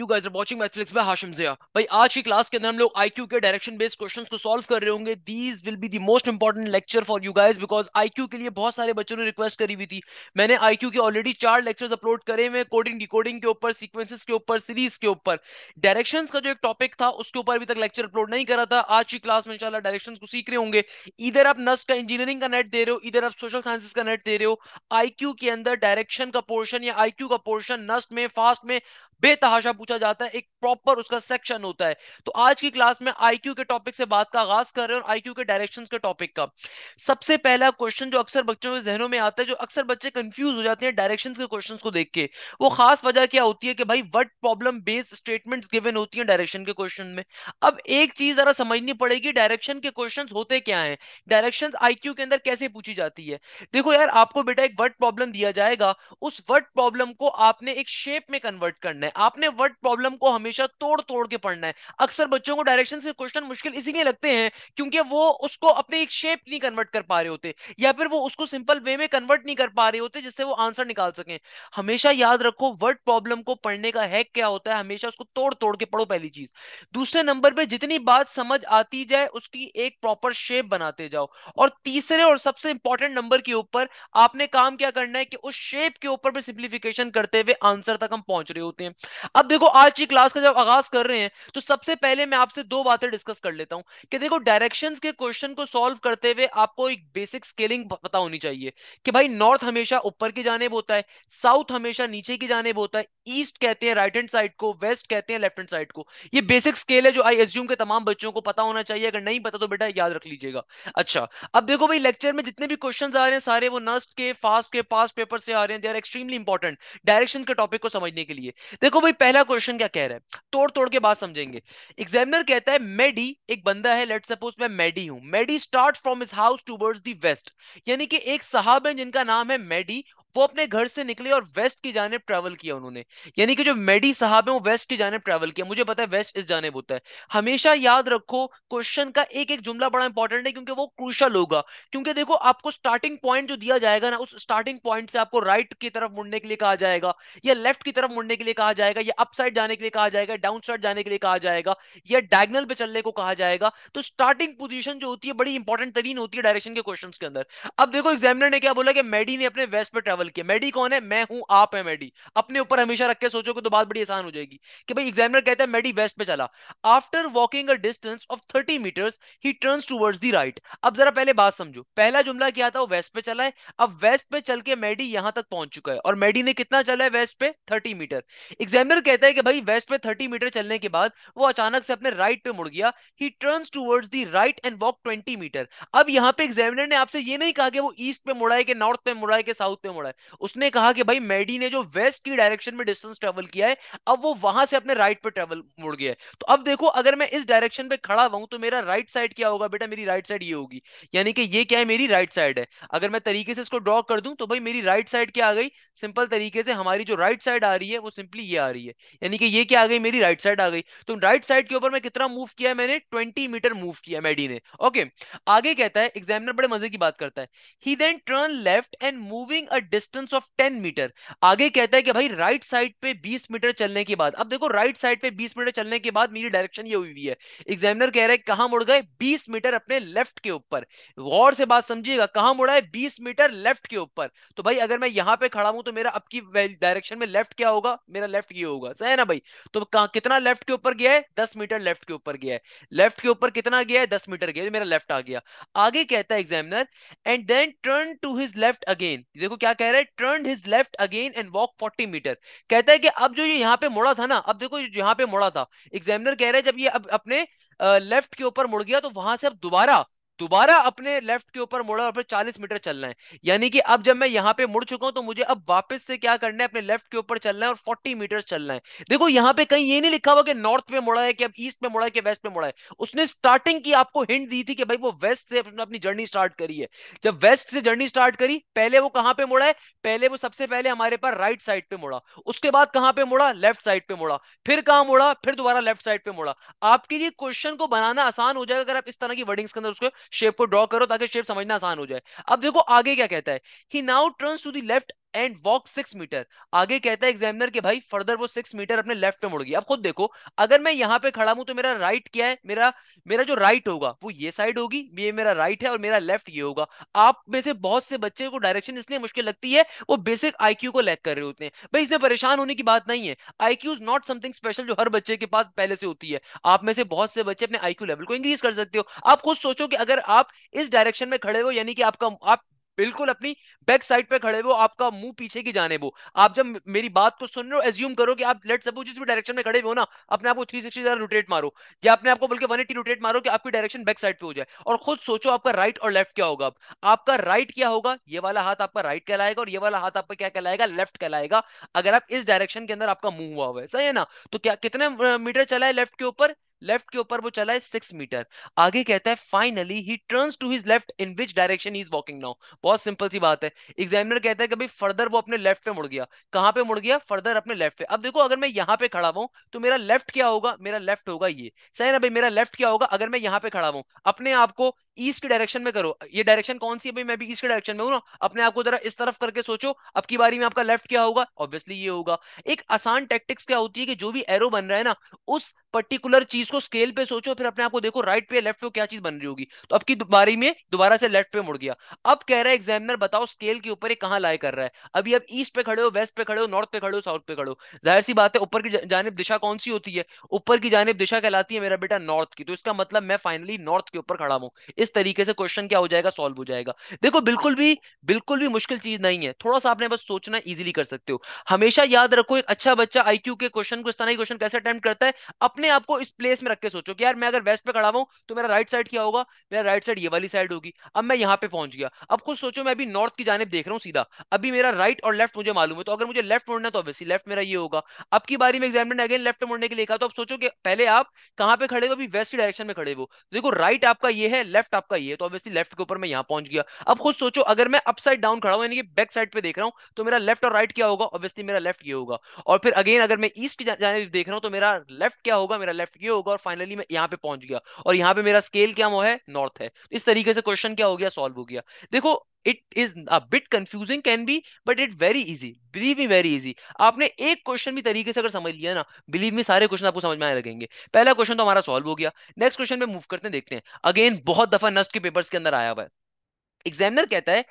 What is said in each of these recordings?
You guys are watching Netflix by Hashim Jia भाई आज की क्लास के अंदर हम लोग आईक्यू के डायरेक्शन बेस्ड क्वेश्चंस को सॉल्व कर रहे होंगे these will be the most important lecture for you guys because IQ के लिए बहुत सारे बच्चों ने रिक्वेस्ट करी हुई थी मैंने आईक्यू के ऑलरेडी चार लेक्चर्स अपलोड करे हुए कोडिंग डिकोडिंग के ऊपर सीक्वेंसेस के ऊपर सीरीज के ऊपर डायरेक्शंस का जो एक टॉपिक था उसके ऊपर अभी तक लेक्चर अपलोड नहीं करा था आज की क्लास में इंशाल्लाह डायरेक्शंस को सीख रहे होंगे इधर आप नस्ट का इंजीनियरिंग का नेट दे रहे हो इधर आप सोशल साइंसेस का नेट दे रहे हो आईक्यू के अंदर डायरेक्शन का पोर्शन या आईक्यू का पोर्शन नस्ट में फास्ट में बेतहाशा पूछा जाता है एक प्रॉपर उसका सेक्शन होता है तो आज की क्लास में आईक्यू के टॉपिक से बात का आगाज कर रहे हैं और आईक्यू के डायरेक्शंस के टॉपिक का सबसे पहला क्वेश्चन जो अक्सर बच्चों के जहनों में आता है जो अक्सर बच्चे कंफ्यूज हो जाते हैं डायरेक्शन के क्वेश्चन को देख के वो खास वजह क्या होती है कि भाई word problem based statement given होती है डायरेक्शन के क्वेश्चन में अब एक चीज जरा समझनी पड़ेगी डायरेक्शन के क्वेश्चन होते क्या है डायरेक्शन आईक्यू के अंदर कैसे पूछी जाती है देखो यार आपको बेटा एक वर्ड प्रॉब्लम दिया जाएगा उस वर्ड प्रॉब्लम को आपने एक शेप में कन्वर्ट करना है है आपने वर्ड प्रॉब्लम को हमेशा तोड़ तोड़ के पढ़ना है अक्सर बच्चों को डायरेक्शन से क्वेश्चन मुश्किल इसीलिए लगते हैं क्योंकि वो उसको अपने एक शेप नहीं कन्वर्ट कर पा रहे होते या फिर वो उसको सिंपल वे में कन्वर्ट नहीं कर पा रहे होते जिससे वो आंसर निकाल सके हमेशा याद रखो वर्ड प्रॉब्लम को पढ़ने का हैक क्या होता है हमेशा उसको तोड़ तोड़ के पढ़ो पहली चीज दूसरे नंबर पर जितनी बात समझ आती जाए उसकी एक प्रॉपर शेप बनाते जाओ और तीसरे और सबसे इंपॉर्टेंट नंबर के ऊपर आपने काम क्या करना है कि उस शेप के ऊपर सिंप्लीफिकेशन करते हुए आंसर तक हम पहुंच रहे होते हैं अब देखो आज की क्लास का जब आगाज कर रहे हैं तो सबसे पहले मैं आपसे दो बातें डिस्कस कर लेता हूं कि देखो डायरेक्शंस के क्वेश्चन को सॉल्व करते हुए आपको एक बेसिक स्केलिंग पता होनी चाहिए कि भाई नॉर्थ हमेशा ऊपर की जानेब होता है साउथ हमेशा नीचे की जानेब होता है ईस्ट कहते हैं राइट हैंड साइड को वेस्ट कहते हैं लेफ्ट हैंड साइड को ये बेसिक स्केल है जो आई एज्यूम के तमाम बच्चों को पता होना चाहिए अगर नहीं पता तो बेटा याद रख लीजिएगा अच्छा अब देखो भाई लेक्चर में जितने भी क्वेश्चन आ रहे हैं सारे वो नस्ट के फास्ट के पास पेपर से आ रहे हैं they are extremely important direction के टॉपिक को समझने के लिए देखो भाई पहला क्वेश्चन क्या कह रहा है तोड़ तोड़ के बात समझेंगे एग्जामिनर कहता है मेडी एक बंदा है लेट सपोज मैं मेडी हूं Medi start from his house towards the west यानी कि एक साहब है जिनका नाम है मेडी वो अपने घर से निकले और वेस्ट की जाने ट्रैवल किया उन्होंने यानी कि जो मेडी साहब है वो वेस्ट की जाने ट्रेवल किया मुझे पता है वेस्ट इस जाने होता है हमेशा याद रखो क्वेश्चन का एक एक जुमला बड़ा इंपॉर्टेंट है क्योंकि वो क्रूशल होगा क्योंकि देखो आपको स्टार्टिंग पॉइंट जो दिया जाएगा ना उस स्टार्टिंग पॉइंट से आपको राइट right की तरफ मुड़ने के लिए कहा जाएगा या लेफ्ट की तरफ मुड़ने के लिए कहा जाएगा या अप साइड जाने के लिए कहा जाएगा डाउन साइड जाने के लिए कहा जाएगा या डायगनल पे चलने को कहा जाएगा तो स्टार्टिंग पोजिशन जो होती है बड़ी इंपॉर्टेंट तरीन होती है डायरेक्शन के क्वेश्चन के अंदर अब देखो एग्जामिनर ने क्या बोला कि मेडी ने अपने वेस्ट पर ट्रेवल लेवल के मेडी कौन है मैं हूं आप है मेडी अपने ऊपर हमेशा रख के सोचोगे तो बात बड़ी आसान हो जाएगी कि भाई एग्जामिनर कहता है मेडी वेस्ट पे चला after walking a distance of thirty meters he turns towards the right अब जरा पहले बात समझो पहला जुमला क्या था वो वेस्ट पे चला है अब वेस्ट पे चल के मेडी यहां तक पहुंच चुका है और मेडी ने कितना चला है वेस्ट पे थर्टी मीटर एग्जामिनर कहता है कि भाई वेस्ट पे थर्टी मीटर चलने के बाद वो अचानक से अपने राइट पे मुड़ गया he turns towards the right and walk twenty meter अब यहाँ पे एग्जामिनर ने आपसे ये नहीं कहा कि वो ईस्ट पे मुड़ा है कि नॉर्थ पे मुड़ा है कि साउथ पे मुड़ा है है उसने कहा कि भाई मेडी ने जो वेस्ट की डायरेक्शन में डिस्टेंस ट्रेवल किया है अब वो वहां से अपने राइट पे ट्रेवल मुड़ गया है तो अब देखो अगर मैं इस डायरेक्शन पे खड़ा हुआ तो मेरा राइट साइड क्या होगा बेटा मेरी राइट साइड ये होगी यानी कि ये क्या है मेरी राइट साइड है अगर मैं तरीके से इसको ड्रॉ कर दूं तो भाई मेरी राइट साइड क्या आ गई सिंपल तरीके से हमारी जो राइट साइड आ रही है वो सिंपली ये आ रही है यानी कि ये क्या आ गई मेरी राइट साइड आ गई तो राइट साइड के ऊपर मैं कितना मूव किया मैंने ट्वेंटी मीटर मूव किया मेडी ने ओके आगे कहता है एग्जामिनर बड़े मजे की बात करता है he then turn left and moving a distance of 10 meter आगे कहता है कि भाई राइट साइड पे 20 मीटर चलने के बाद अब देखो राइट साइड पे 20 मीटर चलने के बाद मेरी डायरेक्शन ये हुई हुई है एग्जामिनर कह रहा है कहां मुड़ गए 20 मीटर अपने लेफ्ट के ऊपर गौर से बात समझिएगा कहां मुड़ा है 20 मीटर लेफ्ट के ऊपर तो भाई अगर मैं यहां पर खड़ा हूं तो मेरा अब की डायरेक्शन में लेफ्ट क्या होगा मेरा लेफ्ट ये होगा सही ना भाई तो कितना लेफ्ट के ऊपर गया है दस मीटर लेफ्ट के ऊपर गया है लेफ्ट के ऊपर कितना गया है दस मीटर गया मेरा लेफ्ट आ गया आगे कहता है examiner and then turn to his left again देखो क्या कह रहा है turn his left again and walk 40 meter कहता है कि अब जो ये यहाँ पे मुड़ा था ना अब देखो यहाँ पे मुड़ा था एग्जामिनर कह रहा है जब ये अब अपने लेफ्ट के ऊपर मुड़ गया तो वहां से अब दोबारा दोबारा अपने लेफ्ट के ऊपर मुड़ा और फिर 40 मीटर चलना है यानी कि अब जब मैं यहाँ पे मुड़ चुका हूं तो मुझे अब वापस से क्या करना है अपने लेफ्ट के ऊपर चलना है और 40 मीटर चलना है देखो यहाँ पे कहीं ये नहीं लिखा हुआ कि नॉर्थ में मुड़ा है कि अब ईस्ट में मुड़ा है कि वेस्ट में मुड़ा है उसने स्टार्टिंग की आपको हिंट दी थी कि भाई वो वेस्ट से उसने अपनी जर्नी स्टार्ट करी है जब वेस्ट से जर्नी स्टार्ट करी पहले वो कहां पर मुड़ा है पहले वो सबसे पहले हमारे पास राइट साइड पे मुड़ा उसके बाद कहां पर मुड़ा लेफ्ट साइड पे मुड़ा फिर कहां मुड़ा फिर दोबारा लेफ्ट साइड पे मुड़ा आपके लिए क्वेश्चन को बनाना आसान हो जाएगा अगर आप इस तरह की वर्डिंग्स के अंदर उसको शेप को ड्रॉ करो ताकि शेप समझना आसान हो जाए अब देखो आगे क्या कहता है he now turn to the left and walk six meter आगे कहता है एग्जामिनर के भाई फर्दर वो सिक्स मीटर अपने लेफ्ट में गई अब खुद देखो अगर मैं यहाँ पे खड़ा हूं तो मेरा राइट क्या है मेरा मेरा जो राइट होगा वो ये साइड होगी ये मेरा राइट है और मेरा लेफ्ट ये होगा आप में से बहुत से बच्चे को डायरेक्शन इसलिए मुश्किल लगती है वो बेसिक आई को लैक कर रहे होते हैं भाई इसमें परेशान होने की बात नहीं है IQ is not something special जो हर बच्चे के पास पहले से होती है आप में से बहुत से बच्चे अपने आई लेवल को इंक्रीज कर सकते हो आप खुद सोचो कि अगर आप इस डायरेक्शन में खड़े हो यानी कि आपका आप बिल्कुल अपनी बैक साइड पे खड़े हो आपका मुंह पीछे की जाने वो आप जब मेरी बात को सुन रहे हो एज्यूम करो कि आप लेट सपोज जिस भी डायरेक्शन में खड़े हो ना अपने आपको थ्री सिक्सटी रोटेट मारो या अपने आपको बल्कि एटी रोटेट मारो कि आपकी डायरेक्शन बैक साइड पे हो जाए और खुद सोचो आपका राइट और लेफ्ट क्या होगा आपका राइट क्या होगा ये वाला हाथ आपका राइट कहलाएगा और ये वाला हाथ आपका क्या कहलाएगा लेफ्ट कहलाएगा अगर आप इस डायरेक्शन के अंदर आपका मुंह हुआ हुआ है सही है ना तो क्या कितने मीटर चला है लेफ्ट के ऊपर लेफ्ट के ऊपर वो चला है सिक्स मीटर आगे कहता है finally he turns to his left in which direction he is walking now बहुत सिंपल सी बात है एग्जामिनर कहता है कि भाई फर्दर वो अपने लेफ्ट पे मुड़ गया कहां पे मुड़ गया फर्दर अपने लेफ्ट पे अब देखो अगर मैं यहां पे खड़ा हूं तो मेरा लेफ्ट क्या होगा मेरा लेफ्ट होगा ये सही ना भाई मेरा लेफ्ट क्या होगा अगर मैं यहाँ पे खड़ा हूं अपने आप को ईस्ट की डायरेक्शन में करो ये डायरेक्शन कौन सी है भाई मैं भी ईस्ट के डायरेक्शन में हूँ ना अपने आप को जरा इस तरफ करके सोचो अब की बारी में आपका लेफ्ट क्या होगा ऑब्वियसली ये होगा एक आसान टेक्टिक्स क्या होती है कि जो भी एरो बन रहा है ना उस पर्टिकुलर चीज को स्केल पे सोचो फिर अपने आप को देखो राइट पे लेफ्ट पे क्या चीज बन रही होगी तो अब की बारी में दोबारा से लेफ्ट पे मुड़ गया अब कह रहा है एग्जामिनर बताओ स्केल के ऊपर कहाँ लाए कर रहा है अभी अब ईस्ट पे खड़े हो वेस्ट पे खड़े हो नॉर्थ पे खड़े हो साउथ पे खड़े हो जाहिर सी बात है ऊपर की जानब दिशा कौन सी होती है ऊपर की जानब दिशा कहलाती है मेरा बेटा नॉर्थ की तो इसका मतलब मैं फाइनली नॉर्थ के ऊपर खड़ा हूँ इस तरीके से क्वेश्चन क्या हो जाएगा सॉल्व हो जाएगा देखो बिल्कुल भी बिल्कुल भी मुश्किल चीज नहीं है थोड़ा सा आपने बस सोचना इजिली कर सकते हो हमेशा याद रखो एक अच्छा बच्चा आईक्यू के क्वेश्चन को इस तरह क्वेश्चन कैसे अटेम्प्ट करता है अपने अपने आप को इस प्लेस में रख के सोचो कि यार मैं अगर वेस्ट पे खड़ा हुआ तो मेरा राइट साइड क्या होगा मेरा राइट साइड ये वाली साइड होगी अब मैं यहाँ पे पहुंच गया अब खुद सोचो मैं अभी नॉर्थ की जानब देख रहा हूँ सीधा अभी मेरा राइट और लेफ्ट मुझे मालूम है तो अगर मुझे लेफ्ट मुड़ना तो ऑब्वियसली लेफ्ट मेरा ये होगा अब की बारी में एग्जामिनेट अगेन लेफ्ट मुड़ने के लिए कहा तो आप सोचो कि पहले आप कहाँ पे खड़े हो अभी वेस्ट की डायरेक्शन में खड़े हो देखो राइट आपका ये है लेफ्ट आपका ये है तो ऑब्वियसली लेफ्ट के ऊपर मैं यहाँ पहुंच गया अब खुद सोचो अगर मैं अपसाइड डाउन खड़ा हूँ यानी कि बैक साइड पे देख रहा हूँ तो मेरा लेफ्ट और राइट क्या होगा ऑब्वियसली मेरा लेफ्ट ये होगा और फिर अगेन अगर मैं ईस्ट की जाने देख रहा हूँ तो मेरा लेफ्ट क्या होगा होगा मेरा लेफ्ट ये होगा और फाइनली मैं यहाँ पे पहुंच गया और यहाँ पे मेरा स्केल क्या वो है नॉर्थ है तो इस तरीके से क्वेश्चन क्या हो गया सॉल्व हो गया देखो it is a bit confusing can be but it very easy believe me very easy आपने एक क्वेश्चन भी तरीके से अगर समझ लिया ना बिलीव मी सारे क्वेश्चन आपको समझ में आने लगेंगे पहला क्वेश्चन तो हमारा सॉल्व हो गया नेक्स्ट क्वेश्चन पे मूव करते हैं देखते हैं अगेन बहुत दफा नस्ट के पेपर्स के अंदर आया हुआ है एग्जामिनर कहता है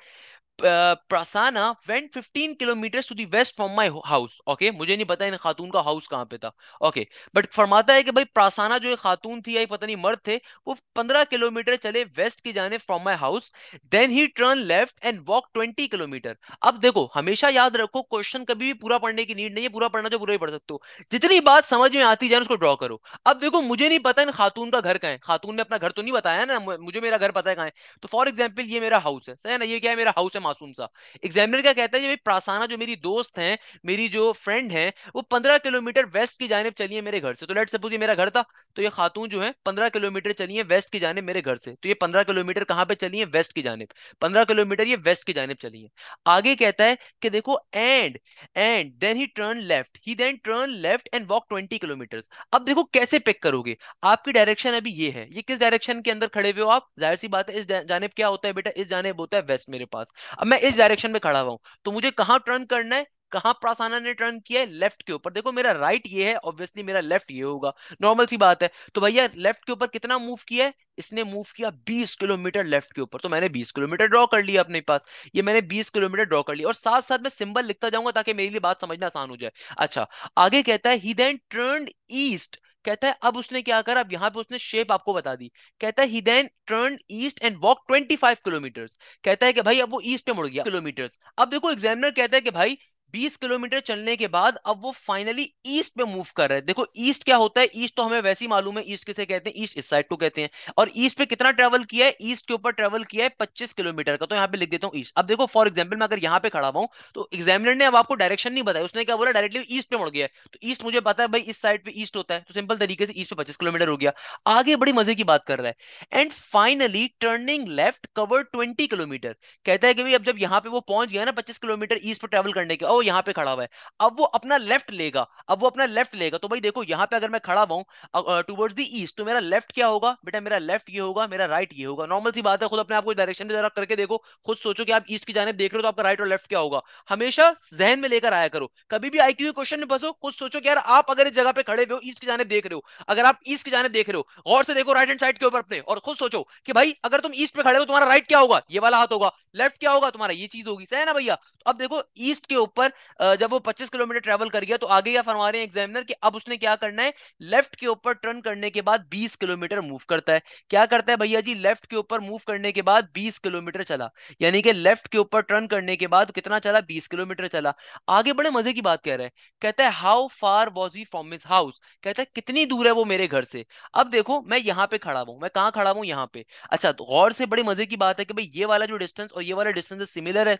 Prasanna uh, went went 15 kilometers to west from from house okay मुझे नहीं पता इन खातून का हाउस कहाँ पे था. ओके बट फरमाता है कि भाई प्रसाना जो खातून थी या पता नहीं मर्द थे वो 15 किलोमीटर चले वेस्ट की जाने from my house then he turn left and walk 20 kilometer अब देखो हमेशा याद रखो क्वेश्चन कभी भी पूरा पढ़ने की नीड नहीं है पूरा पढ़ना जो तो पूरा ही पढ़ सकते हो जितनी बात समझ में आती जाए उसको ड्रॉ करो अब देखो मुझे नहीं पता इन खातून का घर कहाँ है खातून ने अपना घर तो नहीं बताया ना मुझे मेरा घर पता है कहाँ है तो फॉर एग्जाम्पल ये मेरा हाउस है ना ये क्या है मेरा हाउस है मासूम सा एग्जामिनर क्या कहता है भाई प्रासाना जो मेरी दोस्त है मेरी जो फ्रेंड है वो पंद्रह किलोमीटर वेस्ट की जानब चली है मेरे घर से तो लेट सपोज ये मेरा घर था तो ये खातून जो है पंद्रह किलोमीटर चली है वेस्ट की जानब मेरे घर से तो ये पंद्रह किलोमीटर कहाँ पे चली है वेस्ट की जानब पंद्रह किलोमीटर ये वेस्ट की जानब चली है आगे कहता है कि देखो and and then he turn left he then turn left and walk twenty kilometer अब देखो कैसे पिक करोगे आपकी डायरेक्शन अभी ये है ये किस डायरेक्शन के अंदर खड़े हुए हो आप जाहिर सी बात है इस जानब क्या होता है बेटा इस जानब होता है वेस्ट मेरे पास अब मैं इस डायरेक्शन में खड़ा हुआ हूं तो मुझे कहां टर्न करना है कहां प्रासाना ने टर्न किया है लेफ्ट के ऊपर देखो मेरा राइट ये है ऑब्वियसली मेरा लेफ्ट ये होगा नॉर्मल सी बात है तो भैया लेफ्ट के ऊपर कितना मूव किया है इसने मूव किया 20 किलोमीटर लेफ्ट के ऊपर तो मैंने 20 किलोमीटर ड्रॉ कर लिया अपने पास ये मैंने 20 किलोमीटर ड्रॉ कर लिया और साथ साथ मैं सिंबल लिखता जाऊंगा ताकि मेरे लिए बात समझना आसान हो जाए अच्छा आगे कहता है ही देन टर्न ईस्ट कहता है अब उसने क्या करा अब यहाँ पे उसने शेप आपको बता दी कहता है he then turn east and walk 25 kilometer कहता है कि भाई अब वो ईस्ट पे मुड़ गया किलोमीटर अब देखो एग्जामिनर कहता है कि भाई बीस किलोमीटर चलने के बाद अब वो फाइनली ईस्ट में मूव कर रहे हैं देखो ईस्ट क्या होता है ईस्ट तो हमें वैसे ही मालूम है ईस्ट किसे कहते हैं ईस्ट इस साइड को कहते हैं और ईस्ट पे कितना ट्रेवल किया है ईस्ट के ऊपर ट्रेवल किया है पच्चीस किलोमीटर का तो यहाँ पे लिख देता हूँ ईस्ट अब देखो फॉर एग्जाम्पल मैं अगर यहाँ पे खड़ा हुआ तो एग्जामिनर ने अब आपको डायरेक्शन नहीं बताया उसने क्या बोला डायरेक्टली ईस्ट पे मुड़ गया तो ईस्ट मुझे पता है भाई इस साइड पे ईस्ट होता है तो सिंपल तरीके से ईस्ट पे पच्चीस किलोमीटर हो गया आगे बड़ी मजे की बात कर रहा है and finally turning left cover twenty kilometer कहता है कि भाई अब जब यहाँ पे वो पहुंच गया ना पच्चीस किलोमीटर ईस्ट पर ट्रेवल करने के यहां पे खड़ा हुआ है अब वो अपना लेफ्ट लेगा अब वो अपना लेफ्ट लेगा तो भाई देखो यहां पे अगर मैं खड़ा हुआ टूवर्ड्स दी ईस्ट तो मेरा लेफ्ट क्या होगा बेटा मेरा लेफ्ट ये होगा मेरा राइट ये होगा नॉर्मल सी बात है खुद अपने आपको डायरेक्शन में जरा करके देखो खुद सोचो कि आप ईस्ट की जाने देख रहे हो तो आपका राइट और लेफ्ट क्या होगा हमेशा जहन में लेकर आया करो कभी भी आईक्यू क्वेश्चन में बसो खुद सोचो कि यार आप अगर इस जगह पे खड़े हुए हो ईस्ट की जाने देख रहे हो अगर आप ईस्ट की जाने देख रहे हो और से देखो राइट हैंड साइड के ऊपर अपने और खुद सोचो कि भाई अगर तुम ईस्ट पे खड़े हो तो तुम्हारा राइट क्या होगा ये वाला हाथ होगा लेफ्ट क्या होगा तुम्हारा ये चीज होगी सही है ना भैया तो अब देखो ईस्ट के ऊपर जब वो 25 किलोमीटर ट्रेवल कर गया तो आगे क्या फरमा रहे हैं एग्जामिनर कि अब उसने क्या करना है लेफ्ट के ऊपर टर्न करने के बाद 20 किलोमीटर मूव करता है क्या करता है भैया जी लेफ्ट के ऊपर मूव करने के बाद 20 किलोमीटर चला यानी कि लेफ्ट के ऊपर टर्न करने के बाद कितना चला बीस किलोमीटर चला आगे बड़े मजे की बात कह रहे हैं कहता है how far was he from his house कहता है कितनी दूर है वो मेरे घर से अब देखो मैं यहाँ पे खड़ा हूँ मैं कहाँ खड़ा हूँ यहाँ पे अच्छा तो गौर से बड़े मजे की बात है कि भाई ये वाला जो डिस्टेंस और ये वाला डिस्टेंस सिमिलर है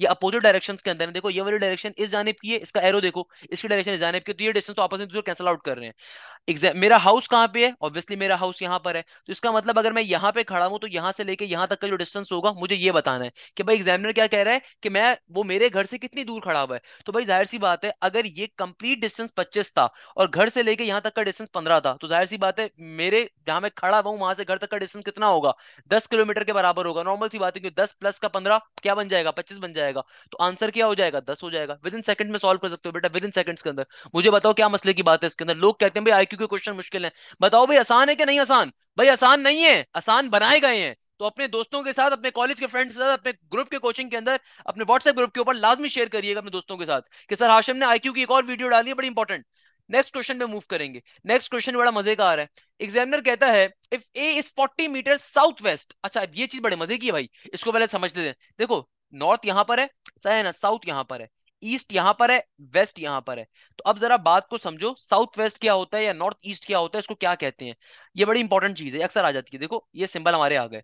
ये अपोजिट डायरेक्शन के अंदर देखो ये वाले डायरेक्शन इस जानेब की है इसका एरो देखो इसकी डायरेक्शन इस जानेब की तो ये डिस्टेंस तो आपस में दूसरे कैंसिल आउट कर रहे हैं एग्जैक्ट मेरा हाउस कहाँ पे है ऑब्वियसली मेरा हाउस यहाँ पर है तो इसका मतलब अगर मैं यहाँ पे खड़ा हूँ तो यहाँ से लेके यहाँ तक का जो डिस्टेंस होगा मुझे ये बताना है कि भाई एग्जामिनर क्या कह रहा है कि मैं वो मेरे घर से कितनी दूर खड़ा हुआ है तो भाई जाहिर सी बात है अगर ये कंप्लीट डिस्टेंस पच्चीस था और घर से लेके यहाँ तक का डिस्टेंस पंद्रह था तो जाहिर सी बात है मेरे जहां मैं खड़ा हुआ हूँ वहां से घर तक का डिस्टेंस कितना होगा दस किलोमीटर के बराबर होगा नॉर्मल सी बात है दस प्लस का पंद्रह क्या बन जाएगा पच्चीस बन जाएगा तो आंसर क्या हो जाएगा दस हो जाएगा विद इन सेकंड में सॉल्व कर सकते हो बेटा विद इन सेकंड्स के अंदर मुझे बताओ क्या मसले की बात है इसके अंदर लोग कहते हैं भाई आईक्यू के क्वेश्चन मुश्किल है बताओ भाई आसान है कि नहीं आसान भाई आसान नहीं है आसान बनाए गए हैं तो अपने दोस्तों के साथ अपने कॉलेज के फ्रेंड्स के साथ अपने ग्रुप के कोचिंग के अंदर अपने व्हाट्सएप ग्रुप के ऊपर लाजमी शेयर करिएगा अपने दोस्तों के साथ कि सर हाशिम ने आईक्यू की एक और वीडियो डाली है बड़ी इंपॉर्टेंट नेक्स्ट क्वेश्चन में मूव करेंगे नेक्स्ट क्वेश्चन बड़ा मजे का आ रहा है एग्जामिनर कहता है if A is 40 meter south west अच्छा अब ये चीज बड़े मजे की है भाई इसको पहले समझ लेते हैं देखो नॉर्थ यहां पर है सही है ना साउथ यहां पर है ईस्ट यहां पर है वेस्ट यहां पर है तो अब जरा बात को समझो साउथ वेस्ट क्या होता है या नॉर्थ ईस्ट क्या होता है इसको क्या कहते हैं ये बड़ी इंपॉर्टेंट चीज है अक्सर आ जाती है देखो ये सिंबल हमारे आ गए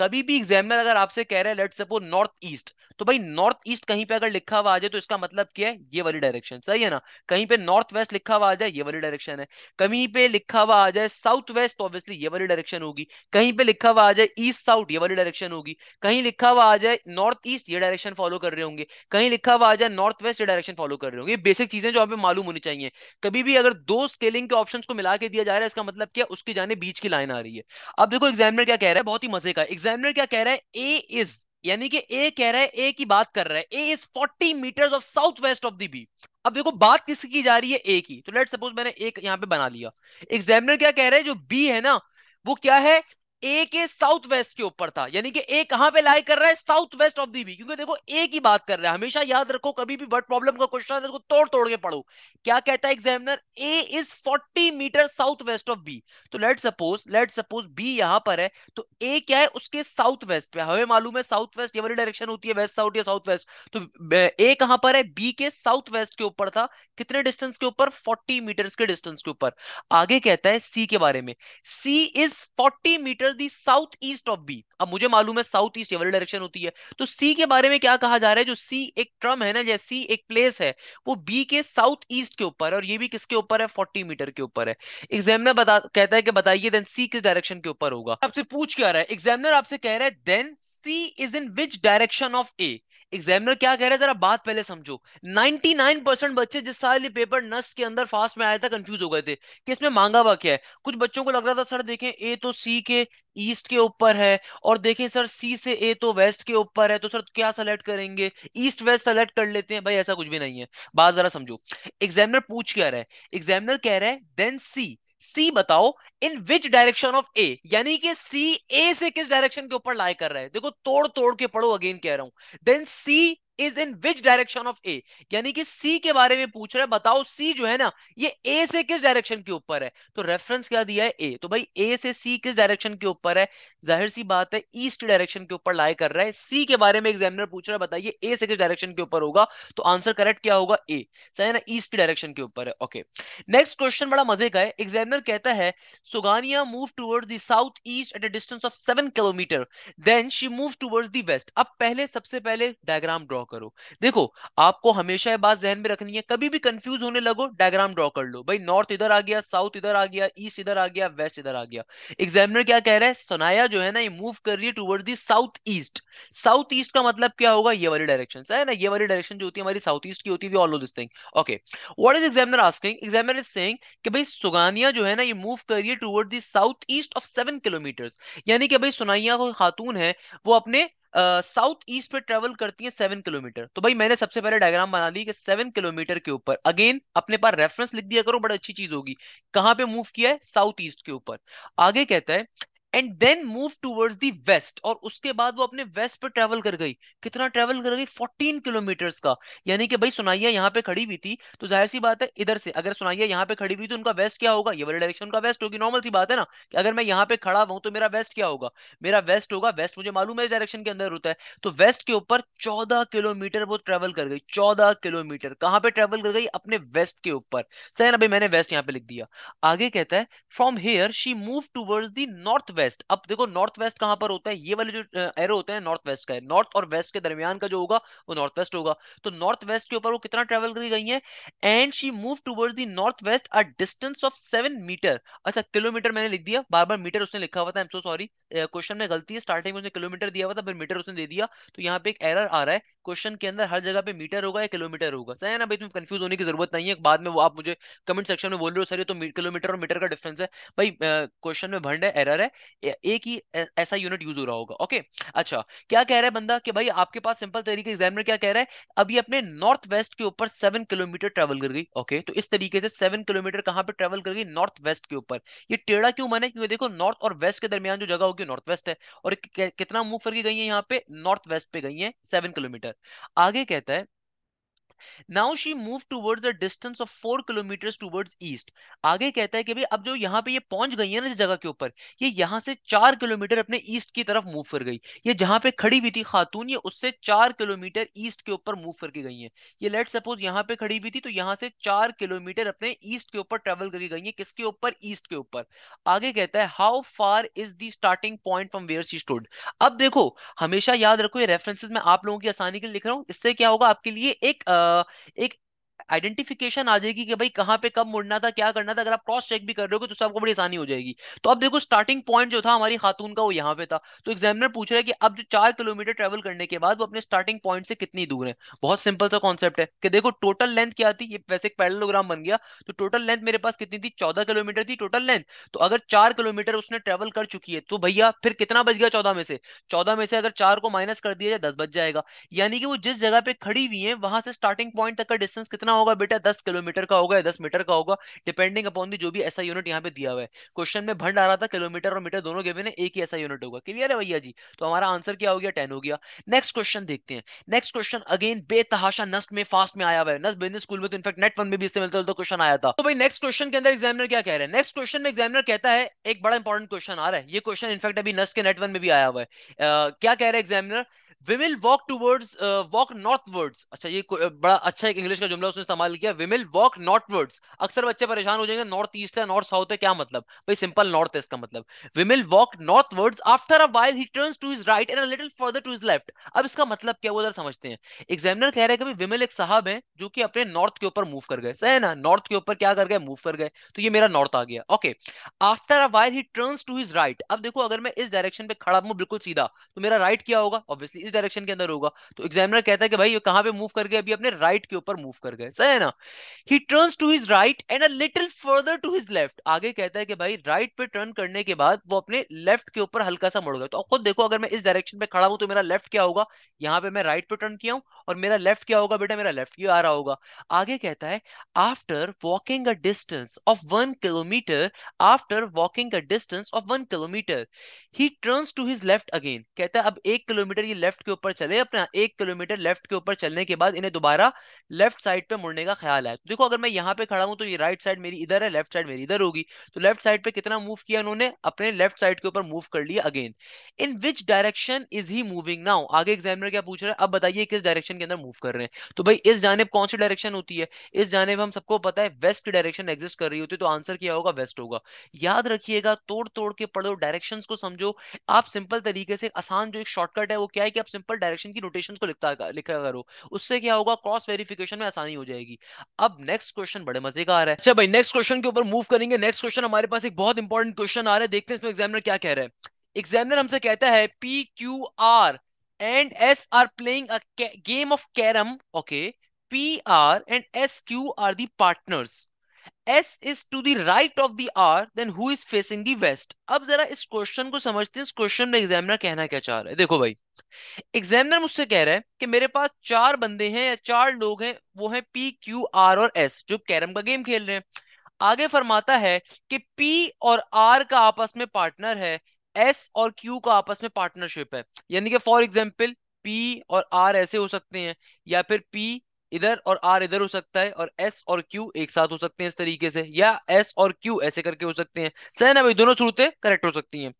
कभी भी एग्जाम में अगर आपसे कह रहे हैं लेट सपोज नॉर्थ ईस्ट तो भाई नॉर्थ ईस्ट कहीं पे अगर लिखा हुआ आ जाए तो इसका मतलब क्या है ये वाली डायरेक्शन सही है ना कहीं पे नॉर्थ वेस्ट लिखा हुआ आ जाए ये वाली डायरेक्शन है कहीं पे लिखा हुआ आ जाए साउथ वेस्ट तो ऑब्वियसली ये वाली डायरेक्शन होगी कहीं पे लिखा हुआ आ जाए ईस्ट साउथ ये वाली डायरेक्शन होगी कहीं लिखा हुआ आ जाए नॉर्थ ईस्ट ये डायरेक्शन फॉलो कर रहे होंगे कहीं लिखा हुआ आ जाए नॉर्थ वेस्ट ये डायरेक्शन फॉलो कर रहे होंगे बेसिक चीजें जो आप मालूम होनी चाहिए कभी भी अगर दो स्केलिंग के ऑप्शन को मिला के दिया जा रहा है इसका मतलब क्या उसकी जाने बीच की लाइन आ रही है अब देखो एग्जामिनर क्या कह रहा है बहुत ही मजे का एग्जामिनर क्या कह रहा है ए इज यानी कि ए कह रहा है ए की बात कर रहा है A is 40 meters of south west of the B अब देखो बात किसकी की जा रही है ए की तो लेट सपोज मैंने एक यहाँ पे बना लिया एग्जामिनर क्या कह रहा है जो बी है ना वो क्या है ए के साउथ वेस्ट के ऊपर था यानी कि ए कहां पे लाई कर रहा है south west of the B क्योंकि देखो ए की बात कर रहा है हमेशा याद रखो कभी भी वर्ड प्रॉब्लम का तो क्वेश्चन है तोड़ तोड़ के पढ़ो क्या कहता है examiner A is 40 meter south west of B तो let suppose let suppose B यहां पर है तो ए क्या है उसके साउथ वेस्ट पे हमें मालूम है साउथ वेस्ट ये वाली डायरेक्शन होती है वेस्ट साउथ या साउथ वेस्ट तो ए कहां पर है बी के साउथ वेस्ट के ऊपर था कितने डिस्टेंस के ऊपर फोर्टी मीटर के डिस्टेंस के ऊपर आगे कहता है सी के बारे में C is forty meter near the south east of B अब मुझे मालूम है साउथ ईस्ट वाली डायरेक्शन होती है तो सी के बारे में क्या कहा जा रहा है जो सी एक ट्रम है ना जैसे सी एक प्लेस है वो बी के साउथ ईस्ट के ऊपर है और ये भी किसके ऊपर है फोर्टी मीटर के ऊपर है एग्जामिनर कहता है कि बताइए देन सी किस डायरेक्शन के ऊपर होगा आपसे पूछ क्या रहा है एग्जामिनर आपसे कह रहा है then C is in which direction of A examiner क्या कह रहे हैं जरा बात पहले समझो 99 परसेंट बच्चे जिस साल ये पेपर नस्ट के अंदर फास्ट में आया था कंफ्यूज हो गए थे कि इसमें मांगा हुआ क्या है कुछ बच्चों को लग रहा था सर देखें ए तो सी के ईस्ट के ऊपर है और देखें सर सी से ए तो वेस्ट के ऊपर है तो सर क्या सेलेक्ट करेंगे ईस्ट वेस्ट सेलेक्ट कर लेते हैं भाई ऐसा कुछ भी नहीं है बात जरा समझो एग्जामिनर पूछ क्या रहा है एग्जामिनर कह रहे हैं देन सी सी बताओ इन विच डायरेक्शन ऑफ ए यानी कि सी ए से किस डायरेक्शन के ऊपर लाई कर रहा है देखो तोड़ तोड़ के पढ़ो अगेन कह रहा हूं then C is in which direction of A यानी कि सी के बारे में पूछ रहा है बताओ सी जो है ना ये ए से किस डायरेक्शन के ऊपर है तो रेफरेंस क्या दिया है ए तो भाई ए से सी किस डायरेक्शन के ऊपर है जाहिर सी बात है ईस्ट डायरेक्शन के ऊपर लाई कर रहा है सी के बारे में एग्जामिनर पूछ रहा है बताइए ए से किस डायरेक्शन के ऊपर होगा तो आंसर करेक्ट क्या होगा ए सही ना ईस्ट डायरेक्शन के ऊपर है ओके नेक्स्ट क्वेश्चन बड़ा मजे का है एग्जामिनर कहता है Suganiya move towards the south east at a distance of 7 kilometer then she move towards the west अब पहले सबसे पहले डायग्राम ड्रॉ करो देखो आपको हमेशा ये बात जहन में रखनी है कभी भी कंफ्यूज होने लगो डायग्राम ड्रॉ कर लो भाई नॉर्थ इधर आ गया साउथ इधर आ गया ईस्ट इधर आ गया वेस्ट इधर आ गया एग्जामिनर क्या कह रहा है सोनाया जो है ना ये मूव कर रही है toward the south east south east का मतलब क्या होगा ये वाली डायरेक्शन है ना ये वाली डायरेक्शन जो होती है हमारी साउथ ईस्ट की होती है all this thing okay what is examiner asking examiner is saying कि भाई सुगानिया जो है ना ये मूव कर रही है toward the south east of seven kilometer यानी कि भाई सुनाइया को खातून है वो अपने साउथ ईस्ट पे ट्रेवल करती है सेवन किलोमीटर तो भाई मैंने सबसे पहले डायग्राम बना ली कि सेवन किलोमीटर के ऊपर अगेन अपने पास रेफरेंस लिख दिया करो बड़ी अच्छी चीज होगी कहां पे मूव किया है साउथ ईस्ट के ऊपर आगे कहता है and then move towards the west और उसके बाद वो अपने वेस्ट पर ट्रेवल कर गई कितना ट्रेवल कर गई 14 किलोमीटर्स का यानी कि भाई सुनाइया यहाँ पे खड़ी हुई थी तो जाहिर सी बात है इधर से अगर सुनाइया यहाँ पे खड़ी हुई तो उनका वेस्ट क्या होगा ये वाले डायरेक्शन उनका वेस्ट होगी नॉर्मल सी बात है ना कि अगर मैं यहाँ पे खड़ा हूं तो मेरा वेस्ट क्या होगा मेरा वेस्ट होगा वेस्ट मुझे मालूम है इस डायरेक्शन के अंदर होता है तो वेस्ट के ऊपर चौदह किलोमीटर वो ट्रेवल कर गई चौदह किलोमीटर कहाँ पे ट्रेवल कर गई अपने वेस्ट के ऊपर सही ना भाई मैंने वेस्ट यहाँ पे लिख दिया आगे कहता है from here she move towards the north west अब देखो नॉर्थ वेस्ट कहां पर होता है ये वाले जो एरो होते हैं नॉर्थ वेस्ट का है नॉर्थ और वेस्ट के दरमियान का जो होगा वो नॉर्थ वेस्ट होगा तो नॉर्थ वेस्ट के ऊपर वो कितना ट्रेवल करी गई है and she move towards the north west a distance of seven meter अच्छा किलोमीटर मैंने लिख दिया बार बार मीटर उसने लिखा हुआ था एम सो सॉरी क्वेश्चन में गलती है स्टार्टिंग में उसने किलोमीटर दिया हुआ था फिर मीटर उसने दे दिया तो यहाँ पे एक एरर आ रहा है क्वेश्चन के अंदर हर जगह पे मीटर होगा या किलोमीटर होगा सही है ना भाई तुम कंफ्यूज होने की जरूरत नहीं है बाद में वो आप मुझे कमेंट सेक्शन में बोल रहे हो सर तो किलोमीटर और मीटर का डिफरेंस है भाई क्वेश्चन में भंड है एरर है एक ही ऐसा यूनिट यूज हो रहा होगा ओके अच्छा क्या कह रहा है बंदा कि भाई आपके पास सिंपल तरीके एग्जामिनर क्या कह रहा है अभी अपने नॉर्थ वेस्ट के ऊपर सेवन किलोमीटर ट्रेवल कर गई ओके तो इस तरीके से सेवन किलोमीटर कहाँ पे ट्रेवल कर गई नॉर्थ वेस्ट के ऊपर ये टेढ़ा क्यों बने क्योंकि देखो नॉर्थ और वेस्ट के दरमियान जो जगह होगी नॉर्थ वेस्ट है और कितना मूव करके गई है यहाँ पे नॉर्थ वेस्ट पे गई है सेवन किलोमीटर आगे कहता है now she move towards a distance of four kilometers towards east आगे कहता है कि भाई अब जो यहाँ पे ये पहुंच गई है ना इस जगह के ऊपर ये यह यहाँ से चार किलोमीटर अपने ईस्ट की तरफ मूव कर गई ये जहां पे खड़ी हुई थी खातून ये उससे चार किलोमीटर ईस्ट के ऊपर मूव करके गई है ये लेट सपोज यहाँ पे खड़ी हुई थी तो यहाँ से चार किलोमीटर अपने ईस्ट के ऊपर ट्रेवल करके गई है किसके ऊपर ईस्ट के ऊपर आगे कहता है how far is the starting point from where she stood अब देखो हमेशा याद रखो ये रेफरेंसेज में आप लोगों की आसानी के लिए लिख रहा हूँ इससे क्या होगा आपके लिए एक आ, एक आइडेंटिफिकेशन आ जाएगी कि भाई कहां पे कब मुड़ना था क्या करना था अगर आप क्रॉस चेक भी कर रहे हो तो आपको बड़ी आसानी हो जाएगी तो अब देखो स्टार्टिंग पॉइंट जो था हमारी खातून का वो यहाँ पे था तो एग्जामिनर पूछ रहा है कि अब जो चार किलोमीटर ट्रेवल करने के बाद वो अपने स्टार्टिंग पॉइंट से कितनी दूर है बहुत सिंपल सा कॉन्सेप्ट है कि देखो टोटल लेंथ क्या थी ये वैसे एक पैरलोग्राम बन गया तो टोटल लेंथ मेरे पास कितनी थी चौदह किलोमीटर थी टोटल लेंथ तो अगर चार किलोमीटर उसने ट्रेवल कर चुकी है तो भैया फिर कितना बच गया चौदह में से चौदह में से अगर चार को माइनस कर दिया जाए दस बच जाएगा यानी कि वो जिस जगह पे खड़ी हुई है वहां से स्टार्टिंग पॉइंट तक का डिस्टेंस कितना होगा बेटा दस किलोमीटर का होगा या दस मीटर का होगा डिपेंडिंग अपॉन दी जो भी ऐसा यूनिट यहाँ पे दिया हुआ है क्वेश्चन में भंड आ रहा था किलोमीटर और मीटर दोनों के बिना एक ही ऐसा यूनिट होगा क्लियर है भैया जी तो हमारा आंसर क्या हो गया टेन हो गया नेक्स्ट क्वेश्चन देखते हैं नेक्स्ट क्वेश्चन अगेन बेतहाशा नस्ट में फास्ट में आया हुआ है नस्ट बिजनेस स्कूल में तो इनफेक्ट नेट वन में भी इससे मिलता जुलता क्वेश्चन आया था तो भाई नेक्स्ट क्वेश्चन के अंदर एग्जामिनर क्या कह रहे हैं नेक्स्ट क्वेश्चन में एग्जामिनर कहता है एक बड़ा इंपॉर्टेंट क्वेश्चन आ रहा है ये क्वेश्चन इनफेक्ट अभी नस्ट के नेट वन में भी आया हुआ है क्या कह रहे हैं examiner Vimil walk towards walk words अच्छा ये बड़ा अच्छा एक इंग्लिश का जुमला उसने इस्तेमाल किया विमिल वॉक वर्ड्स अक्सर बच्चे परेशान हो जाएंगे नॉर्थ ईस्ट है नॉर्थ साउथ है क्या मतलब भाई सिंपल नॉर्थ है इसका मतलब Vimil walk northwards after a while he turns to his right and a little further to his left अब इसका मतलब क्या वो जरा समझते हैं एग्जामिनर कह रहे हैं कि विमिल एक साहब है जो कि अपने नॉर्थ के ऊपर मूव कर गए सही है ना नॉर्थ के ऊपर क्या कर गए मूव कर गए तो ये मेरा नॉर्थ आ गया okay after a while he turns to his right अब देखो अगर मैं इस डायरेक्शन पे खड़ा हूं बिल्कुल सीधा तो मेरा राइट क्या होगा ऑब्वियसली इस डायरेक्शन के अंदर होगा तो एग्जामिनर कहता है कि भाई ये कहां पे मूव कर गए अभी अपने राइट के ऊपर मूव कर गए सही है ना he turns to his right and a little further to his left आगे कहता है कि भाई राइट पे टर्न करने के बाद वो अपने लेफ्ट के ऊपर हल्का सा मुड़ गया तो आप खुद देखो अगर मैं इस डायरेक्शन पे खड़ा हूं तो मेरा लेफ्ट क्या होगा यहाँ पे मैं राइट पे टर्न किया हूं और मेरा लेफ्ट क्या होगा बेटा मेरा लेफ्ट ये आ रहा होगा आगे कहता है after walking a distance of one kilometer after walking a distance of one kilometer he turns to his left again कहता है अब एक किलोमीटर ये लेफ्ट लेफ्ट के ऊपर चले अपना एक किलोमीटर लेफ्ट के ऊपर चलने के बाद इन्हें दोबारा लेफ्ट साइड पे मुड़ने का ख्याल है तो देखो अगर मैं यहाँ पे खड़ा हूँ तो ये राइट साइड मेरी इधर है लेफ्ट साइड मेरी इधर होगी तो लेफ्ट साइड पे कितना मूव किया उन्होंने अपने लेफ्ट साइड के ऊपर मूव कर लिया again in which direction is he moving now आगे एग्जामिनर क्या पूछ रहे हैं अब बताइए किस डायरेक्शन के अंदर मूव कर रहे हैं तो भाई इस जानेब कौन सी डायरेक्शन होती है इस जानेब हम सबको पता है वेस्ट की डायरेक्शन एग्जिस्ट कर रही होती है तो आंसर क्या होगा वेस्ट होगा याद रखिएगा तोड़ तोड़ के पढ़ो डायरेक्शन को समझो आप सिंपल तरीके से आसान जो एक शॉर्टकट है वो क्या है कि आप सिंपल डायरेक्शन की नोटेशन को लिखता लिखा करो उससे क्या होगा क्रॉस वेरिफिकेशन में आसानी हो जाएगी अब नेक्स्ट क्वेश्चन बड़े मजे का आ रहा है अच्छा भाई नेक्स्ट क्वेश्चन के ऊपर मूव करेंगे नेक्स्ट क्वेश्चन हमारे पास एक बहुत इंपॉर्टेंट क्वेश्चन आ रहा है देखते हैं इसमें एग्जामिनर क्या कह रहा है एग्जामिनर हमसे कहता है P Q R and S are playing game of carrom okay P R and S Q are the partners S is to the right of the R then who is facing the west अब जरा इस question को समझते हैं इस question में examiner कहना क्या चाह रहा है देखो भाई एग्जामिनर मुझसे कह रहा है कि मेरे पास चार बंदे हैं या चार लोग हैं वो हैं पी क्यू आर और एस जो कैरम का गेम खेल रहे हैं आगे फरमाता है कि पी और आर का आपस में पार्टनर है एस और क्यू का आपस में पार्टनरशिप है यानी कि फॉर एग्जाम्पल पी और आर ऐसे हो सकते हैं या फिर पी इधर और आर इधर हो सकता है और एस और क्यू एक साथ हो सकते हैं इस तरीके से या एस और क्यू ऐसे करके हो सकते हैं सही ना भाई दोनों सूरतें करेक्ट हो सकती हैं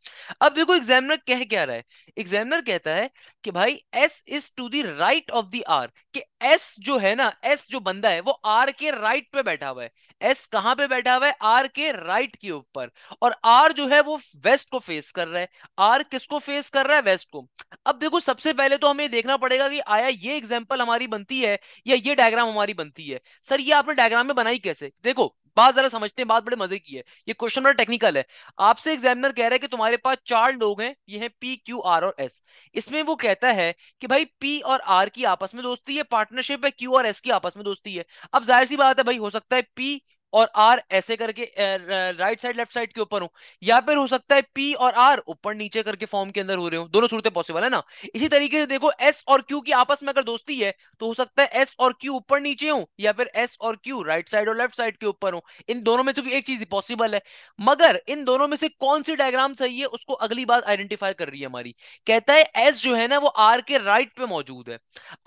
अब देखो एग्जामिनर कह क्या रहा है एग्जामिनर कहता है कि भाई S is to the right of the R कि एस जो है ना एस जो बंदा है वो आर के राइट पे बैठा हुआ है एस कहां पे बैठा हुआ है आर के राइट के ऊपर और आर जो है वो वेस्ट को फेस कर रहा है आर किसको फेस कर रहा है वेस्ट को अब देखो सबसे पहले तो हमें देखना पड़ेगा कि आया ये एग्जाम्पल हमारी बनती है या ये डायग्राम हमारी बनती है सर ये आपने डायग्राम में बनाई कैसे देखो बात जरा समझते हैं बात बड़े मजे की है ये क्वेश्चन बड़ा टेक्निकल है आपसे एग्जामिनर कह रहा है कि तुम्हारे पास चार लोग हैं ये हैं पी क्यू आर और एस इसमें वो कहता है कि भाई पी और आर की आपस में दोस्ती है पार्टनरशिप है क्यू और एस की आपस में दोस्ती है अब जाहिर सी बात है भाई हो सकता है पी और आर ऐसे करके राइट साइड लेफ्ट साइड के ऊपर हो या फिर हो सकता है पी और आर ऊपर नीचे करके फॉर्म के अंदर हो रहे हो दोनों सूरतें पॉसिबल है ना इसी तरीके से देखो एस और क्यू की आपस में अगर दोस्ती है तो हो सकता है एस और क्यू ऊपर नीचे हो या फिर एस और क्यू राइट साइड और लेफ्ट साइड के ऊपर हो इन दोनों में से एक चीज पॉसिबल है मगर इन दोनों में से कौन सी डायग्राम सही है उसको अगली बात आइडेंटिफाई कर रही है हमारी कहता है एस जो है ना वो आर के राइट पे मौजूद है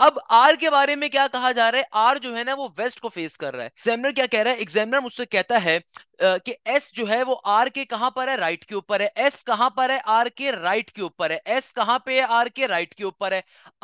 अब आर के बारे में क्या कहा जा रहा है आर जो है ना वो वेस्ट को फेस कर रहा है एग्जामिनर क्या कह रहा है एग्जामिनर सिमरन मुझसे कहता है कि एस जो है वो आर के कहां पर है राइट के ऊपर है एस कहां पर है आर के राइट के ऊपर है एस कहां पे है आर के राइट के ऊपर है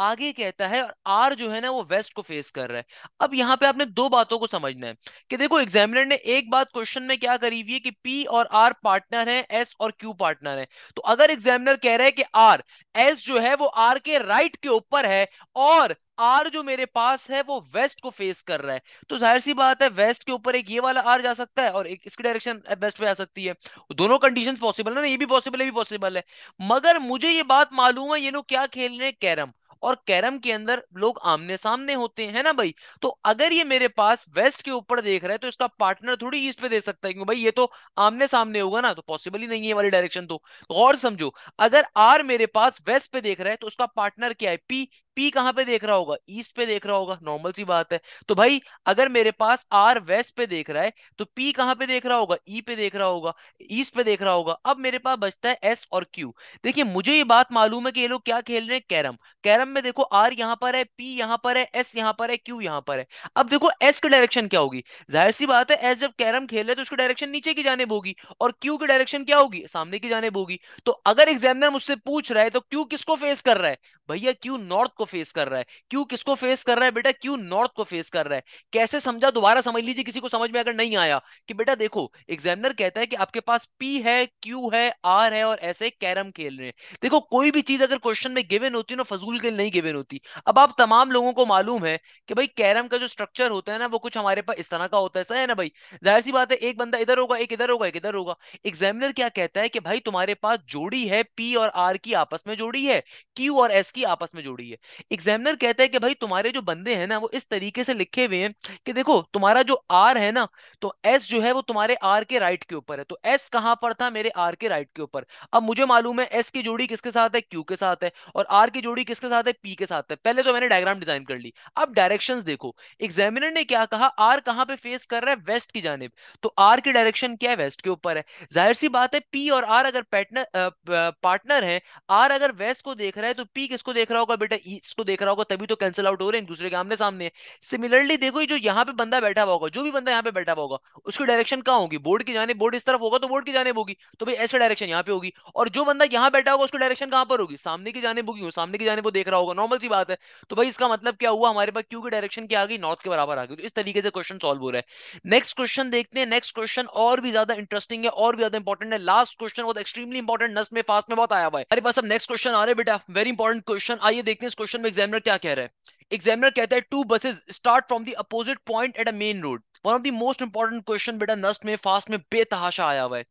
आगे कहता है और आर जो है ना वो वेस्ट को फेस कर रहा है अब यहां पे आपने दो बातों को समझना है कि देखो एग्जामिनर ने एक बात क्वेश्चन में क्या करी हुई है कि पी और आर पार्टनर है एस और क्यू पार्टनर है तो अगर एग्जामिनर कह रहे हैं कि आर एस जो है वो आर के राइट के ऊपर है और आर जो मेरे पास है वो वेस्ट को फेस कर रहा है तो जाहिर सी बात है वेस्ट के ऊपर एक ये वाला आर जा सकता है और एक इसकी डायरेक्शन वेस्ट पे आ सकती है दोनों कंडीशन पॉसिबल है ना ये भी पॉसिबल है भी पॉसिबल है मगर मुझे ये बात मालूम है ये लोग क्या खेल रहे हैं कैरम और कैरम के अंदर लोग आमने सामने होते हैं ना भाई तो अगर ये मेरे पास वेस्ट के ऊपर देख रहा है तो इसका पार्टनर थोड़ी ईस्ट पे दे सकता है क्योंकि भाई ये तो आमने सामने होगा ना तो पॉसिबल ही नहीं है वाली डायरेक्शन तो।, तो और समझो अगर आर मेरे पास वेस्ट पे देख रहा है तो उसका पार्टनर क्या है पी पी कहां पे देख रहा होगा ईस्ट पे देख रहा होगा नॉर्मल सी बात है तो भाई अगर मेरे पास आर वेस्ट पे देख रहा है तो पी कहां पे देख रहा होगा ई e पे देख रहा होगा ईस्ट पे देख रहा होगा अब मेरे पास बचता है एस और क्यू देखिए मुझे ये बात मालूम है कि ये लोग क्या खेल रहे हैं कैरम कैरम में देखो आर यहां पर है पी यहां पर है एस यहां पर है क्यू यहां पर है अब देखो एस की डायरेक्शन क्या होगी जाहिर सी बात है एस जब कैरम खेल रहे तो उसकी डायरेक्शन नीचे की जानेब होगी और क्यू की डायरेक्शन क्या होगी सामने की जानेब होगी तो अगर एग्जामिनर मुझसे पूछ रहा है तो क्यू किसको फेस कर रहा है भैया क्यों नॉर्थ को फेस कर रहा है क्यों किसको फेस कर रहा है बेटा क्यों नॉर्थ को फेस कर रहा है कैसे समझा दोबारा समझ लीजिए किसी को समझ में अगर नहीं आया कि बेटा देखो एग्जामिनर कहता है कि आपके पास पी है क्यू है आर है और ऐसे कैरम खेल रहे हैं देखो कोई भी चीज अगर क्वेश्चन में गिवन होती है ना फजूल के नहीं गिवन होती अब आप तमाम लोगों को मालूम है कि भाई कैरम का जो स्ट्रक्चर होता है ना वो कुछ हमारे पास इस तरह का होता है सही है ना भाई जाहिर सी बात है एक बंदा इधर होगा एक इधर होगा एक इधर होगा एग्जामिनर क्या कहता है कि भाई तुम्हारे पास जोड़ी है पी और आर की आपस में जोड़ी है क्यू और एस की की आपस में जुड़ी है एग्जामिनर कहता है कि भाई तुम्हारे जो बंदे हैं ना वो इस तरीके से लिखे हुए हैं कि देखो तुम्हारा जो आर है ना तो एस जो है वो तुम्हारे आर के राइट के ऊपर है तो एस कहां पर था मेरे आर के राइट के ऊपर अब मुझे मालूम है एस की जोड़ी किसके साथ है क्यू के साथ है और आर की जोड़ी किसके साथ है पी के साथ है पहले तो मैंने डायग्राम डिजाइन कर ली अब डायरेक्शन देखो एग्जामिनर ने क्या कहा आर कहां पर फेस कर रहा है वेस्ट की जानब तो आर की डायरेक्शन क्या है वेस्ट के ऊपर है जाहिर सी बात है पी और आर अगर पार्टनर है आर अगर वेस्ट को देख रहा है तो पी किसको इसको देख रहा होगा बेटा इसको देख रहा होगा तभी तो कैंसिल आउट हो रहे हैं दूसरे के आमने सामने सिमिलरली देखो जो यहाँ पे बंदा बैठा हुआ होगा जो भी बंदा यहाँ पे बैठा हुआ होगा उसकी डायरेक्शन कहाँ होगी बोर्ड की जाने बोर्ड इस तरफ होगा तो बोर्ड की जाने होगी तो भाई ऐसे डायरेक्शन यहाँ पे होगी और जो बंदा यहाँ बैठा होगा उसकी डायरेक्शन कहाँ पर होगी सामने की जाने होगी सामने की जाने वो देख रहा होगा नॉर्मल सी बात है तो भाई इसका मतलब क्या हुआ हमारे पास क्यू की डायरेक्शन क्या आ गई नॉर्थ के बराबर आ गई तो इस तरीके से क्वेश्चन सॉल्व हो रहा है नेक्स्ट क्वेश्चन देखते हैं नेक्स्ट क्वेश्चन और भी ज्यादा इंटरेस्टिंग है और भी ज्यादा इंपॉर्टेंट है लास्ट क्वेश्चन बहुत एक्सट्रीमली इंपॉर्टेंट नस्ट में फास्ट में बहुत आया हुआ है हमारे पास अब नेक्स्ट क्वेश्चन आ रहे बेटा वेरी इंपॉर्टेंट क्वेश्चन क्वेश्चन आइए देखते हैं इस क्वेश्चन में एग्जामिनर क्या कह रहा है एग्जामिनर कहता है two buses start from the opposite point at a main road one of the most important question बेटा नस्ट में फास्ट में बेतहाशा आया हुआ है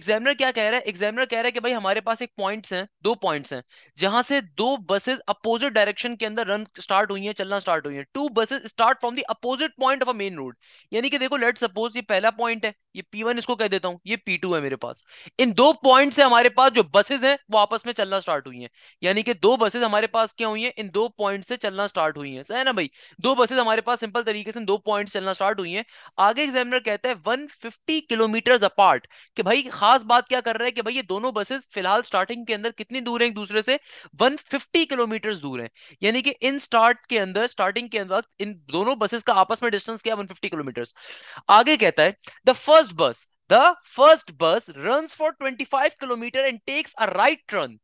एग्जामिनर क्या कह रहा है एग्जामिनर कह रहा है कि भाई हमारे पास एक पॉइंट्स हैं दो पॉइंट्स हैं जहां से दो बसेस अपोजिट डायरेक्शन के अंदर रन स्टार्ट हुई है चलना स्टार्ट हुई है two buses start from the opposite point of a main road यानी कि देखो लेट सपोज ये पहला पॉइंट है ये पी वन इसको कह देता हूँ ये पी टू है मेरे पास इन दो पॉइंट से हमारे पास जो बसेज है वो आपस में चलना स्टार्ट हुई है यानी कि दो बसेज हमारे पास क्या हुई है इन दो पॉइंट से चलना स्टार्ट हुई है सही ना भाई दो बसेज हमारे पास सिंपल तरीके से दो पॉइंट चलना स्टार्ट हुई है आगे एग्जामिनर कहता है 150 किलोमीटर अपार्ट कि भाई खास बात क्या कर रहा है कि भाई ये दोनों बसेस फिलहाल स्टार्टिंग के अंदर कितनी दूर है एक दूसरे से 150 किलोमीटर दूर है यानी कि इन स्टार्ट के अंदर स्टार्टिंग के अंदर इन दोनों बसेस का आपस में डिस्टेंस क्या वन फिफ्टी किलोमीटर आगे कहता है the first bus the first bus run for twenty five kilometre and takes a right run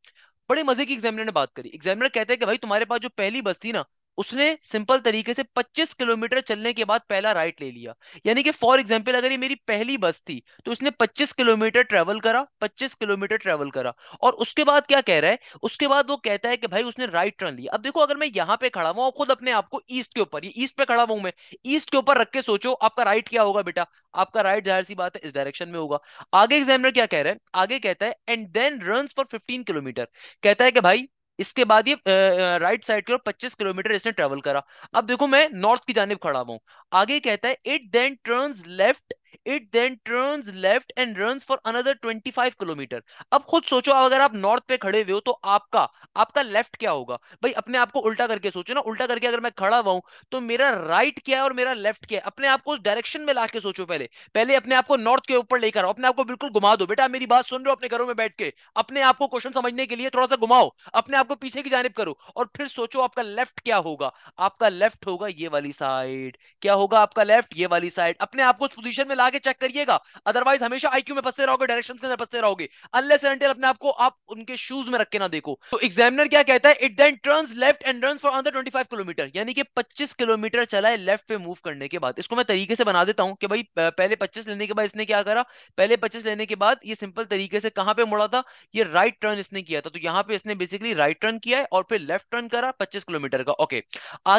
बड़े मजे की एग्जामिनर ने बात करी एग्जामिनर कहते हैं कि भाई तुम्हारे पास जो पहली बस थी ना उसने सिंपल तरीके से 25 किलोमीटर चलने के बाद पहला राइट ले लिया यानी कि फॉर एग्जांपल अगर ये मेरी पहली बस थी तो उसने 25 किलोमीटर ट्रेवल करा 25 किलोमीटर ट्रेवल करा और उसके बाद क्या कह रहा है उसके बाद वो कहता है कि भाई उसने राइट टर्न लिया अब देखो अगर मैं यहाँ पे खड़ा हुआ खुद अपने आपको ईस्ट के ऊपर ईस्ट पे खड़ा हुआ मैं ईस्ट के ऊपर रख के सोचो आपका राइट क्या होगा बेटा आपका राइट जाहिर सी बात है इस डायरेक्शन में होगा आगे एग्जामिनर क्या कह रहा है आगे कहता है and then run for fifteen kilometre कहता है कि भाई इसके बाद ये राइट साइड की ओर 25 किलोमीटर इसने ट्रेवल करा अब देखो मैं नॉर्थ की जानब खड़ा हुआ आगे कहता है it then turns left it then turn left and run for another twenty five kilometre अब खुद सोचो अगर आप नॉर्थ पे खड़े हुए हो तो आपका आपका लेफ्ट क्या होगा भाई अपने आप को उल्टा करके सोचो ना उल्टा करके अगर मैं खड़ा हुआ हूं तो मेरा राइट right क्या है और मेरा लेफ्ट क्या है अपने आप को उस डायरेक्शन में ला के सोचो पहले पहले अपने आप को नॉर्थ के ऊपर लेकर आओ अपने आप को बिल्कुल घुमा दो बेटा मेरी बात सुन रहे हो अपने घरों में बैठ के अपने आप को क्वेश्चन समझने के लिए थोड़ा सा घुमाओ अपने आप को पीछे की जानब करो और फिर सोचो आपका लेफ्ट क्या होगा आपका लेफ्ट होगा ये वाली साइड क्या होगा आपका लेफ्ट ये वाली साइड अपने आप को उस पोजिशन में ला के चेक करिएगा अदरवाइज हमेशा आईक्यू में फंसते रहोगे डायरेक्शन के अंदर फंसते रहोगे अनलेस एंटिल अपने आपको आप उनके शूज में रख के ना देखो तो एग्जामिनर क्या कहता है it then turns left and run for another twenty kilometre यानी कि पच्चीस किलोमीटर चला है लेफ्ट पे मूव करने के बाद इसको मैं तरीके से बना देता हूँ कि भाई पहले पच्चीस लेने के बाद इसने क्या करा पहले पच्चीस लेने के बाद ये सिंपल तरीके से कहां पर मुड़ा था ये राइट टर्न इसने किया था तो यहाँ पे इसने बेसिकली राइट टर्न किया है और फिर लेफ्ट टर्न करा पच्चीस किलोमीटर का ओके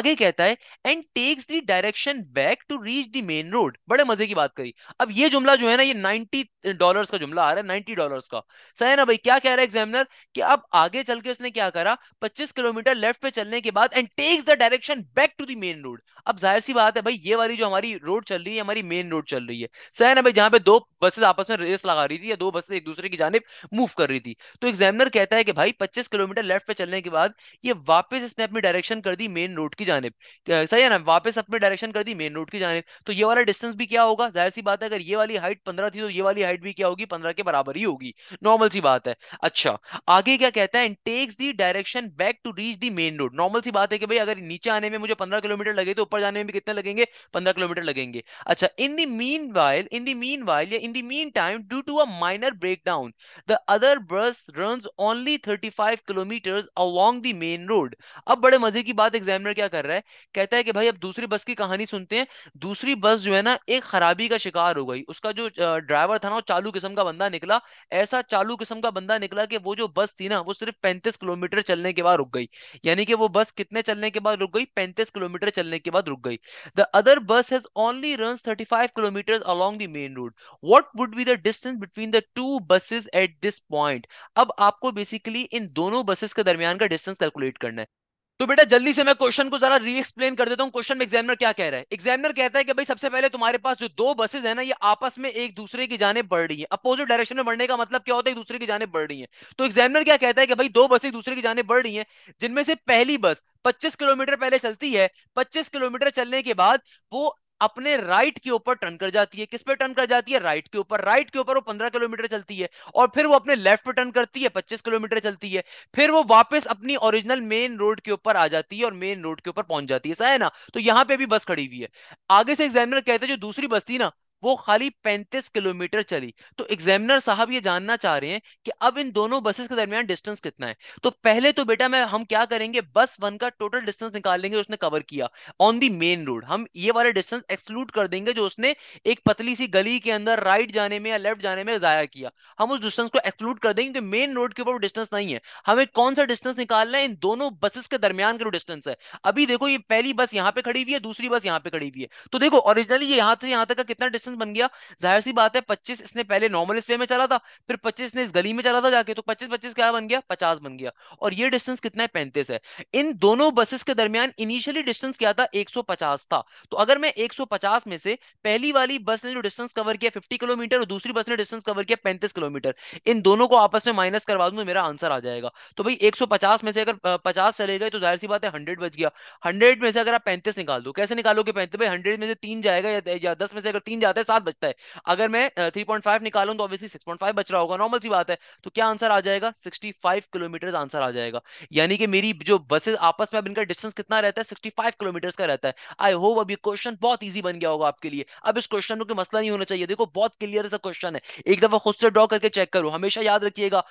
आगे कहता है and takes the direction back to reach the main road बड़े मजे की बात करी भाई अब ये जुमला जो है ना ये नाइनटी डॉलर का जुमला आ रहा है नाइनटी डॉलर का सही है ना भाई क्या कह रहा है एग्जामिनर कि अब आगे चल के उसने क्या करा पच्चीस किलोमीटर लेफ्ट पे चलने के बाद and takes the direction back to the main road अब जाहिर सी बात है भाई ये वाली जो हमारी रोड चल रही है हमारी मेन रोड चल रही है सही है ना भाई जहां पे दो बसेस आपस में रेस लगा रही थी या दो बसेस एक दूसरे की जानब मूव कर रही थी तो एग्जामिनर कहता है कि भाई पच्चीस किलोमीटर लेफ्ट पे चलने के बाद ये वापस इसने अपनी डायरेक्शन कर दी मेन रोड की जानब सही है ना वापस अपनी डायरेक्शन कर दी मेन रोड की जानब तो ये वाला डिस्टेंस भी क्या होगा जाहिर सी सी बात है अगर ये वाली हाइट पंद्रह थी तो ये वाली हाइट भी क्या होगी पंद्रह के बराबर ही होगी नॉर्मल सी बात है अच्छा आगे क्या कहता है and takes the direction back to reach the main road normal सी बात है कि भाई अगर नीचे आने में मुझे पंद्रह किलोमीटर लगे तो ऊपर जाने में भी कितने लगेंगे पंद्रह किलोमीटर लगेंगे अच्छा in the meanwhile in the meanwhile या in the meantime due to a minor breakdown the other bus run only thirty five kilometre along the main road अब बड़े मजे की बात examiner क्या कर रहा है कहता है कि भाई अब दूसरी बस की कहानी सुनते हैं दूसरी बस जो है ना एक खराबी का शिकार हो गई उसका जो ड्राइवर था ना वो चालू किस्म का बंदा निकला ऐसा चालू किस्म का बंदा निकला कि वो जो बस थी ना वो सिर्फ पैंतीस किलोमीटर चलने के बाद रुक गई यानी कि वो बस कितने चलने के बाद रुक गई पैंतीस किलोमीटर चलने के बाद रुक गई the other bus has only run thirty five kilometre along the main road what would be the distance between the two buses at this point अब आपको बेसिकली इन दोनों बसेस के दरमियान का डिस्टेंस कैलकुलेट करना है तो बेटा जल्दी से मैं क्वेश्चन को जरा री एक्सप्लेन कर देता हूँ क्वेश्चन में एग्जामिनर क्या कह रहा है एग्जामिनर कहता है कि भाई सबसे पहले तुम्हारे पास जो दो बसेस है ना ये आपस में एक दूसरे की जाने बढ़ रही है अपोजिट डायरेक्शन में बढ़ने का मतलब क्या होता है एक दूसरे की जाने बढ़ रही है तो एग्जामिनर क्या कहता है कि भाई दो बसे एक दूसरे की जाने बढ़ रही है जिनमें से पहली बस पच्चीस किलोमीटर पहले चलती है पच्चीस किलोमीटर चलने के बाद वो अपने राइट के ऊपर टर्न कर जाती है किस पे टर्न कर जाती है राइट के ऊपर राइट के ऊपर वो पंद्रह किलोमीटर चलती है और फिर वो अपने लेफ्ट पे टर्न करती है पच्चीस किलोमीटर चलती है फिर वो वापस अपनी ओरिजिनल मेन रोड के ऊपर आ जाती है और मेन रोड के ऊपर पहुंच जाती है ऐसा है ना तो यहाँ पे भी बस खड़ी हुई है आगे से एग्जामिनर कहते हैं जो दूसरी बस थी ना वो खाली पैंतीस किलोमीटर चली तो एग्जामिनर साहब ये जानना चाह रहे हैं कि अब इन दोनों बसेस के दरमियान डिस्टेंस कितना है तो पहले तो बेटा मैं हम क्या करेंगे बस वन का टोटल डिस्टेंस निकाल लेंगे उसने कवर किया ऑन दी मेन रोड हम ये वाले डिस्टेंस एक्सक्लूड कर देंगे जो उसने एक पतली सी गली के अंदर राइट जाने में या लेफ्ट जाने में जाया किया हम उस डिस्टेंस को एक्सक्लूड कर देंगे मेन रोड के ऊपर डिस्टेंस नहीं है हमें कौन सा डिस्टेंस निकालना है इन दोनों बसेस के दरमियान का डिस्टेंस है अभी देखो ये पहली बस यहाँ पे खड़ी हुई है दूसरी बस यहाँ पे खड़ी हुई है तो देखो ओरिजिनली यहाँ से यहाँ तक का कितना डिस्टेंस डिस्टेंस बन गया जाहिर सी बात है पच्चीस इसने पहले नॉर्मल स्पे में चला था फिर पच्चीस ने इस गली में चला था जाके तो पच्चीस पच्चीस क्या बन गया पचास बन गया और ये डिस्टेंस कितना है पैंतीस है इन दोनों बसेस के दरमियान इनिशियली डिस्टेंस क्या था एक था तो अगर मैं एक में से पहली वाली बस ने जो डिस्टेंस कवर किया फिफ्टी किलोमीटर और दूसरी बस ने डिस्टेंस कवर किया पैंतीस किलोमीटर इन दोनों को आपस में माइनस करवा दूं तो मेरा आंसर आ जाएगा तो भाई एक में से अगर पचास चले गए तो जाहिर सी बात है हंड्रेड बच गया हंड्रेड में से अगर आप पैंतीस निकाल दो कैसे निकालोगे पैंतीस भाई हंड्रेड में से तीन जाएगा या, दस में से अगर तीन जाता है है सात बचता है अगर मैं थ्री पॉइंट फाइव निकालू तो ऑब्वियसली सिक्स पॉइंट फाइव बच रहा होगा नॉर्मल सी बात है तो क्या आंसर आ जाएगा सिक्सटी फाइव किलोमीटर आंसर आ जाएगा यानी कि मेरी जो बसेस आपस में अब इनका डिस्टेंस कितना रहता है सिक्सटी फाइव किलोमीटर का रहता है आई होप अब ये क्वेश्चन बहुत ईजी बन गया होगा आपके लिए अब इस क्वेश्चन को मसला नहीं होना चाहिए देखो बहुत क्लियर सा क्वेश्चन है एक दफा खुद से ड्रॉ करके चेक करो हमेशा याद रखिएगा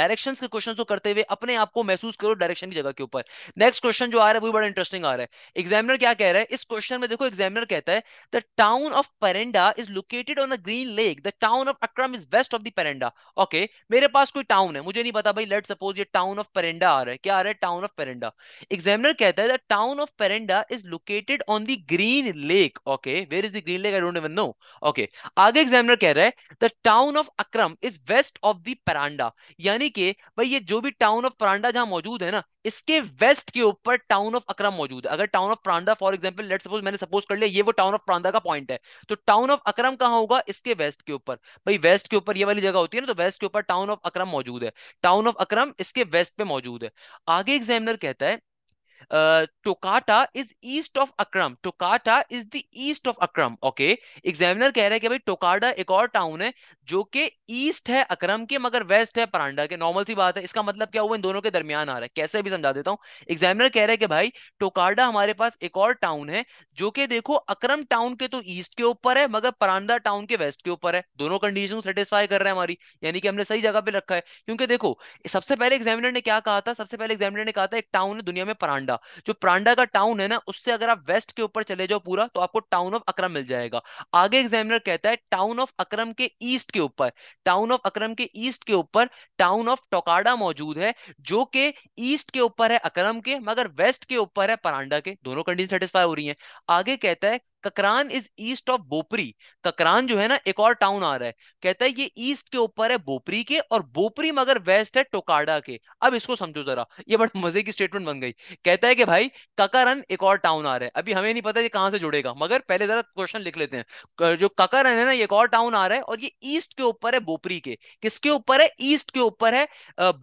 डायरेक्शन के क्वेश्चन को करते हुए अपने आप को महसूस करो डायरेक्शन की जगह के ऊपर नेक्स्ट क्वेश्चन जो आ रहा है वो बड़ा इंटरेस्टिंग आ रहा है एग्जामिनर क्या कह रहा है इस क्वेश्चन में देखो एग्जामिनर कहता है the town of Perenda Perenda is located on the Green Lake. The town of Akram is west of the Perenda. Okay, मेरे पास कोई टाउन है मुझे नहीं पता भाई लेट सपोज ये टाउन ऑफ पेरेंडा आ रहा है क्या आ रहा है टाउन ऑफ पेरेंडा एग्जामिनर कहता है the town of Perenda is located on the green lake okay where is the green lake I don't even know okay आगे एग्जामिनर कह रहा है the town of Akram is west of the Paranda यानी कि भाई ये जो भी टाउन ऑफ पेरांडा जहां मौजूद है ना इसके वेस्ट के ऊपर टाउन ऑफ अक्रम मौजूद है अगर town of Pranda for example let suppose मैंने सपोज कर लिया ये वो टाउन ऑफ प्रांडा का पॉइंट है तो टाउन टाउन ऑफ अक्रम कहा होगा इसके वेस्ट के ऊपर भाई वेस्ट के ऊपर ये वाली जगह होती है ना तो वेस्ट के ऊपर टाउन ऑफ अक्रम मौजूद है टाउन ऑफ अक्रम इसके वेस्ट पे मौजूद है आगे एग्जामिनर कहता है uh, is east of Akram Tokata is the east of Akram okay examiner कह रहा है कि भाई टोकाडा एक और टाउन है जो कि ईस्ट है अक्रम के मगर वेस्ट है परांडा के नॉर्मल सी बात है इसका मतलब क्या हुआ इन दोनों के दरमियान आ रहा है कैसे भी समझा देता हूँ एग्जामिनर कह रहा है कि भाई टोकाडा हमारे पास एक और टाउन है जो कि देखो अक्रम टाउन के तो ईस्ट के ऊपर है मगर परांडा टाउन के वेस्ट के ऊपर है दोनों कंडीशन सेटिस्फाई कर रहे हैं हमारी यानी कि हमने सही जगह पे रखा है क्योंकि देखो सबसे पहले एग्जामिनर ने क्या कहा था सबसे पहले एग्जामिनर ने कहा था एक टाउन है दुनिया में परांडा प्रांडा जो प्रांडा का टाउन है ना उससे अगर आप वेस्ट के ऊपर चले जाओ पूरा तो आपको टाउन ऑफ अक्रम मिल जाएगा आगे एग्जामिनर कहता है टाउन ऑफ अक्रम के ईस्ट के ऊपर टाउन ऑफ अक्रम के ईस्ट के ऊपर टाउन ऑफ टोकाडा मौजूद है जो कि ईस्ट के ऊपर है अक्रम के मगर वेस्ट के ऊपर है परांडा के दोनों कंडीशन सेटिस्फाई हो रही है आगे कहता है Kakran is east of Bopri Kakran जो है ना एक और टाउन आ रहा है कहता है ये ईस्ट के ऊपर है बोपरी के और बोपरी मगर वेस्ट है टोकाडा के अब इसको समझो जरा ये बड़े मजे की स्टेटमेंट बन गई कहता है कि भाई ककरन एक और टाउन आ रहा है अभी हमें नहीं पता ये कहां से जुड़ेगा मगर पहले जरा क्वेश्चन लिख लेते हैं जो ककरन है ना एक और टाउन आ रहा है और ये ईस्ट के ऊपर है बोपरी के किसके ऊपर है ईस्ट के ऊपर है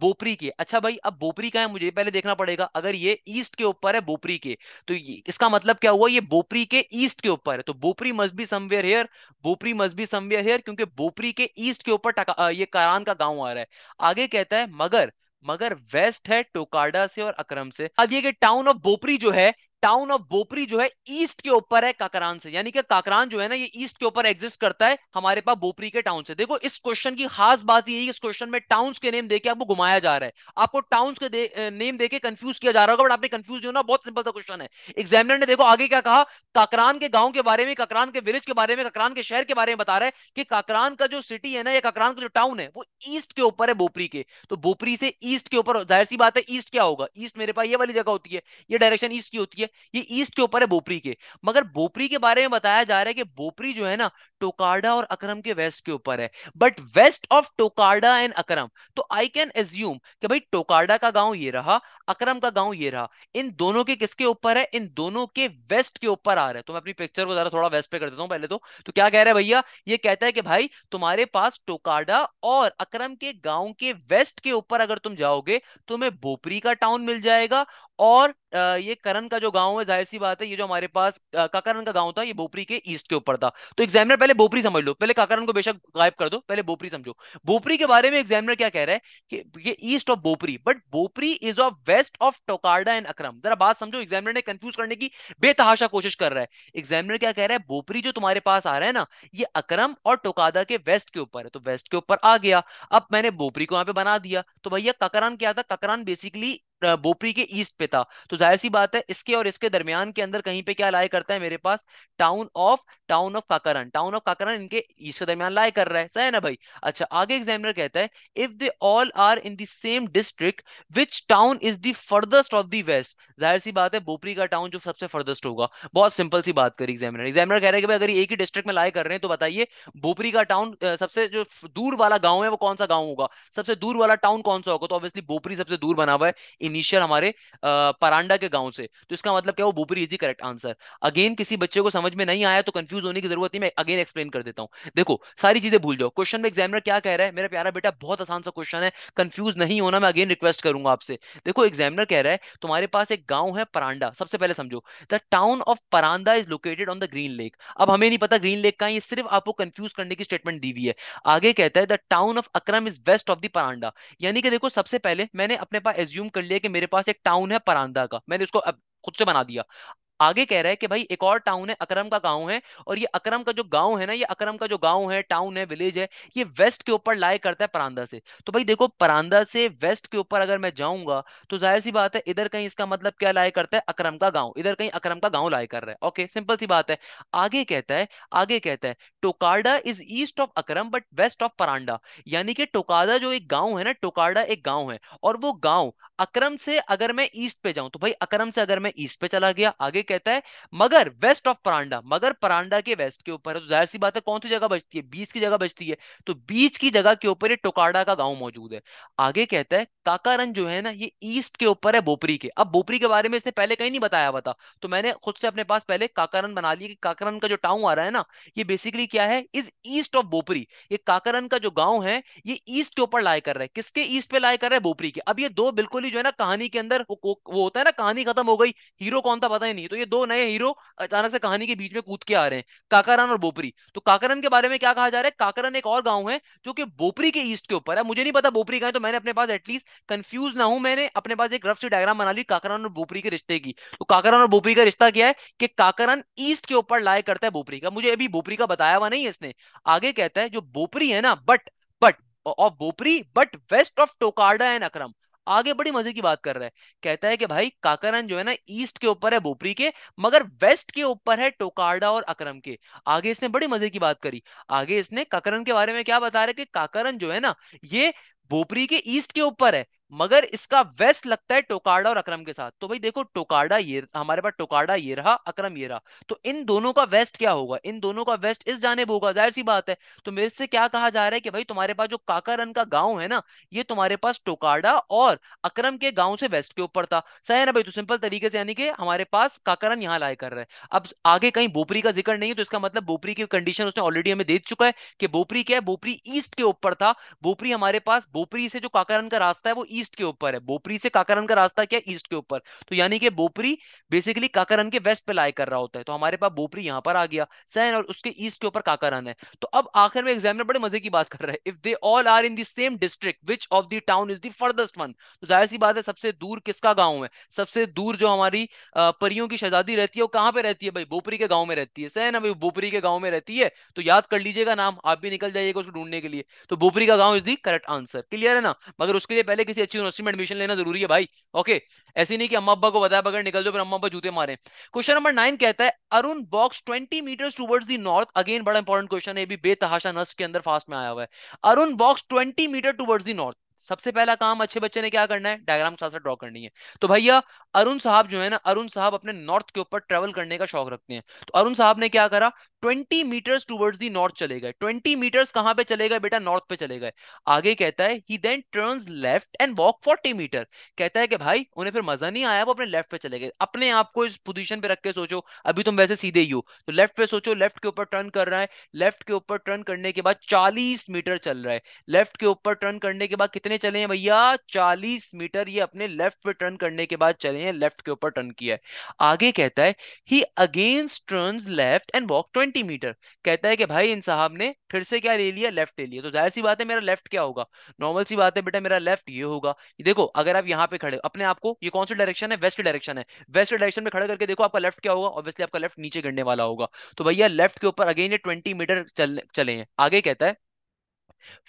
बोपरी के अच्छा भाई अब बोपरी का है मुझे पहले देखना पड़ेगा अगर ये ईस्ट के ऊपर है बोपरी के तो इसका मतलब क्या हुआ ये बोपरी के ईस्ट के के ऊपर है तो बोपरी मस्ट भी समवेयर हेयर बोपरी मस्ट भी समवेयर हेयर क्योंकि बोपरी के ईस्ट के ऊपर ये करान का गांव आ रहा है आगे कहता है मगर मगर वेस्ट है टोकाडा से और अक्रम से अब ये कि टाउन ऑफ बोपरी जो है टाउन ऑफ बोपरी जो है ईस्ट के ऊपर है काकरान से यानी कि काकरान जो है ना ये ईस्ट के ऊपर एग्जिस्ट करता है हमारे पास बोपरी के टाउन से देखो इस क्वेश्चन की खास बात यही इस क्वेश्चन में टाउन्स के नेम देके आपको घुमाया जा रहा है आपको टाउन्स के दे, नेम देके कंफ्यूज किया जा रहा होगा बट आपने कंफ्यूज होना बहुत सिंपल सा क्वेश्चन है एग्जामिनर ने देखो आगे क्या कहा काकरान के गांव के बारे में काकरान के विलेज के बारे में काकरान के शहर के बारे में बता रहा है कि काकरान का जो सिटी है ना या काकरान का जो टाउन है वो ईस्ट के ऊपर है बोपरी के तो बोपरी से ईस्ट के ऊपर जाहिर सी बात है ईस्ट क्या होगा ईस्ट मेरे पास ये वाली जगह होती है ये डायरेक्शन ईस्ट की होती है है ये ईस्ट के ऊपर है बोपरी के मगर बोपरी के बारे में बताया जा रहा है कि बोपरी जो है ना टोकार्डा और अकरम के वेस्ट के ऊपर है but west of Tokarda and Akram तो आई कैन एज्यूम कि भाई टोकार्डा का गांव ये रहा अकरम का गांव ये रहा इन दोनों के किसके ऊपर है इन दोनों के वेस्ट के ऊपर आ रहा है तो मैं अपनी पिक्चर को जरा थोड़ा वेस्ट पे कर देता हूँ पहले तो तो क्या कह रहे हैं भैया ये कहता है कि भाई तुम्हारे पास टोकाडा और अक्रम के गांव के वेस्ट के ऊपर अगर तुम जाओगे तुम्हें बोपरी का टाउन मिल जाएगा और ये करण का जो गांव है जाहिर सी बात है ये जो हमारे पास काकरण का गांव था ये बोपरी के ईस्ट के ऊपर था तो एग्जामिनर पहले बोपरी समझ लो पहले काकरण को बेशक गायब कर दो पहले बोपरी समझो बोपरी के बारे में एग्जामिनर क्या कह रहा है कि ये east of Bopri but Bopri is of west of Tokada and Akram जरा बात समझो एग्जामिनर ने कंफ्यूज करने की बेतहाशा कोशिश कर रहा है एग्जामिनर क्या कह रहा है बोपरी जो तुम्हारे पास आ रहा है ना ये अक्रम और टोकादा के वेस्ट के ऊपर है तो वेस्ट के ऊपर आ गया अब मैंने बोपरी को यहाँ पे बना दिया तो भैया ककरान क्या था ककरान बेसिकली बोपरी के ईस्ट पे था तो जाहिर सी बात है इसके और इसके दरमियान के अंदर कहीं पे क्या लाए करता है मेरे पास town of town of Kakran town of Kakran इनके ईस्ट के दरमियान लाए कर रहा है सही है ना भाई अच्छा आगे एग्जामिनर कहता है if they all are in the same district which town is the farthest of the west जाहिर सी बात है बोपरी का टाउन जो सबसे फर्दस्ट होगा बहुत सिंपल सी बात करी एग्जामिनर एग्जामिनर कह रहे हैं कि भाई अगर एक ही डिस्ट्रिक्ट में लाए कर रहे हैं तो बताइए बोपरी का टाउन सबसे जो दूर वाला गाँव है वो कौन सा गाँव होगा सबसे दूर वाला टाउन कौन सा होगा तो ऑब्वियसली बोपरी सबसे दूर बना हुआ है इनिशियल हमारे परांडा के गांव से तो इसका मतलब क्या वो Bhupri is the correct answer again किसी बच्चे को समझ में नहीं आया तो कंफ्यूज होने की जरूरत नहीं मैं अगेन एक्सप्लेन कर देता हूँ देखो सारी चीजें भूल जाओ क्वेश्चन में एग्जामिनर क्या कह रहा है मेरा प्यारा बेटा बहुत आसान सा क्वेश्चन है कंफ्यूज नहीं होना मैं अगेन रिक्वेस्ट करूंगा आपसे देखो एग्जामिनर कह रहा है तुम्हारे पास एक गांव है परांडा सबसे पहले समझो the town of Paranda is located on the green lake अब हमें नहीं पता ग्रीन लेक का ये सिर्फ आपको कंफ्यूज करने की स्टेटमेंट दी हुई है आगे कहता है the town of Akram is west of the Paranda यानी कि देखो सबसे पहले मैंने अपने पास एज्यूम कर लिया कि मेरे पास एक टाउन है परांदा का मैंने उसको खुद से बना दिया आगे कह रहा है कि भाई एक और टाउन है अकरम का गांव है और ये अकरम का जो गांव है ना ये अकरम का जो गांव है टाउन है विलेज है ये वेस्ट के ऊपर लाए करता है परांदा से तो भाई देखो परांदा से वेस्ट के ऊपर अगर मैं जाऊंगा तो जाहिर सी बात है इधर कहीं इसका मतलब क्या लाए करता है अकरम का गांव इधर कहीं अकरम का गांव लाए कर रहा है ओके सिंपल सी बात है आगे कहता है आगे कहता है Tokada is east of Akram but west of Paranda यानी कि टोकाडा जो एक गाँव है ना टोकाडा एक गाँव है और वो गाँव अक्रम से अगर मैं ईस्ट पे जाऊं तो भाई अक्रम से अगर मैं ईस्ट पे चला गया आगे कहता है मगर वेस्ट ऑफ परांडा मगर परांडा के वेस्ट के ऊपर है तो जाहिर सी बात है कौन सी जगह बचती है बीच की जगह बचती है तो बीच की जगह के ऊपर ये टोकाडा का गांव मौजूद है आगे कहता है काकारन जो है ना ये ईस्ट के ऊपर है बोपरी के अब बोपरी के बारे में इसने पहले कहीं नहीं बताया हुआ था तो मैंने खुद से अपने पास पहले काकारन बना लिया कि काकरन का जो टाउन आ रहा है ना ये बेसिकली क्या है इज ईस्ट ऑफ बोपरी ये काकरन का जो गांव है ये ईस्ट के ऊपर लाए कर रहा है किसके ईस्ट पे लाए कर रहा है बोपरी के अब ये दो बिल्कुल ही जो है ना कहानी के अंदर वो, वो होता है ना कहानी खत्म हो गई हीरो कौन था पता ही नहीं तो ये दो नए हीरो अचानक से कहानी के बीच में कूद के आ रहे हैं काकरान और बोपरी तो काकरान के बारे में क्या कहा जा रहा है काकरान एक और गांव है जो कि बोपरी के ईस्ट के ऊपर है मुझे नहीं पता बोपरी का है तो मैंने अपने पास एटलीस्ट कंफ्यूज ना हूं मैंने अपने पास एक रफ से डायग्राम बना ली काकरान और बोपरी के रिश्ते की तो काकरान और बोपरी का रिश्ता क्या है कि काकरान ईस्ट के ऊपर लाया करता है बोपरी का मुझे अभी बोपरी का बताया हुआ नहीं है इसने आगे कहता है जो बोपरी है ना but but of Bopri but west of Tokarda and Akram आगे बड़ी मजे की बात कर रहा है कहता है कि भाई काकरन जो है ना ईस्ट के ऊपर है बोपरी के मगर वेस्ट के ऊपर है टोकारडा और अकरम के आगे इसने बड़ी मजे की बात करी आगे इसने काकरन के बारे में क्या बता रहे कि काकरन जो है ना ये बोपरी के ईस्ट के ऊपर है मगर इसका वेस्ट लगता है टोकार्डा और अक्रम के साथ तो भाई देखो टोकार्डा ये हमारे पास टोकार्डा ये रहा अक्रम ये रहा तो इन दोनों का वेस्ट क्या होगा इन दोनों का वेस्ट इस जानेब होगा जाहिर सी बात है तो मेरे से क्या कहा जा रहा है कि भाई तुम्हारे पास जो काकारन का गांव है ना ये तुम्हारे पास टोकार्डा और अक्रम के गांव से वेस्ट के ऊपर था सही है ना भाई तो सिंपल तरीके से यानी कि हमारे पास काकारन यहाँ लाए कर रहे हैं अब आगे कहीं बोपरी का जिक्र नहीं है तो इसका मतलब बोपरी की कंडीशन उसने ऑलरेडी हमें दे चुका है कि बोपरी क्या है बोपरी ईस्ट के ऊपर था बोपरी हमारे पास बोपरी से जो काकारन का रास्ता है वो ईस्ट के ऊपर है बोपरी से काकरन का रास्ता क्या ईस्ट के ऊपर तो यानी कि बोपरी बेसिकली काकरन के वेस्ट पे लाई कर रहा होता है तो हमारे पास बोपरी यहाँ पर आ गया सैन और उसके ईस्ट के ऊपर काकरन है तो अब आखिर में एग्जाम बड़े मजे की बात कर रहे हैं if they all are in the same district which of the town is the farthest one तो जाहिर सी बात है सबसे दूर किसका गाँव है सबसे दूर जो हमारी परियों की शहजादी रहती है वो कहाँ पे रहती है भाई बोपरी के गाँव में रहती है सैन अभी बोपरी के गाँव में रहती है तो याद कर लीजिएगा नाम आप भी निकल जाइएगा उसको ढूंढने के लिए तो बोपरी का गाँव is the correct answer clear है ना मगर उसके लिए पहले किसी अच्छी यूनिवर्सिटी में एडमिशन लेना जरूरी है भाई ओके ऐसी नहीं कि अम्मा अब्बा को बताया बगैर निकल जाओ फिर अम्मा अब्बा जूते मारे क्वेश्चन नंबर नाइन कहता है Arun walks twenty metres towards the north again बड़ा इंपॉर्टेंट क्वेश्चन है भी बेतहाशा नस के अंदर फास्ट में आया हुआ है Arun walks twenty metre towards the north सबसे पहला काम अच्छे बच्चे ने क्या करना है डायग्राम साथ साथ ड्रॉ करनी है तो भैया अरुण साहब जो है ना अरुण साहब अपने नॉर्थ के ऊपर ट्रेवल करने का शौक रखते हैं तो अरुण साहब ने क्या करा 20 मीटर्स टूवर्ड्स दी नॉर्थ चले गए ट्वेंटी मीटर्स कहां पे चले गए बेटा नॉर्थ पे चले गए आगे कहता है he then turns left and walk forty metre कहता है कि भाई उन्हें फिर मजा नहीं आया वो अपने लेफ्ट पे चले गए अपने आप को इस पोजिशन पे रख के सोचो अभी तुम वैसे सीधे ही हो तो लेफ्ट पे सोचो लेफ्ट के ऊपर टर्न कर रहा है लेफ्ट के ऊपर टर्न करने के बाद चालीस मीटर चल रहा है लेफ्ट के ऊपर टर्न करने के बाद कितने कितने चले हैं भैया चालीस मीटर ये अपने लेफ्ट पे टर्न करने के बाद चले हैं लेफ्ट के ऊपर टर्न किया है आगे कहता है he against turn left and walk twenty metre कहता है कि भाई इन साहब ने फिर से क्या ले लिया लेफ्ट ले लिया तो जाहिर सी बात है मेरा लेफ्ट क्या होगा नॉर्मल सी बात है बेटा मेरा लेफ्ट ये होगा देखो अगर आप यहाँ पे खड़े अपने आपको ये कौन सा डायरेक्शन है वेस्ट डायरेक्शन है वेस्ट डायरेक्शन में खड़े करके देखो आपका लेफ्ट क्या होगा ऑब्वियसली आपका लेफ्ट नीचे गिरने वाला होगा तो भैया लेफ्ट के ऊपर अगेन ये ट्वेंटी मीटर चले हैं आगे कहता है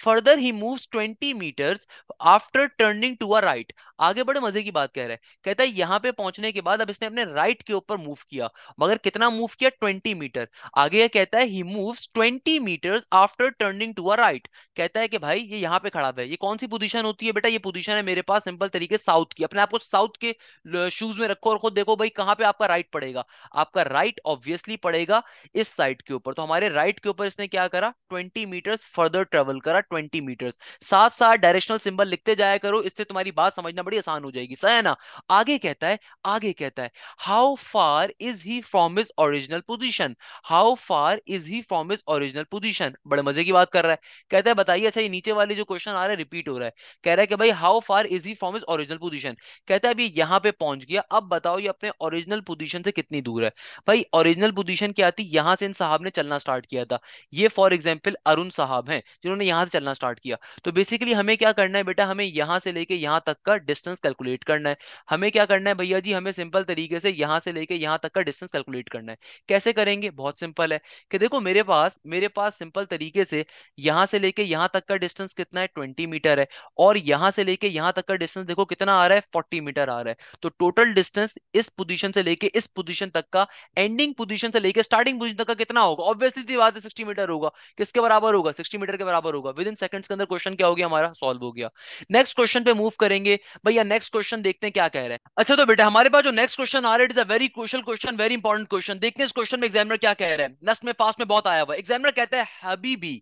further he move twenty metres after turning to a right आगे बड़े मजे की बात कह रहे हैं कहता है यहां पे पहुंचने के बाद अब इसने अपने राइट के ऊपर मूव किया मगर कितना मूव किया ट्वेंटी मीटर आगे कहता है he move twenty metres after turning to a right कहता है कि भाई ये यहाँ पे खड़ा है ये कौन सी पोजिशन होती है बेटा ये पोजिशन है मेरे पास सिंपल तरीके साउथ की अपने आपको साउथ के शूज में रखो और खुद देखो भाई कहाँ पे आपका राइट पड़ेगा आपका राइट ऑब्वियसली पड़ेगा इस साइड के ऊपर तो हमारे राइट के ऊपर इसने क्या करा ट्वेंटी मीटर्स फर्दर ट्रेवल कुल करा ट्वेंटी मीटर्स साथ साथ डायरेक्शनल सिंबल लिखते जाया करो इससे तुम्हारी बात समझना बड़ी आसान हो जाएगी सही है ना आगे कहता है आगे कहता है how far is he from his original position how far is he from his original position बड़े मजे की बात कर रहा है कहता है बताइए अच्छा ये नीचे वाले जो क्वेश्चन आ रहे हैं रिपीट हो रहा है कह रहा है कि भाई how far is he from his original position कहता है अभी यहाँ पे पहुंच गया अब बताओ ये अपने ओरिजिनल पोजिशन से कितनी दूर है भाई ओरिजिनल पोजिशन क्या थी यहाँ से इन साहब ने चलना स्टार्ट किया था ये फॉर एग्जाम्पल अरुण साहब हैं जिन्होंने यहां से चलना स्टार्ट किया तो बेसिकली हमें क्या करना है बेटा हमें यहां से लेके यहां तक का डिस्टेंस कैलकुलेट करना है हमें क्या करना है भैया जी हमें सिंपल तरीके से यहां से लेके यहां तक का डिस्टेंस कैलकुलेट करना है कैसे करेंगे बहुत सिंपल है कि देखो मेरे पास मेरे पास सिंपल तरीके से यहां से लेके यहां तक का डिस्टेंस कितना है ट्वेंटी मीटर है और यहां से लेके यहां तक का डिस्टेंस देखो कितना आ रहा है फोर्टी मीटर आ रहा है तो टोटल डिस्टेंस इस पोजिशन से लेके इस पोजिशन तक का एंडिंग पोजिशन से लेके स्टार्टिंग पोजिशन तक का कितना होगा ऑब्वियसली बात है सिक्सटी मीटर होगा किसके बराबर होगा सिक्सटी मीटर के बराबर होगा विद इन सेकंड्स के अंदर क्वेश्चन क्या हो गया हमारा सॉल्व हो गया नेक्स्ट क्वेश्चन पे मूव करेंगे भैया नेक्स्ट क्वेश्चन देखते हैं क्या कह रहे हैं अच्छा तो बेटा हमारे पास जो नेक्स्ट क्वेश्चन आ रहा है it is a very question question very important question देखते हैं इस क्वेश्चन में एग्जामिनर क्या कह रहे हैं नेक्स्ट में फास्ट में बहुत आया हुआ एग्जामिनर कहते हैं हबी हबीबी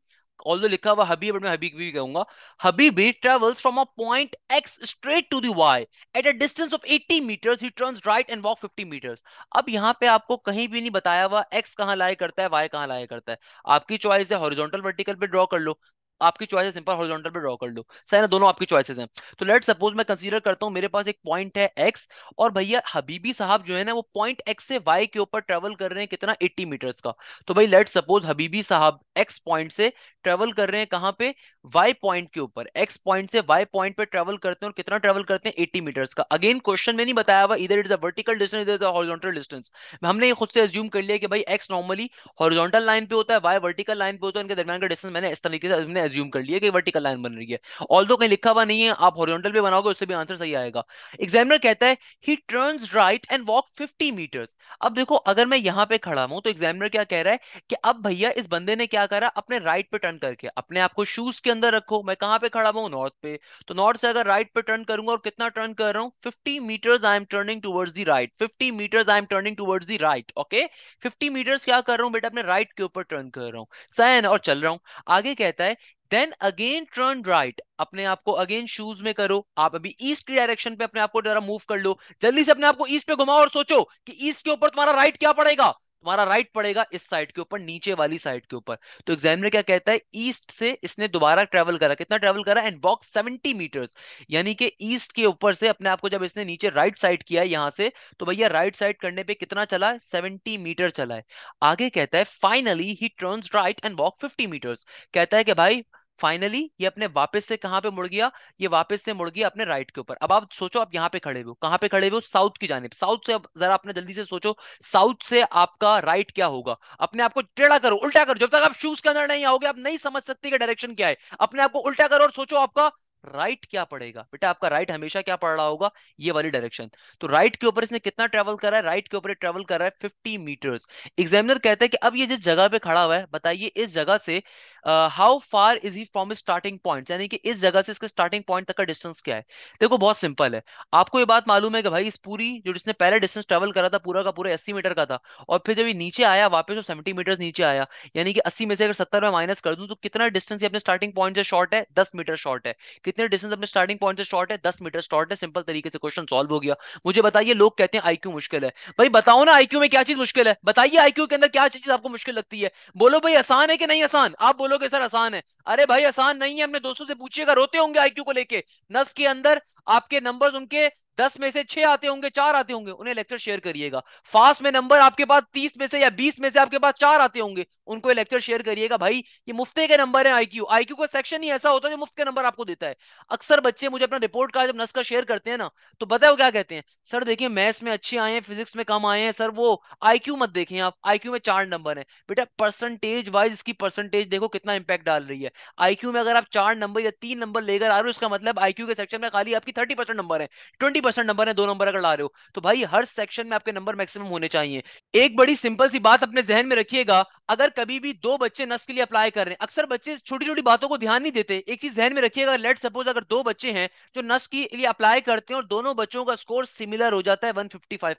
ऑल्दो लिखा हुआ हबी बट मैं हबी भी कहूंगा हबी Habibi travels from a point X straight to the Y at a distance of 80 metres he turns right and walk 50 metres अब यहां पे आपको कहीं भी नहीं बताया हुआ एक्स कहां लाई करता है वाई कहां लाई करता है आपकी चॉइस है हॉरिजॉन्टल वर्टिकल पे ड्रॉ कर लो आपकी चॉइस सिंपल हॉरिजॉन्टल पे ड्रॉ कर लो सही ना दोनों आपकी चॉइसेस हैं तो लेट सपोज मैं कंसीडर करता हूँ मेरे पास एक पॉइंट है एक्स और भैया हबीबी साहब जो है ना वो पॉइंट एक्स से वाई के ऊपर ट्रेवल कर रहे हैं कितना एट्टी मीटर्स का तो भाई लेट सपोज हबीबी साहब एक्स पॉइंट से ट्रेवल कर रहे हैं कहाँ पे वाई पॉइंट के ऊपर एक्स पॉइंट से वाई पॉइंट पे ट्रेवल करते हैं और कितना ट्रेवल करते हैं एट्टी मीटर्स का अगेन क्वेश्चन में नहीं बताया हुआ इधर इट्स अ वर्टिकल डिस्टेंस इधर इज अ हॉरिजॉन्टल डिस्टेंस हमने खुद से अज्यूम कर लिया कि भाई एक्स नॉर्मली हॉरिजॉन्टल लाइन पे होता है वाई वर्टिकल लाइन पे होता है इनके दरमियान का डिस्टेंस मैंने इस तरीके से एज्यूम कर लिया कि वर्टिकल लाइन बन रही है ऑल दो कहीं लिखा हुआ नहीं है आप हॉरिजॉन्टल पे बनाओगे उससे भी आंसर सही आएगा एग्जामिनर कहता है he turns right and walk 50 metres अब देखो अगर मैं यहाँ पे खड़ा हूं तो एग्जामिनर क्या कह रहा है कि अब भैया इस बंदे ने क्या करा अपने राइट पे टर्न करके अपने आप को शूज के अंदर रखो मैं कहाँ पे खड़ा हूँ नॉर्थ पे तो नॉर्थ से अगर राइट पे टर्न करूंगा और कितना टर्न कर रहा हूँ fifty metres I am turning towards the right fifty metres I am turning towards the right okay fifty metres क्या कर रहा हूँ बेटा अपने राइट के ऊपर टर्न कर रहा हूँ सैन और चल रहा हूँ आगे कहता है देन अगेन टर्न राइट अपने आप को अगेन शूज में करो आप अभी ईस्ट की डायरेक्शन पे अपने आप को जरा मूव कर लो जल्दी से अपने आप को ईस्ट पे घुमाओ और सोचो कि ईस्ट के ऊपर तुम्हारा राइट क्या पड़ेगा तुम्हारा राइट पड़ेगा इस साइड के ऊपर नीचे वाली साइड के ऊपर तो एग्जामिनर क्या कहता है ईस्ट से इसने दोबारा ट्रेवल करा कितना ट्रेवल करा एंड वॉक सेवेंटी मीटर्स यानी कि ईस्ट के ऊपर से अपने आप को जब इसने नीचे राइट साइड किया है यहां से तो भैया राइट साइड करने पे कितना चला है 70 मीटर चला है आगे कहता है finally he turn right and walk fifty metres कहता है कि भाई फाइनली ये अपने वापस से कहां पे मुड़ गया ये वापस से मुड़ गया अपने राइट के ऊपर अब आप सोचो आप यहाँ पे खड़े हुए हो कहाँ पे खड़े हुए हो साउथ की जाने साउथ से जरा आपने जल्दी से सोचो साउथ से आपका राइट क्या होगा अपने आप को टेढ़ा करो उल्टा करो जब तक आप शूज के अंदर नहीं आओगे आप नहीं समझ सकते कि डायरेक्शन क्या है अपने आप को उल्टा करो और सोचो आपका राइट right क्या पड़ेगा बेटा आपका राइट right हमेशा क्या पड़ रहा होगा ये वाली डायरेक्शन तो राइट right के ऊपर इसने कितना ट्रेवल करा है राइट right के ऊपर ट्रेवल कर रहा है फिफ्टी मीटर्स एग्जामिनर कहता है कि अब ये जिस जगह पे खड़ा हुआ है बताइए इस जगह से how far is he from starting point यानी कि इस जगह से इसके स्टार्टिंग पॉइंट तक का डिस्टेंस क्या है देखो बहुत सिंपल है आपको ये बात मालूम है कि भाई इस पूरी जो जिसने पहले डिस्टेंस ट्रेवल करा था पूरा का पूरा अस्सी मीटर का था और फिर जब ये नीचे आया वापस वो सेवेंटी मीटर नीचे आया यानी कि अस्सी में से अगर सत्तर में माइनस कर दूं तो कितना डिस्टेंस अपने स्टार्टिंग पॉइंट से शॉर्ट है दस मीटर शॉर्ट है कितने डिस्टेंस अपने स्टार्टिंग पॉइंट से शॉर्ट है दस मीटर शॉर्ट है सिंपल तरीके से क्वेश्चन सॉल्व हो गया मुझे बताइए लोग कहते हैं आईक्यू मुश्किल है भाई बताओ ना आईक्यू में क्या चीज मुश्किल है बताइए आईक्यू के अंदर क्या चीज आपको मुश्किल लगती है बोलो भाई आसान है कि नहीं आसान आप बोलोगे सर आसान है अरे भाई आसान नहीं है अपने दोस्तों से पूछिएगा रोते होंगे आईक्यू को लेकर नस के अंदर आपके नंबर्स उनके दस में से छह आते होंगे चार आते होंगे उन्हें लेक्चर शेयर करिएगा फास्ट में नंबर आपके पास तीस में से या बीस में से आपके पास चार आते होंगे उनको लेक्चर शेयर करिएगा भाई ये मुफ्ते के नंबर है आईक्यू आईक्यू का सेक्शन ही ऐसा होता है जो मुफ्त के नंबर आपको देता है अक्सर बच्चे मुझे अपना रिपोर्ट कार्ड जब नस्का शेयर करते हैं ना तो बताए क्या कहते हैं सर देखिए मैथ्स में अच्छे आए हैं फिजिक्स में कम आए हैं सर वो आई मत देखें आप आई में चार नंबर है बेटा परसेंटेज वाइज इसकी परसेंटेज देखो कितना इंपैक्ट डाल रही है आई में अगर आप चार नंबर या तीन नंबर लेकर आ रहे हो इसका मतलब आई के सेक्शन में खाली आपकी थर्टी परसेंट नंबर है ट्वेंटी परसेंट नंबर है दो नंबर अगर ला रहे हो तो भाई हर सेक्शन में आपके नंबर मैक्सिमम होने चाहिए एक बड़ी सिंपल सी बात अपने जहन में रखिएगा अगर कभी भी दो बच्चे नस के लिए अप्लाई कर रहे हैं अक्सर बच्चे छोटी छोटी बातों को ध्यान नहीं देते एक चीज जहन में रखिएगा लेट सपोज अगर दो बच्चे हैं जो नस के लिए अप्लाई करते हैं और दोनों बच्चों का स्कोर सिमिलर हो जाता है वन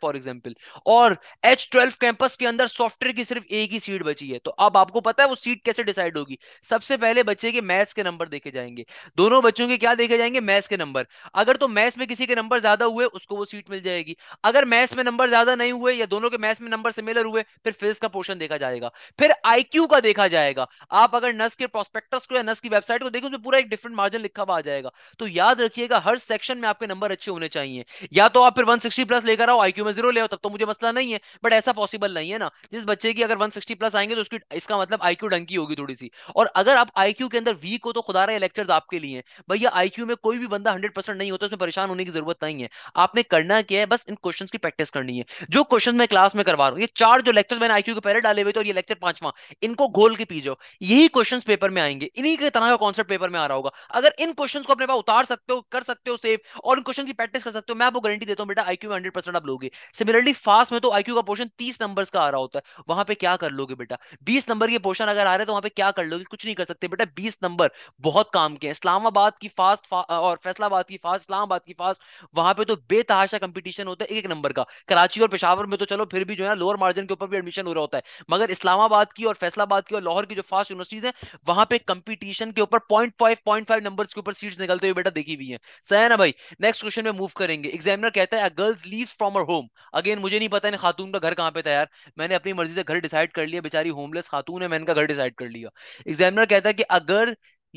फॉर एग्जाम्पल और एच कैंपस के अंदर सॉफ्टवेयर की सिर्फ एक ही सीट बची है तो अब आपको पता है वो सीट कैसे डिसाइड होगी सबसे पहले बच्चे के मैथ्स के नंबर देखे जाएंगे दोनों बच्चों के क्या देखे जाएंगे मैथ्स के नंबर अगर अगर तो मैथ्स में किसी के नंबर ज्यादा हुए उसको वो सीट मिल जाएगी अगर मैथ्स में नंबर ज्यादा नहीं हुए या दोनों के मैथ्स में नंबर सिमिलर हुए फिर फिजिक्स का पोर्शन देखा जाएगा फिर आईक्यू का देखा जाएगा आप अगर नस के प्रोस्पेक्टस को या नस की वेबसाइट को देखें उसमें पूरा एक डिफरेंट मार्जिन लिखा हुआ आ जाएगा तो याद रखिएगा हर सेक्शन में आपके नंबर अच्छे होने चाहिए या तो आप फिर वन प्लस लेकर आओ आईक्यू में जीरो ले आओ तब तो मुझे मसला नहीं है बट ऐसा पॉसिबल नहीं है ना जिस बच्चे की अगर वन प्लस आएंगे तो उसकी इसका मतलब आईक्यू डंकी होगी थोड़ी सी और अगर आप आईक्यू के अंदर वीक हो तो खुदा रहे लेक्चर आपके लिए भैया आईक्यू में कोई भी बंदा हंड्रेड नहीं होता तो है उसमें परेशान होने की जरूरत नहीं है आपने करना क्या है बस इन क्वेश्चन की प्रैक्टिस करनी है जो क्वेश्चन मैं क्लास में करवा रहा हूँ ये चार जो लेक्चर मैंने आईक्यू के पहले डाले हुए थे और ये लेक्चर पांचवा इनको घोल के पी जाओ यही क्वेश्चन पेपर में आएंगे इन्हीं के तरह का कॉन्सेप्ट पेपर में आ रहा होगा अगर इन क्वेश्चन को अपने पास उतार सकते हो कर सकते हो सेफ और इन क्वेश्चन की प्रैक्टिस कर सकते हो मैं आपको गारंटी देता हूँ बेटा आईक्यू में हंड्रेड परसेंट आप लोगे सिमिलरली फास्ट में तो आईक्यू का पोर्शन तीस नंबर का आ रहा होता है वहां पे क्या कर लोगे बेटा बीस नंबर के पोर्शन अगर आ रहे तो वहां पे क्या कर लोगे कुछ नहीं कर सकते बेटा बीस नंबर बहुत काम के इस्लामाबाद की फास्ट फा, और फैसलाबाद की फास्ट इस्लामाबाद के पास वहां पे तो बेतहाशा कंपटीशन होता है एक एक नंबर का कराची और पेशावर में तो चलो फिर भी जो है लोअर मार्जिन के ऊपर भी एडमिशन हो रहा होता है मगर इस्लामाबाद की और फैसलाबाद की और लाहौर की जो फास्ट यूनिवर्सिटीज है वहां पे कंपटीशन के ऊपर point five point five number के ऊपर सीट्स निकलते हुए बेटा देखी हुई है सही है ना भाई नेक्स्ट क्वेश्चन में मूव करेंगे एग्जामिनर कहता है girls leave from her home again मुझे नहीं पता इन खातून का घर कहाँ पे था यार मैंने अपनी मर्जी से घर डिसाइड कर लिया बेचारी होमलेस खातून है मैंने इनका घर डिसाइड कर लिया एग्जामिनर कहता है कि अगर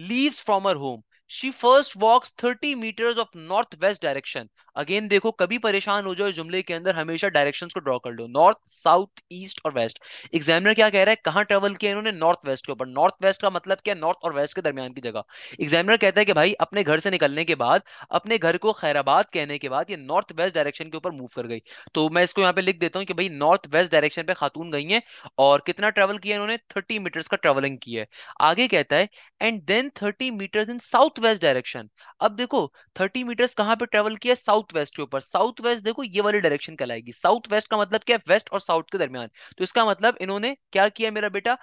leaves from her home She first walks 30 meters of northwest direction. Again देखो कभी परेशान हो जाओ जुमले के अंदर हमेशा डायरेक्शन को ड्रॉ कर लो नॉर्थ साउथ ईस्ट और वेस्ट एग्जामिनर क्या कह रहा है कहाँ ट्रेवल किया इन्होंने नॉर्थ वेस्ट के ऊपर नॉर्थ वेस्ट का मतलब क्या नॉर्थ और वेस्ट के दरमियान की जगह एग्जामिनर कहता है कि भाई अपने घर से निकलने के बाद अपने घर को खैराबाद कहने के बाद ये नॉर्थ वेस्ट डायरेक्शन के ऊपर मूव कर गई तो मैं इसको यहाँ पे लिख देता हूँ कि भाई नॉर्थ वेस्ट डायरेक्शन पे खातून गई है और कितना ट्रेवल किया इन्होंने थर्टी मीटर्स का ट्रेवलिंग किया है आगे कहता है and then thirty metres in south west direction अब देखो थर्टी मीटर्स कहाँ पे ट्रेवल किया साउथ साउथ वेस्ट के ऊपर साउथ वेस्ट देखो ये वाली डायरेक्शन कहलाएगी साउथ वेस्ट का मतलब क्या है वेस्ट और साउथ के दरमियान तो इसका मतलब इन्होंने क्या किया मेरा बेटा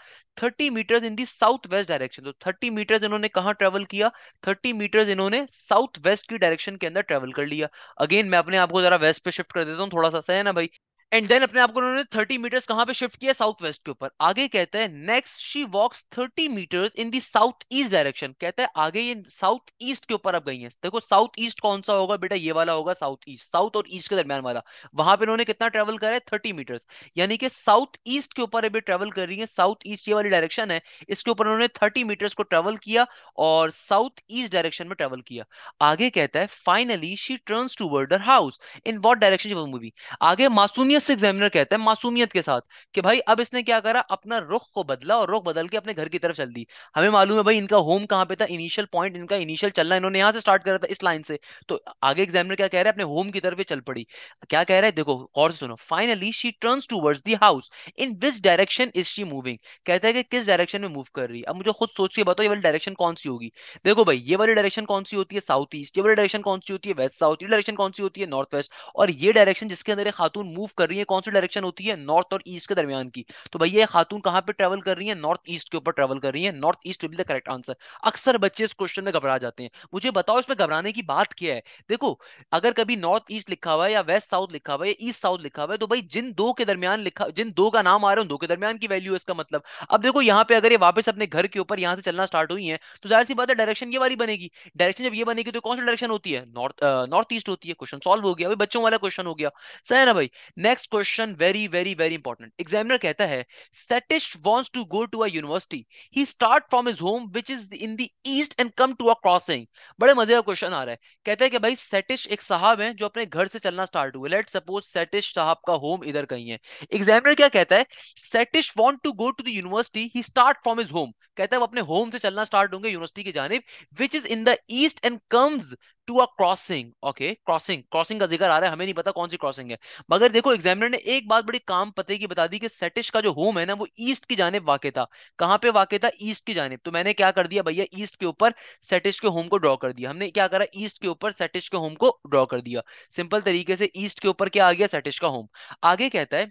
thirty metres in the south west direction तो थर्टी मीटर्स इन्होंने कहा ट्रेवल किया थर्टी मीटर्स इन्होंने साउथ वेस्ट की डायरेक्शन के अंदर ट्रेवल कर लिया अगेन मैं अपने आपको जरा वेस्ट पे शिफ्ट कर देता हूँ थोड़ा सा सही है ना भाई एंड देन अपने आप को उन्होंने थर्टी मीटर्स कहां पे शिफ्ट किया साउथ वेस्ट के ऊपर आगे कहते हैं next she walks thirty metres in the south east direction कहते हैं आगे ये साउथ ईस्ट के ऊपर अब गई है देखो साउथ ईस्ट कौन सा होगा बेटा ये वाला होगा साउथ ईस्ट साउथ और ईस्ट के दरमियान वाला वहां पर उन्होंने कितना ट्रेवल करा है थर्टी मीटर्स यानी कि साउथ ईस्ट के ऊपर अभी ट्रेवल कर रही है साउथ ईस्ट ये वाली डायरेक्शन है इसके ऊपर उन्होंने थर्टी मीटर्स को ट्रेवल किया और साउथ ईस्ट डायरेक्शन में ट्रेवल किया आगे कहता है finally she turn toward her house in what direction moving आगे मासूमिया सीरियस एग्जामिनर कहता है मासूमियत के साथ कि भाई अब इसने क्या करा अपना रुख को बदला और रुख बदल के अपने घर की तरफ चल दी हमें मालूम है भाई इनका होम कहाँ पे था इनिशियल पॉइंट इनका इनिशियल चलना इन्होंने यहाँ से स्टार्ट करा था इस लाइन से तो आगे एग्जामिनर क्या कह रहा है अपने होम की तरफ चल पड़ी क्या कह रहा है देखो और सुनो finally she turn towards the house in which direction is she moving कहता है कि किस डायरेक्शन में मूव कर रही है अब मुझे खुद सोच के बताओ ये वाली डायरेक्शन कौन सी होगी देखो भाई ये वाली डायरेक्शन कौन सी होती है साउथ ईस्ट ये वाली डायरेक्शन कौन सी होती है वेस्ट साउथ ये डायरेक्शन कौन सी होती है नॉर्थ वेस्ट और ये डायरेक्शन जिसके अंदर खातून मूव कर कर रही है कौन सी डायरेक्शन होती है नॉर्थ और ईस्ट के दरमियान की तो भैया खातून कहां पे ट्रेवल कर रही है नॉर्थ ईस्ट के ऊपर ट्रेवल कर रही है north east will the correct answer अक्सर बच्चे इस क्वेश्चन में घबरा जाते हैं मुझे बताओ इसमें घबराने की बात क्या है देखो अगर कभी नॉर्थ ईस्ट लिखा हुआ है या वेस्ट साउथ लिखा हुआ है ईस्ट साउथ लिखा हुआ है तो भाई जिन दो के दरमियान लिखा जिन दो का नाम आ रहा है उन दो के दरमियान की वैल्यू है इसका मतलब अब देखो यहाँ पे अगर ये वापस अपने घर के ऊपर यहाँ से चलना स्टार्ट हुई है तो जाहिर सी बात है डायरेक्शन ये वाली बनेगी डायरेक्शन जब ये बनेगी तो कौन सी डायरेक्शन होती है नॉर्थ नॉर्थ ईस्ट होती है क्वेश्चन सॉल्व हो गया बच्चों वाला क्वेश्चन हो गया सही ना भाई next next question very very very important examiner कहता है scientist wants to go to a university he start from his home which is in the east and come to a crossing बड़े मजे का क्वेश्चन आ रहा है कहता है कि भाई सेटिस्ट एक साहब हैं जो अपने घर से चलना स्टार्ट हुए लेट सपोज सेटिस्ट साहब का होम इधर कहीं है एग्जामिनर क्या कहता है scientist want to go to the university he start from his home कहता है वो अपने होम से चलना स्टार्ट होंगे यूनिवर्सिटी की जानिब which is in the east and comes to a crossing okay crossing crossing का जिक्र आ रहा है हमें नहीं पता कौन सी क्रॉसिंग है मगर देखो एग्जामिनर ने एक बात बड़ी काम पते की बता दी कि सेटिश का जो होम है ना वो ईस्ट की जानब वाक़ था कहां पे वाक़ था ईस्ट की जानब तो मैंने क्या कर दिया भैया ईस्ट के ऊपर सेटिश के होम को ड्रॉ कर दिया हमने क्या करा ईस्ट के ऊपर सेटिश के होम को ड्रॉ कर दिया सिंपल तरीके से ईस्ट के ऊपर क्या आ गया सेटिश का होम आगे कहता है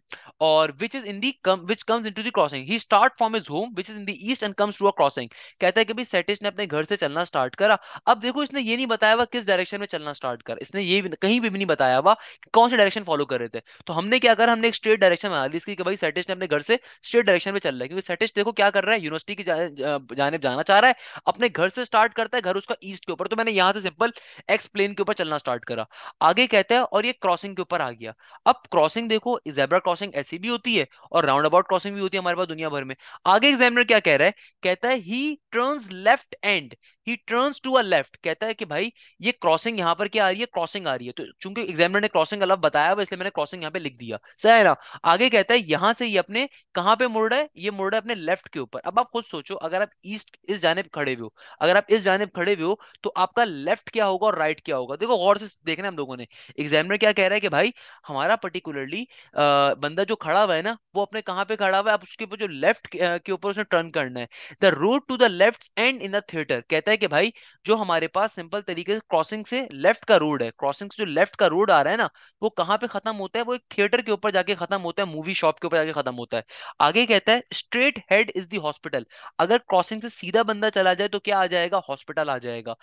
और which is in the come which comes in to the crossing he start from is home which is in the east and comes to a crossing कहता है कि भाई सेटिश ने अपने घर से चलना स्टार्ट करा अब देखो इसने ये नहीं बताया हुआ किस डायरेक्शन में चलना स्टार्ट कर इसने ये भी, कहीं भी, भी नहीं बताया हुआ कौन से डायरेक्शन फॉलो कर रहे थे तो हमने क्या करा हमने एक स्ट्रेट डायरेक्शन बना ली इसकी कि भाई सेटिस्ट ने अपने घर से स्ट्रेट डायरेक्शन में चल रहा है क्योंकि सेटिस्ट देखो क्या कर रहा है यूनिवर्सिटी की जा, जानब जाना चाह रहा है अपने घर से स्टार्ट करता है घर उसका ईस्ट के ऊपर तो मैंने यहाँ से सिंपल एक्स प्लेन के ऊपर चलना स्टार्ट करा आगे कहते हैं और ये क्रॉसिंग के ऊपर आ गया अब क्रॉसिंग देखो जेबरा क्रॉसिंग ऐसी भी होती है और राउंड अबाउट क्रॉसिंग भी होती है हमारे पास दुनिया भर में आगे एग्जामिनर क्या कह रहा है कहता है he turns left and he turns to a left कहता है कि भाई ये क्रॉसिंग यहाँ पर क्या आ रही है क्रॉसिंग आ रही है तो चूंकि एग्जामिनर ने क्रॉसिंग अलग बताया हुआ इसलिए मैंने क्रॉसिंग यहाँ पे लिख दिया सही है ना आगे कहता है यहाँ से ये अपने कहाँ पे मुड़ रहा है ये मुड़ रहा है अपने लेफ्ट के ऊपर अब आप खुद सोचो अगर आप ईस्ट इस जानब खड़े हुए हो अगर आप इस जानब खड़े हुए हो तो आपका लेफ्ट क्या होगा और राइट क्या होगा देखो गौर से देखना हम लोगों ने एग्जामिनर क्या कह रहा है कि भाई हमारा पर्टिकुलरली बंदा जो खड़ा हुआ है ना वो अपने कहाँ पे खड़ा हुआ है आप उसके ऊपर जो लेफ्ट के ऊपर उसने टर्न करना है the road to the left and in the theatre कहता है है कि भाई जो हमारे पास सिंपल तरीके से क्रॉसिंग से लेफ्ट का रोड है क्रॉसिंग से जो लेफ्ट का रोड आ रहा है ना वो कहाँ पे खत्म होता है वो एक थिएटर के ऊपर जाके खत्म होता है मूवी शॉप के ऊपर जाके खत्म होता है आगे कहता है straight ahead is the hospital अगर क्रॉसिंग से सीधा बंदा चला जाए तो क्या आ जाएगा हॉस्पिटल आ जाएगा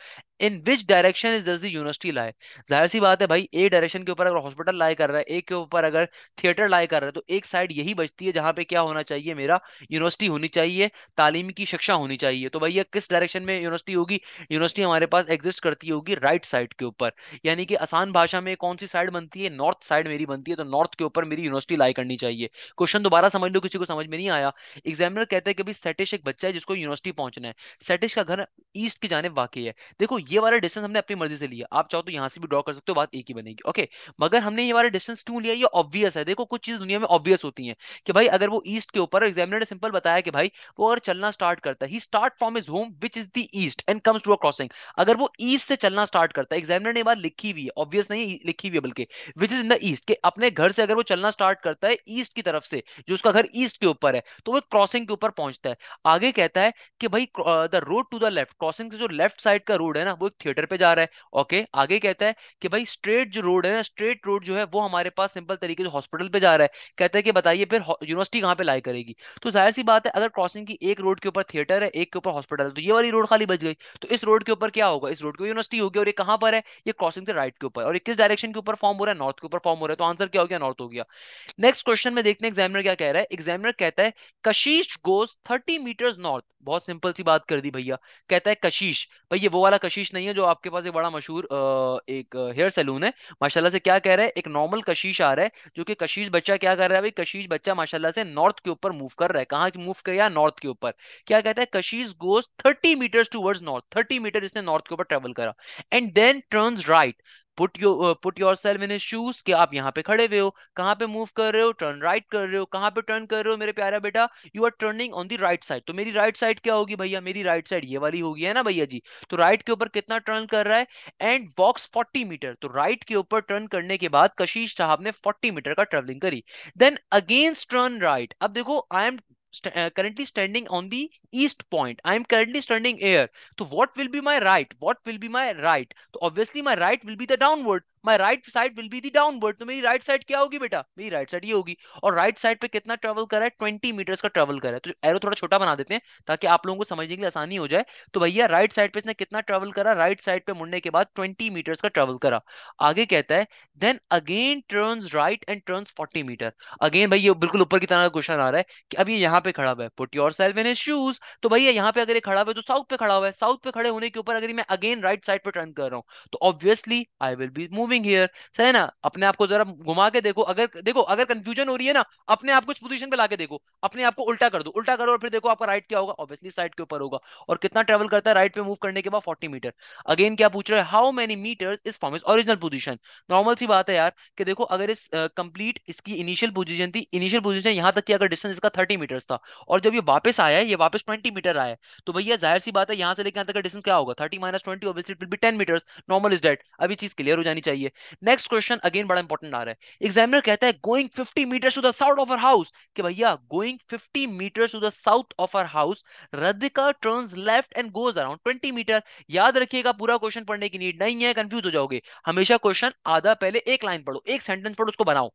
in which direction is the university लाए जाहिर सी बात है भाई ए डायरेक्शन के ऊपर अगर हॉस्पिटल लाई कर रहा है ए के ऊपर अगर थिएटर लाई कर रहा है तो एक साइड यही बचती है जहां पे क्या होना चाहिए मेरा यूनिवर्सिटी होनी चाहिए तालीम की शिक्षा होनी चाहिए तो भाई किस डायरेक्शन में यूनिवर्सिटी होगी यूनिवर्सिटी हमारे पास एग्जिस्ट करती होगी राइट साइड के ऊपर यानी कि आसान भाषा में कौन सी साइड बनती है नॉर्थ साइड मेरी बनती है तो नॉर्थ के ऊपर मेरी यूनिवर्सिटी लाई करनी चाहिए क्वेश्चन दोबारा समझ लो किसी को समझ में नहीं आया एग्जामिनर कहते हैं कि भाई सेटिश एक बच्चा है जिसको यूनिवर्सिटी पहुंचना है सेटिश का घर ईस्ट की जाने वाकई है देखो ये वाला डिस्टेंस हमने अपनी मर्जी से लिया आप चाहो तो यहाँ से भी ड्रॉ कर सकते हो बात एक ही बनेगी ओके मगर हमने ये वाला डिस्टेंस क्यों लिया ये ऑब्वियस है देखो कुछ चीज दुनिया में ऑब्वियस होती है कि भाई अगर वो ईस्ट के ऊपर एग्जामिनर ने सिंपल बताया कि भाई वो अगर चलना स्टार्ट करता है he start from is home which is the east and comes to a crossing अगर वो ईस्ट से चलना स्टार्ट करता है एग्जामिनर ने बात लिखी हुई है ऑब्वियस नहीं लिखी हुई है बल्कि which is in the east के अपने घर से अगर वो चलना स्टार्ट करता है ईस्ट की तरफ से जो उसका घर ईस्ट के ऊपर है तो वो क्रॉसिंग के ऊपर पहुंचता है आगे कहता है कि भाई the road to the left crossing से जो लेफ्ट साइड का रोड है ना वो एक थिएटर पे जा रहा है ओके okay? आगे कहता है कि भाई स्ट्रेट जो रोड है ना स्ट्रेट रोड जो है वो हमारे पास सिंपल तरीके से हॉस्पिटल पे जा रहा है कहता है कि बताइए फिर यूनिवर्सिटी कहाँ पे लाई करेगी तो जाहिर सी बात है अगर क्रॉसिंग की एक रोड के ऊपर थिएटर है एक के ऊपर हॉस्पिटल है तो ये वाली रोड खाली बच गई तो इस रोड के ऊपर क्या होगा इस रोड की यूनिवर्सिटी होगी और ये कहां पर है ये क्रॉसिंग से राइट के ऊपर और ये किस डायरेक्शन के ऊपर फॉर्म हो रहा है नॉर्थ के ऊपर फॉर्म हो रहा है तो आंसर क्या हो गया नॉर्थ हो गया नेक्स्ट क्वेश्चन में देखते हैं एग्जामिनर क्या कह रहा है एग्जामिनर कहता है Kashish goes thirty metres north बहुत सिंपल सी बात कर दी भैया कहता है कशिश भाई ये वो वाला कशिश नहीं है जो आपके पास एक बड़ा मशहूर एक हेयर सैलून है माशाल्लाह से क्या कह रहा है एक नॉर्मल कशिश आ रहा है जो कि कशिश बच्चा क्या कर रहा है भाई कशीश बच्चा माशाल्लाह से नॉर्थ के ऊपर मूव कर रहा है कहाँ मूव किया नॉर्थ के ऊपर क्या कहता है Kashish goes thirty metres towards north thirty metre इसने नॉर्थ के ऊपर ट्रेवल करा and then turns right put your put yourself in shoes कि आप यहाँ पे खड़े हुए हो कहाँ पे मूव कर रहे हो टर्न राइट कर रहे हो कहाँ पे टर्न कर रहे हो मेरे प्यारा बेटा you are turning on the right side तो मेरी राइट साइड क्या होगी भैया मेरी राइट साइड ये वाली होगी है ना भैया जी तो राइट के ऊपर कितना टर्न कर रहा है एंड वॉक्स फोर्टी मीटर तो राइट के ऊपर टर्न करने के बाद कशीश साहब ने फोर्टी मीटर का ट्रेवलिंग करी देन अगेंस्ट टर्न राइट अब देखो I am st uh, currently standing on the east point. I am currently standing here. So what will be my right? What will be my right? So obviously my right will be the downward. My right side will be the downward तो मेरी right side क्या होगी बेटा मेरी right side ये होगी और right side पे कितना ट्रेवल करा है ट्वेंटी मीटर्स का ट्रेवल करा है तो एरो थोड़ा छोटा बना देते हैं ताकि आप लोगों को समझने के लिए आसानी हो जाए तो भैया राइट साइड पे इसने कितना ट्रेवल करा राइट साइड पे मुड़ने के बाद ट्वेंटी मीटर्स का ट्रेवल करा आगे कहता है then again turn right and turn forty metre again भाई ये बिल्कुल ऊपर की तरह का क्वेश्चन आ रहा है कि अब ये यहाँ पे खड़ा हुआ है put yourself in shoes तो भैया यहाँ पे अगर ये खड़ा हुआ है तो साउथ पे खड़ा हुआ है साउथ पे खड़े होने के ऊपर अगर मैं अगेन राइट साइड पर टर्न कर रहा हूँ तो obviously I will be moving moving here सही है ना अपने आप को जरा घुमा के देखो अगर देखो अगर कंफ्यूजन हो रही है ना अपने आप को इस पोजीशन पे लाके देखो अपने आप को उल्टा कर दो उल्टा करो और फिर देखो आपका राइट क्या होगा ऑब्वियसली साइड के ऊपर होगा और कितना ट्रेवल करता है राइट पे मूव करने के बाद फोर्टी मीटर अगेन क्या पूछ रहे हैं how many metre is from is original position normal सी बात है यार कि देखो अगर इस कंप्लीट uh, इसकी इनिशियल पोजिशन थी इनिशियल पोजिशन यहाँ तक की अगर डिस्टेंस इसका थर्टी मीटर था और जब ये वापस आया है ये वापस ट्वेंटी मीटर आया है तो भैया जाहिर सी बात है यहाँ से लेकर यहाँ तक का डिस्टेंस क्या होगा thirty minus twenty obviously ten metres normal is that अभी चीज क्लियर हो जानी चाहिए चाहिए नेक्स्ट क्वेश्चन अगेन बड़ा इंपॉर्टेंट आ रहा है एग्जामिनर कहता है going 50 metre to the south of our house कि भैया going 50 metre to the south of our house Radhika turns left and goes around 20 metre याद रखिएगा पूरा क्वेश्चन पढ़ने की नीड नहीं है कंफ्यूज हो जाओगे हमेशा क्वेश्चन आधा पहले एक लाइन पढ़ो एक सेंटेंस पढ़ो उसको बनाओ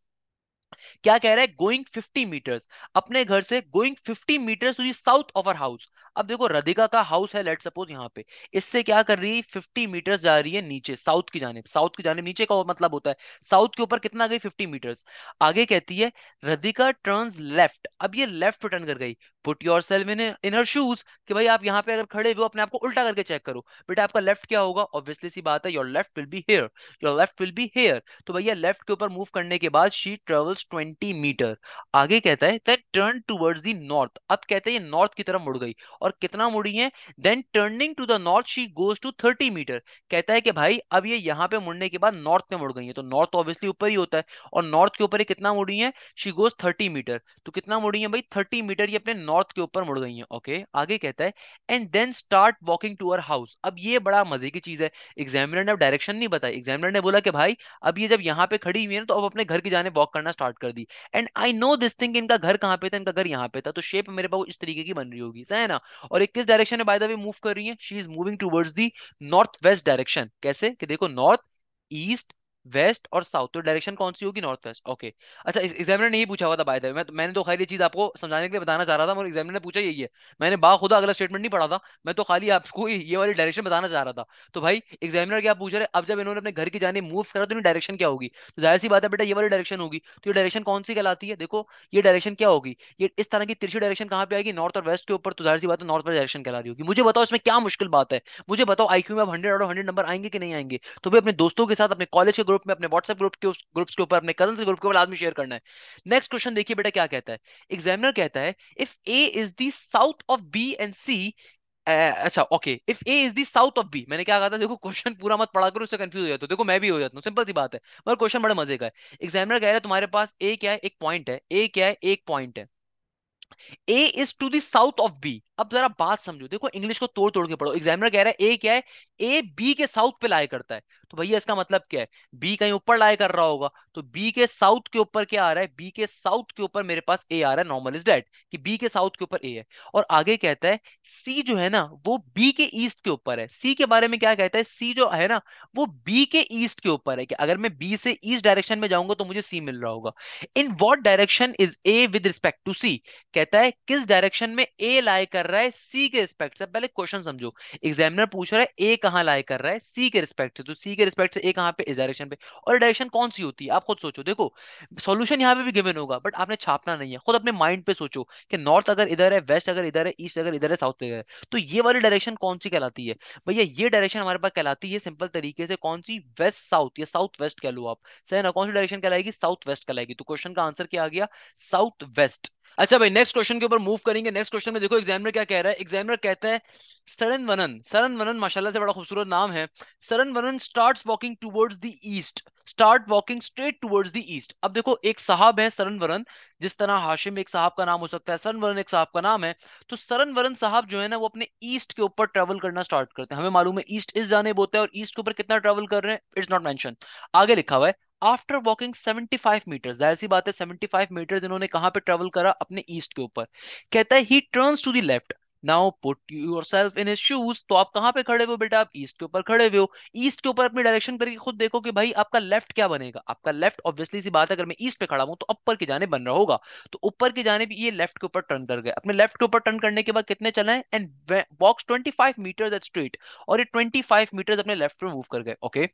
क्या कह रहा है गोइंग फिफ्टी मीटर्स अपने घर से going fifty metres to south of our house अब देखो रदिका का हाउस है लेट सपोज यहाँ पे इससे क्या कर रही है फिफ्टी मीटर्स जा रही है नीचे साउथ की जानब साउथ की जानब नीचे का मतलब होता है साउथ के ऊपर कितना गई फिफ्टी मीटर्स आगे कहती है रदिका टर्न लेफ्ट अब ये लेफ्ट टर्न कर गई put yourself in in her shoes कि भाई आप यहाँ पे अगर खड़े हो अपने आपको उल्टा करके चेक करो बेटा आपका लेफ्ट क्या होगा ऑब्वियसली सी बात है your left will be here your left will be here तो भैया लेफ्ट के ऊपर मूव करने के बाद she travels towards twenty metre आगे कहता है then turn towards the north अब कहते हैं नॉर्थ की तरफ मुड़ गई और कितना मुड़ी है then turning to the north she goes to thirty metre कहता है कि भाई अब ये यहाँ पे मुड़ने के बाद नॉर्थ में मुड़ गई है तो नॉर्थ ऑब्वियसली ऊपर ही होता है और नॉर्थ के ऊपर कितना मुड़ी है शी गोज थर्टी मीटर तो कितना मुड़ी है भाई थर्टी मीटर ये अपने नॉर्थ के ऊपर मुड़ गई है ओके आगे कहता है and then start walking to our house अब ये बड़ा मजे की चीज है एग्जामिनर ने अब डायरेक्शन नहीं बताया एग्जामिनर ने बोला कि भाई अब ये जब यहाँ पे खड़ी हुई है ना तो अब अपने घर की जाने वॉक करना स्टार्ट स्टार्ट कर दी and I know this thing इनका घर कहाँ पे था इनका घर यहाँ पे था तो शेप मेरे पास इस तरीके की बन रही होगी सही है ना और एक किस डायरेक्शन में बाय द वे मूव कर रही है she is moving towards the north west direction कैसे कि देखो नॉर्थ ईस्ट वेस्ट और साउथ तो डायरेक्शन कौन सी होगी नॉर्थ वेस्ट ओके अच्छा एग्जामिनर ने यही पूछा हुआ था बाय मैं तो मैंने तो खाली चीज आपको समझाने के लिए बताना चाह रहा था मगर एग्जामिनर ने पूछा यही है मैंने बा खुदा अगला स्टेटमेंट नहीं पढ़ा था मैं तो खाली आपको ये वाली डायरेक्शन बताना चाह रहा था तो भाई एग्जामिनर क्या पूछ रहे अब जब इन्होंने अपने घर की जाने मूव करा तो डायरेक्शन क्या होगी तो जाहिर सी बात है बेटा ये वाली डायरेक्शन होगी तो ये डायरेक्शन कौन सी कहलाती है देखो ये डायरेक्शन क्या होगी ये इस तरह की तिरछी डायरेक्शन कहाँ पे आएगी नॉर्थ और वेस्ट के ऊपर तो जाहिर सी बात है नॉर्थ वेस्ट डायरेक्शन कहला रही होगी मुझे बताओ इसमें क्या मुश्किल बात है मुझे बताओ आईक्यू में अब हंड्रेड और हंड्रेड नंबर आएंगे कि नहीं आएंगे तो भी अपने दोस्तों के साथ अपने कॉलेज के ग्रुप में अपने व्हाट्सएप ग्रुप के ग्रुप्स के ऊपर अपने कजन के ग्रुप के ऊपर आदमी शेयर करना है नेक्स्ट क्वेश्चन देखिए बेटा क्या कहता है एग्जामिनर कहता है if A is the south of B and C अच्छा okay if A is the south of B मैंने क्या कहा था देखो क्वेश्चन पूरा मत पढ़ा करो उससे कंफ्यूज हो जाता हो देखो मैं भी हो जाता हूँ सिंपल सी बात है मगर क्वेश्चन बड़े मजे का है एग्जामिनर कह रहा है तुम्हारे पास ए क्या है एक पॉइंट है ए क्या है एक पॉइंट है A is to the south of B अब जरा बात समझो देखो इंग्लिश को तोड़ तोड़ के पढ़ो एग्जामिनर कह रहा है ए क्या है ए बी के साउथ पे लाए करता है तो भैया इसका मतलब क्या है बी कहीं ऊपर लाए कर रहा होगा तो बी के साउथ के ऊपर क्या आ रहा है बी के साउथ के ऊपर मेरे पास ए आ रहा है नॉर्मल इज डेट कि बी के साउथ के ऊपर ए है और आगे कहता है सी जो है ना वो बी के ईस्ट के ऊपर है सी के बारे में क्या कहता है सी जो है ना वो बी के ईस्ट के ऊपर है कि अगर मैं बी से ईस्ट डायरेक्शन में जाऊंगा तो मुझे सी मिल रहा होगा in what direction is A with respect to C कहता है किस डायरेक्शन में ए लाए कर रहा है सी के रिस्पेक्ट से पहले क्वेश्चन समझो एग्जामिनर पूछ रहा है ए कहाँ लाई कर रहा है सी के रिस्पेक्ट से तो सी के रिस्पेक्ट से ए कहाँ पे इस डायरेक्शन पे और डायरेक्शन कौन सी होती है आप खुद सोचो देखो सोल्यूशन यहाँ पे भी गिवन होगा बट आपने छापना नहीं है खुद अपने माइंड पे सोचो कि नॉर्थ अगर इधर है वेस्ट अगर इधर है ईस्ट अगर इधर है साउथ इधर है तो ये वाली डायरेक्शन कौन सी कहलाती है भैया ये डायरेक्शन हमारे पास कहलाती है सिंपल तरीके से कौन सी वेस्ट साउथ या साउथ वेस्ट कह लो आप सही ना कौन सी डायरेक्शन कहलाएगी साउथ वेस्ट कहलाएगी तो क्वेश्चन का आंसर क्या आ गया साउथ वेस्ट अच्छा भाई नेक्स्ट क्वेश्चन के ऊपर मूव करेंगे नेक्स्ट क्वेश्चन में देखो एग्जामिनर क्या कह रहा है एग्जामिनर कहता है सरन वनन सरन वनन माशाल्लाह से बड़ा खूबसूरत नाम है Saravanan start walking towards the east start walking straight towards the east अब देखो एक साहब है सरन वरन जिस तरह हाशिम एक साहब का नाम हो सकता है सरन वरन एक साहब का नाम है तो सरन वरन साहब जो है ना वो अपने ईस्ट के ऊपर ट्रेवल करना स्टार्ट करते हैं हमें मालूम है ईस्ट इस जाने बोलते हैं और ईस्ट के ऊपर कितना ट्रेवल कर रहे हैं इट्स नॉट मैंशन आगे लिखा हुआ है आफ्टर वॉकिंग 75 मीटर्स जाहिर सी बात है 75 मीटर्स इन्होंने कहां पे ट्रेवल करा अपने ईस्ट के ऊपर कहता है he turns to the left now put yourself in his shoes तो आप कहाँ पे खड़े हो बेटा आप ईस्ट के ऊपर खड़े हुए हो ईस्ट के ऊपर अपनी डायरेक्शन करके खुद देखो कि भाई आपका लेफ्ट क्या बनेगा आपका लेफ्ट ऑब्वियसली सी बात है अगर मैं ईस्ट पे खड़ा हूँ तो अपर की जाने बन रहा होगा तो ऊपर की जाने भी ये लेफ्ट के ऊपर टर्न कर गए अपने लेफ्ट के ऊपर टर्न करने के बाद कितने चले हैं and walks twenty five metres at straight और ये ट्वेंटी फाइव मीटर्स अपने लेफ्ट में मूव कर गए okay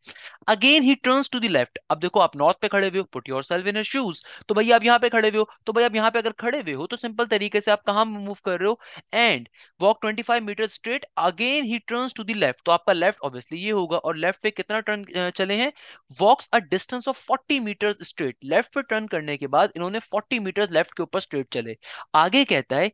again he turn to the left अब देखो आप नॉर्थ पे खड़े हुए हो put yourself in shoes तो भाई आप यहाँ पे खड़े हुए हो तो भाई आप यहाँ पे अगर खड़े हुए हो तो सिंपल तरीके से आप कहा मूव कर रहे हो and walk 25 metre straight again he turns to the left तो आपका लेफ्ट ऑब्वियसली ये होगा और लेफ्ट पे कितना टर्न चले हैं walks a distance of 40 metre straight left पे टर्न करने के बाद इन्होंने 40 मीटर लेफ्ट के ऊपर स्ट्रेट चले आगे कहता है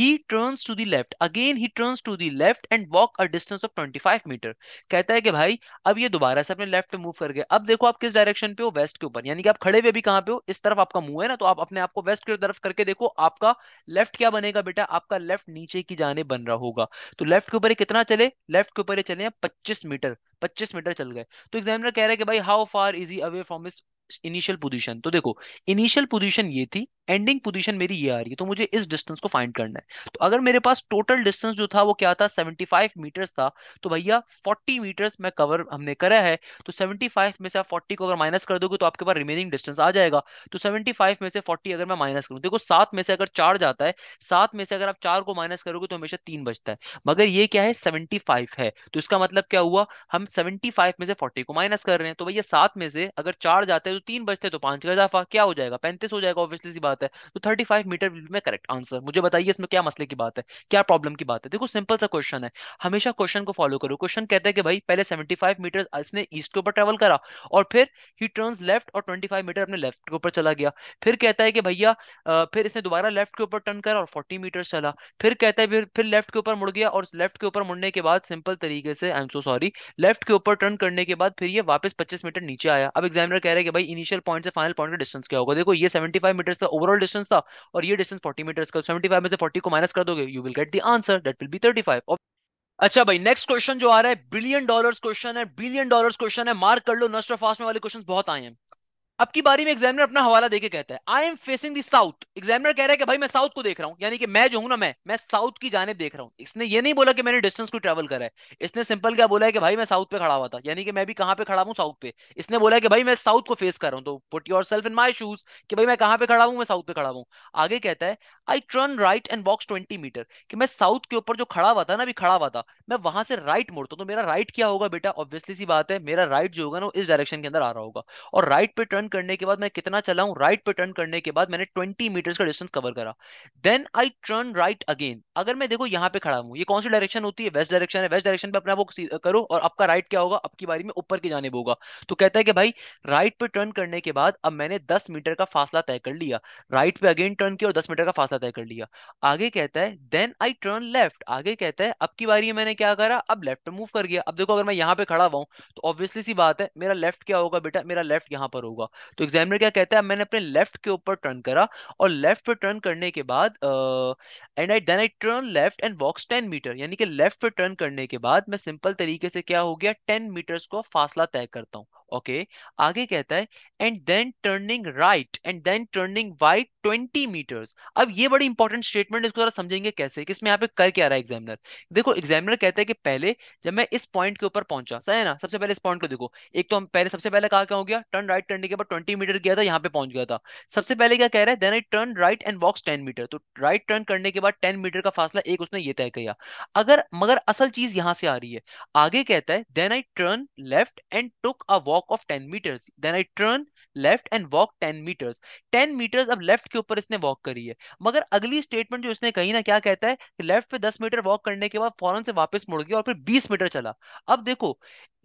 he turns to the left again he turns to the left and walk a distance of 25 metre कहता है कि भाई अब ये दोबारा से अपने लेफ्ट पे मूव कर गए अब देखो आप किस डायरेक्शन पे हो वेस्ट के ऊपर यानी कि आप खड़े हुए भी कहां पे हो इस तरफ आपका मुंह है ना तो आप अपने आप को वेस्ट की तरफ करके देखो आपका लेफ्ट क्या बनेगा बेटा आपका लेफ्ट नीचे की की जाने बन रहा होगा तो लेफ्ट के ऊपर कितना चले लेफ्ट के ऊपर चले पच्चीस मीटर पच्चीस मीटर चल गए तो एग्जामिनर कह रहे हैं कि भाई how far is he away from इस इनिशियल पोजीशन तो देखो इनिशियल पोजीशन ये थी एंडिंग पोजीशन मेरी ये आ रही है तो मुझे इस डिस्टेंस को फाइंड करना है तो अगर मेरे पास टोटल डिस्टेंस जो था वो क्या था 75 मीटर्स था तो भैया 40 मीटर्स में कवर हमने करा है तो 75 में से आप 40 को अगर माइनस कर दोगे तो आपके पास रिमेनिंग डिस्टेंस आ जाएगा तो 75 में से 40 अगर मैं माइनस करूं देखो 7 में से अगर 4 जाता है 7 में से अगर आप 4 को माइनस करोगे तो हमेशा 3 बचता है मगर ये क्या है 75 है तो इसका मतलब क्या हुआ हम हम 75 में से 40 को माइनस कर रहे हैं तो भैया सात में से अगर चार जाते हैं तो तीन बचते हैं तो पांच का इजाफा क्या हो जाएगा पैंतीस हो जाएगा ऑब्वियसली सी बात है तो 35 मीटर में करेक्ट आंसर मुझे बताइए इसमें क्या मसले की बात है क्या प्रॉब्लम की बात है देखो सिंपल सा क्वेश्चन है हमेशा क्वेश्चन को फॉलो करो क्वेश्चन कहते हैं कि भाई पहले सेवेंटी फाइव मीटर इसने ईस्ट के ऊपर ट्रेवल करा और फिर ही टर्न लेफ्ट और ट्वेंटी फाइव मीटर अपने लेफ्ट के ऊपर चला गया फिर कहता है कि भैया फिर इसने दोबारा लेफ्ट के ऊपर टर्न करा और फोर्टी मीटर चला फिर कहता है फिर लेफ्ट के ऊपर मुड़ गया और लेफ्ट के ऊपर मुड़ने के बाद सिंपल तरीके से I am so sorry left left के ऊपर टर्न करने के बाद फिर ये वापस 25 मीटर नीचे आया अब एग्जामिनर कह रहे हैं कि भाई इनिशियल पॉइंट से फाइनल पॉइंट का डिस्टेंस क्या होगा देखो ये 75 मीटर्स का ओवरऑल डिस्टेंस था और ये डिस्टेंस 40 मीटर्स का 75 में से 40 को माइनस कर दोगे you will get the answer that will be 35 अच्छा भाई नेक्स्ट क्वेश्चन जो आ रहा है बिलियन डॉलर्स क्वेश्चन है बिलियन डॉलर्स क्वेश्चन है मार्क कर लो नस्ट फास्ट में वाले क्वेश्चन बहुत आए हैं अब की बारी में एग्जामिनर अपना हवाला देके कहता है I am facing the south examiner कह रहा है कि भाई मैं साउथ को देख रहा हूं यानी कि मैं जो हूं ना मैं मैं साउथ की जानब देख रहा हूँ इसने ये नहीं बोला कि मैंने डिस्टेंस को ट्रेवल करा है इसने सिंपल क्या बोला है कि भाई मैं साउथ पे खड़ा हुआ था यानी कि मैं भी कहां पे खड़ा हूँ साउथ पे इसने बोला कि भाई मैं साउथ को फेस कर रहा हूँ तो put yourself in my shoes कि भाई मैं कहां पे खड़ा हूँ मैं साउथ पे खड़ा हूँ आगे कहता है I turn right and walks twenty metre कि मैं साउथ के ऊपर जो खड़ा हुआ था ना अभी खड़ा हुआ था मैं वहां से राइट मुड़ता तो मेरा राइट क्या होगा बेटा ऑब्वियसली सी बात है मेरा राइट जो होगा ना इस डायरेक्शन के अंदर आ रहा होगा और राइट पे टर्न टर्न करने के बाद मैं कितना चला हूँ राइट पे टर्न करने के बाद मैंने ट्वेंटी मीटर्स का डिस्टेंस कवर करा then I turn right again अगर मैं देखो यहाँ पे खड़ा हूँ ये कौन सी डायरेक्शन होती है वेस्ट डायरेक्शन है वेस्ट डायरेक्शन पे अपना वो करो और आपका राइट क्या होगा आपकी बारी में ऊपर की जाने होगा तो कहता है कि भाई राइट पे टर्न करने के बाद अब मैंने दस मीटर का फासला तय कर लिया राइट पे अगेन टर्न किया और दस मीटर का फासला तय कर लिया आगे कहता है देन आई टर्न लेफ्ट आगे कहता है अब की बारी मैंने क्या करा अब लेफ्ट पे मूव कर गया अब देखो अगर मैं यहाँ पे खड़ा हुआ हूँ तो ऑब्वियसली सी बात है मेरा लेफ्ट क्या होगा बेटा मेरा लेफ्ट यहाँ पर होगा तो एग्जामिनर क्या कहता है मैंने अपने लेफ्ट के ऊपर टर्न करा और लेफ्ट पर टर्न करने के बाद and I then I turn left and walks ten metre यानी कि लेफ्ट पर टर्न करने के बाद मैं सिंपल तरीके से क्या हो गया टेन मीटर्स को फासला तय करता हूँ ओके okay. आगे कहता है and then turning right and then turning right twenty metres अब ये बड़ी इंपॉर्टेंट स्टेटमेंट इसको जरा समझेंगे कैसे कि इसमें यहाँ पे कर क्या रहा है एग्जामिनर देखो एग्जामिनर कहता है कि पहले जब मैं इस पॉइंट के ऊपर पहुंचा सही है ना सबसे पहले इस पॉइंट को देखो एक तो हम पहले सबसे पहले कहा क्या हो गया टर्न राइट करने के बाद ट्वेंटी मीटर गया था यहाँ पे पहुंच गया था सबसे पहले क्या कह रहा है then I turn right and walks ten metre तो राइट टर्न करने के बाद टेन मीटर का फासला एक उसने ये तय किया अगर मगर असल चीज यहाँ से आ रही है आगे कहता है then I turn left and took a walk of ten metres then I turn left and walk ten metres ten metres अब लेफ्ट के ऊपर इसने वॉक करी है मगर अगली स्टेटमेंट जो उसने कही ना क्या कहता है लेफ्ट पे दस मीटर वॉक करने के बाद फौरन से वापस मुड़ गया और फिर बीस मीटर चला अब देखो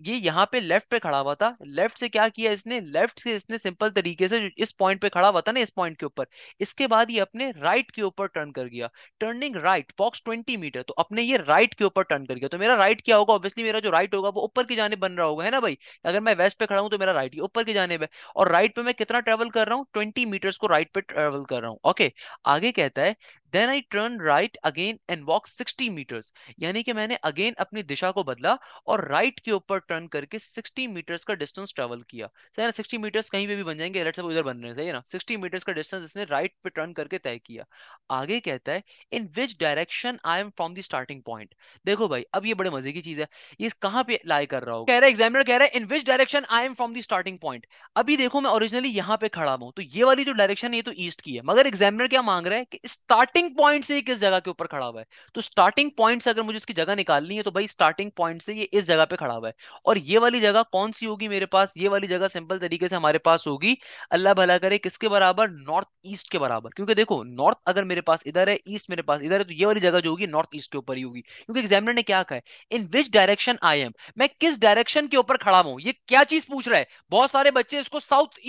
ये यहाँ पे लेफ्ट पे खड़ा हुआ था लेफ्ट से क्या किया इसने लेफ्ट से इसने सिंपल तरीके से इस पॉइंट पे खड़ा हुआ था ना इस पॉइंट के ऊपर इसके बाद ये अपने राइट के ऊपर टर्न कर गया turning right walks twenty metre तो अपने ये राइट के ऊपर टर्न कर गया तो मेरा राइट क्या होगा ऑब्वियसली मेरा जो राइट होगा वो ऊपर की जाने बन रहा होगा है ना भाई अगर मैं वेस्ट पे खड़ा हूँ तो मेरा राइट ही ऊपर की जाने है और राइट पे मैं कितना ट्रेवल कर रहा हूँ ट्वेंटी मीटर्स को राइट पे ट्रेवल कर रहा हूँ ओके आगे कहता है then I turn right again and walk sixty metres यानी कि मैंने अगेन अपनी दिशा को बदला और राइट के ऊपर टर्न करके 60 मीटर्स का डिस्टेंस ट्रेवल किया सही ना 60 मीटर्स कहीं पे भी बन जाएंगे लेट्स उधर बन रहे हैं ना 60 मीटर्स का डिस्टेंस इसने राइट पे टर्न करके तय किया आगे कहता है in which direction I am from the starting point देखो भाई अब ये बड़े मजे की चीज है ये कहां पे लाई कर रहा हो कह रहा है एग्जामिनर कह रहा है in which direction I am from the starting point अभी देखो मैं ओरिजिनली यहां पे खड़ा हूं तो ये वाली जो डायरेक्शन है ये तो ईस्ट की है मगर एग्जामिनर क्या मांग रहा है कि स्टार्टिंग पॉइंट से किस जगह के ऊपर खड़ा हुआ है तो स्टार्टिंग पॉइंट से अगर मुझे इसकी जगह निकालनी है तो भाई स्टार्टिंग पॉइंट से ये इस जगह पे खड़ा हुआ है और ये वाली जगह कौन सी होगी मेरे पास ये वाली जगह सिंपल तरीके से हमारे पास होगी अल्लाह भला करे किसके बराबर नॉर्थ ईस्ट के बराबर क्योंकि देखो नॉर्थ अगर मेरे पास इधर है ईस्ट मेरे पास इधर है तो ये वाली जगह जो होगी नॉर्थ ईस्ट के ऊपर ही होगी क्योंकि एग्जामिनर ने क्या कहा है in which direction I M मैं किस डायरेक्शन के ऊपर खड़ा हूं ये क्या चीज पूछ रहा है बहुत सारे बच्चे इसको साउथ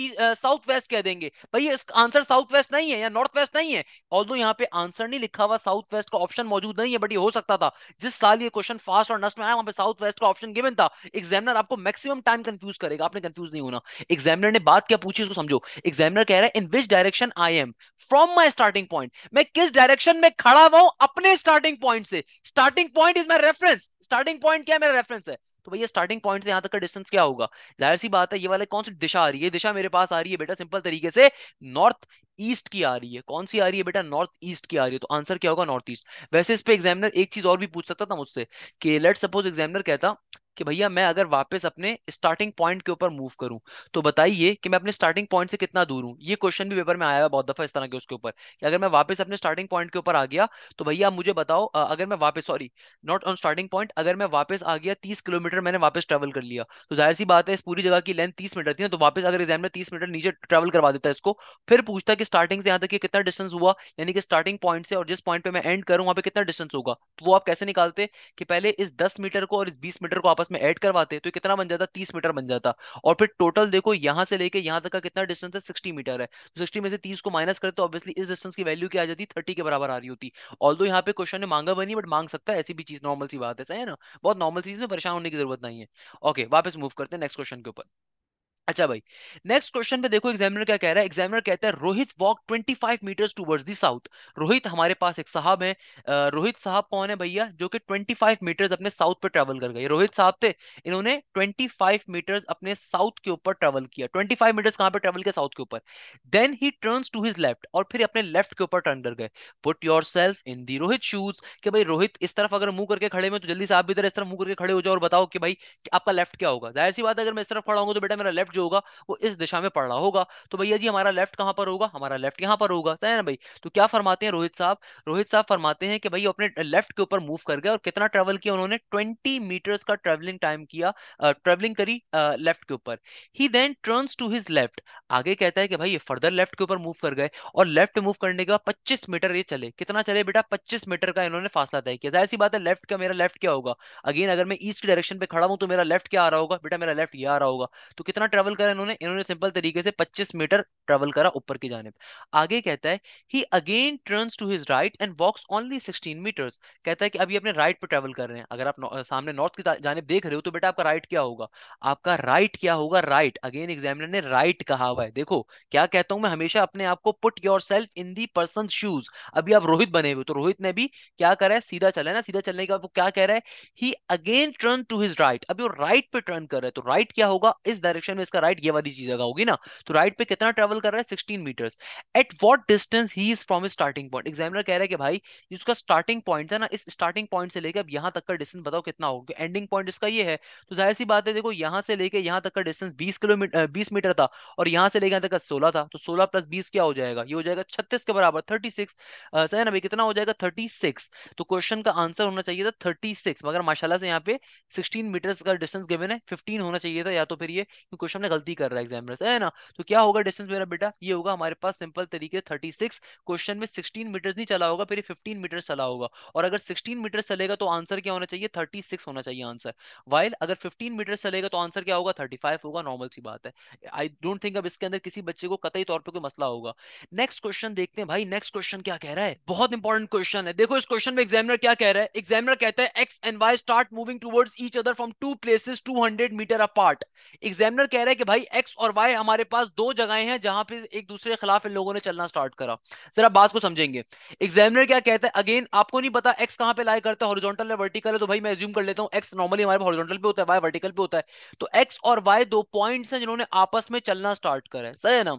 साउथ वेस्ट कह देंगे भाई आंसर साउथ वेस्ट नहीं है या नॉर्थ वेस्ट नहीं है ऑल्दो यहाँ पे आंसर नहीं लिखा हुआ साउथ वेस्ट का ऑप्शन मौजूद नहीं है बट ये हो सकता था जिस साल ये क्वेश्चन फास्ट और नस्ट में आया वहां पे साउथ वेस्ट का ऑप्शन गिवन था एग्जामिनर आपको मैक्सिमम टाइम कंफ्यूज करेगा आपने कंफ्यूज नहीं होना एग्जामिनर ने बात क्या पूछी उसको समझो एग्जामिनर कह रहा है in which direction I am from my starting point मैं किस डायरेक्शन में खड़ा हुआ अपने स्टार्टिंग पॉइंट से starting point is my reference starting point क्या मेरा रेफरेंस है तो भैया स्टार्टिंग पॉइंट से यहां तक का डिस्टेंस क्या होगा जाहिर सी बात है ये वाले कौन सी दिशा आ रही है दिशा मेरे पास आ रही है बेटा सिंपल तरीके से नॉर्थ ईस्ट की आ रही है कौन सी आ रही है बेटा नॉर्थ ईस्ट की आ रही है तो आंसर क्या होगा नॉर्थ ईस्ट वैसे इस पे एग्जामिनर एक चीज और भी पूछ सकता था मुझसे कि लेट सपोज एग्जामिनर कहता कि भैया मैं अगर वापस अपने स्टार्टिंग पॉइंट के ऊपर मूव करूं तो बताइए कि मैं अपने स्टार्टिंग पॉइंट से कितना दूर हूं ये क्वेश्चन भी पेपर में आया है बहुत दफा इस तरह के उसके ऊपर कि अगर मैं वापस अपने स्टार्टिंग पॉइंट के ऊपर आ गया तो भैया आप मुझे बताओ अगर मैं वापस sorry not on starting point अगर मैं वापस आ गया तीस किलोमीटर मैंने वापस ट्रेवल कर लिया तो जाहिर सी बात है इस पूरी जगह की लेंथ तीस मीटर थी ना तो वापस अगर एग्जाम में तीस मीटर नीचे ट्रेवल करवा देता है इसको फिर पूछता कि स्टार्टिंग से यहाँ तक कितना डिस्टेंस हुआ यानी कि स्टार्टिंग पॉइंट से और जिस पॉइंट पे मैं एंड करूँ वहां पे कितना डिस्टेंस होगा तो वो आप कैसे निकालते कि पहले इस दस मीटर को और इस बीस मीटर को आपस आपस में ऐड करवाते तो कितना बन जाता तीस मीटर बन जाता और फिर टोटल देखो यहां से लेके यहां तक का कितना डिस्टेंस है सिक्सटी मीटर है तो सिक्सटी में से तीस को माइनस करें तो ऑब्वियसली इस डिस्टेंस की वैल्यू क्या आ जाती थर्टी के बराबर आ रही होती ऑल दो यहाँ पे क्वेश्चन ने मांगा बनी बट मांग सकता है ऐसी भी चीज नॉर्मल सी बात है सही है ना बहुत नॉर्मल चीज में परेशान होने की जरूरत नहीं है ओके वापस मूव करते हैं नेक्स्ट क्वेश्चन के ऊपर अच्छा भाई नेक्स्ट क्वेश्चन पे देखो एग्जामिनर क्या कह रहा है एग्जामिनर कहता है Rohit walk 25 metres towards the south Rohit हमारे पास एक साहब है रोहित साहब कौन है भैया जो कि 25 मीटर्स अपने साउथ पे ट्रेवल कर गए रोहित साहब थे इन्होंने 25 मीटर्स अपने साउथ के ऊपर ट्रेवल किया 25 मीटर्स कहाँ पे ट्रेवल किया साउथ के ऊपर then he turns to his left और फिर अपने लेफ्ट के ऊपर टर्न कर गए put yourself in the Rohit shoes के भाई रोहित इस तरफ अगर मुंह करके खड़े में तो जल्दी से आप भी इधर इस तरफ मुंह करके खड़े हो जाओ और बताओ कि भाई आपका लेफ्ट क्या होगा जाहिर सी बात अगर मैं इस तरफ खड़ा हूँ तो बेटा मेरा लेफ्ट जो होगा वो इस दिशा में पड़ रहा होगा तो भैया जी हमारा लेफ्ट कहाँ पर होगा हमारा लेफ्ट यहाँ पर होगा सही है ना भाई तो क्या फरमाते हैं रोहित साहब रोहित साहब फरमाते हैं कि भाई अपने लेफ्ट के ऊपर मूव कर गए और कितना ट्रेवल किया उन्होंने ट्वेंटी मीटर्स का ट्रेवलिंग टाइम किया ट्रेवलिंग करी लेफ्ट के ऊपर ही then turns to his left आगे कहता है कि भाई ये फर्दर लेफ्ट के ऊपर मूव कर गए और लेफ्ट मूव करने के बाद पच्चीस मीटर ये चले कितना चले बेटा पच्चीस मीटर का इन्होंने फासला तय किया ऐसी बात है लेफ्ट का मेरा लेफ्ट क्या होगा अगेन अगर मैं ईस्ट डायरेक्शन पे खड़ा हूं तो मेरा लेफ्ट क्या आ रहा होगा बेटा मेरा लेफ्ट ये आ रहा होगा तो कितना ट्रेवल करा इन्होंने इन्होंने सिंपल तरीके से 25 मीटर ट्रेवल करा ऊपर की जानब आगे कहता है he again turns to his right and walks only 16 metres कहता है कि अभी अपने राइट पर ट्रेवल कर रहे हैं अगर आप सामने नॉर्थ की जानब देख रहे हो तो बेटा आपका राइट क्या होगा आपका राइट क्या होगा राइट अगेन एग्जामिनर ने राइट कहा हुआ है देखो क्या कहता हूं मैं हमेशा अपने आप को put yourself in the person shoes अभी आप रोहित बने हुए तो रोहित ने भी क्या करा है सीधा चला है ना सीधा चलने के बाद वो क्या कह रहा है he again turn to his right अभी वो राइट पे टर्न कर रहा है तो राइट क्या होगा इस डायरेक्शन में उसका राइट ये वाली चीज जगह होगी ना तो राइट पे कितना ट्रेवल कर रहा है sixteen metres at what distance he is from starting point examiner कह रहा है कि भाई इसका स्टार्टिंग पॉइंट है ना इस स्टार्टिंग पॉइंट से लेकर अब यहां तक का डिस्टेंस बताओ कितना होगा एंडिंग पॉइंट इसका ये है तो जाहिर सी बात है देखो यहां से लेकर यहां तक का डिस्टेंस बीस किलोमीटर बीस मीटर था और यहां से लेकर यहां तक का सोलह था तो सोलह प्लस बीस क्या हो जाएगा ये हो जाएगा छत्तीस के बराबर थर्टी सिक्स सही है ना कितना हो जाएगा थर्टी सिक्स तो क्वेश्चन का आंसर होना चाहिए था थर्टी सिक्स मगर माशाला से यहाँ पे सिक्सटीन मीटर्स का डिस्टेंस गिवन है फिफ्टीन होना चाहिए था या तो फिर ये क्वेश्चन ना गलती कर रहा है एग्जामिनर है ना तो क्या होगा डिस्टेंस मेरा बेटा ये होगा हमारे पास सिंपल तरीके थर्टी सिक्स क्वेश्चन में सिक्सटीन मीटर्स नहीं चला होगा फिर फिफ्टीन मीटर चला होगा और अगर सिक्सटीन मीटर चलेगा तो आंसर क्या होना चाहिए थर्टी सिक्स होना चाहिए आंसर वाइल अगर फिफ्टीन मीटर चलेगा तो आंसर क्या होगा थर्टी फाइव होगा नॉर्मल सी बात है आई डोंट थिंक अब इसके अंदर किसी बच्चे को कतई तौर पर कोई मसला होगा नेक्स्ट क्वेश्चन देखते हैं भाई नेक्स्ट क्वेश्चन क्या कह रहा है बहुत इंपॉर्टेंट क्वेश्चन है देखो इस क्वेश्चन में एग्जामिनर क्या कह रहा है एग्जामिनर कहता है X and Y start moving towards each other from two places two hundred metre apart examiner कह रहा है है कि भाई एक्स और वाई हमारे पास दो जगहें हैं जहां पे एक दूसरे के खिलाफ इन लोगों ने चलना स्टार्ट करा जरा बात को समझेंगे एग्जामिनर क्या कहता है अगेन आपको नहीं पता एक्स कहां पे लाई करता है हॉरिजॉन्टल है वर्टिकल है तो भाई मैं एज्यूम कर लेता हूँ एक्स नॉर्मली हमारे हॉरिजॉन्टल पे होता है वाई वर्टिकल पे होता है तो एक्स और वाई दो पॉइंट्स हैं जिन्होंने आपस में चलना स्टार्ट करा है सही है ना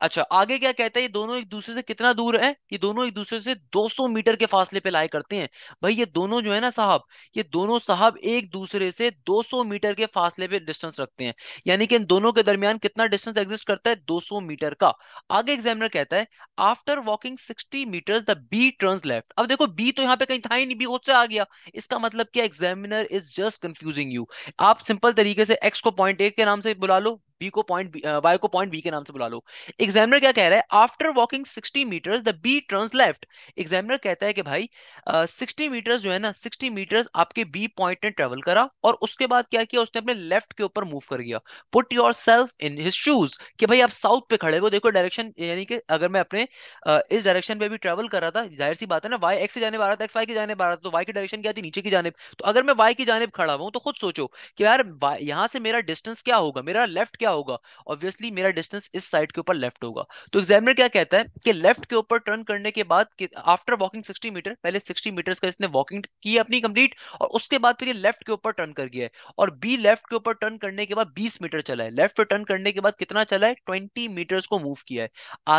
अच्छा आगे क्या कहता है ये दोनों एक दूसरे से कितना दूर है ये दोनों एक दूसरे से 200 मीटर के फासले पे लाए करते हैं भाई ये दोनों जो है ना साहब ये दोनों साहब एक दूसरे से 200 मीटर के फासले पे डिस्टेंस रखते हैं यानी कि इन दोनों के दरमियान कितना डिस्टेंस एग्जिस्ट करता है दो मीटर का आगे एग्जामिनर कहता है after walking sixty metre the B turn left अब देखो बी तो यहाँ पे कहीं था ही नहीं बी से आ गया इसका मतलब क्या examiner is just confusing you आप सिंपल तरीके से एक्स को पॉइंट ए के नाम से बुला लो बी को पॉइंट वाई uh, को पॉइंट बी के नाम से बुला लो एग्जामिनर क्या कह रहा है after walking sixty metre the B turns left examiner कहता है कि भाई सिक्सटी uh, मीटर्स जो है ना सिक्सटी मीटर्स आपके बी पॉइंट ने ट्रेवल करा और उसके बाद क्या किया उसने अपने लेफ्ट के ऊपर मूव कर गया put yourself in his shoes कि भाई आप साउथ पे खड़े हो देखो डायरेक्शन यानी कि अगर मैं अपने uh, इस डायरेक्शन पे भी ट्रेवल कर रहा था जाहिर सी बात है ना वाई एक्स जाने वाला था एक्स वाई की जाने वाला था तो वाई की डायरेक्शन क्या थी नीचे की जानेब तो अगर मैं वाई की जानेब खड़ा हुआ तो खुद सोचो कि यार यहां से मेरा डिस्टेंस क्या होगा मेरा लेफ्ट क्या क्या होगा ऑब्वियसली मेरा डिस्टेंस इस साइड के ऊपर लेफ्ट होगा तो एग्जामिनर क्या कहता है कि लेफ्ट के ऊपर टर्न करने के बाद आफ्टर वॉकिंग सिक्सटी मीटर पहले सिक्सटी मीटर का इसने वॉकिंग की अपनी कंप्लीट और उसके बाद फिर ये लेफ्ट के ऊपर टर्न कर गया है और बी लेफ्ट के ऊपर टर्न करने के बाद बीस मीटर चला है लेफ्ट पर टर्न करने के बाद कितना चला है ट्वेंटी मीटर्स को मूव किया है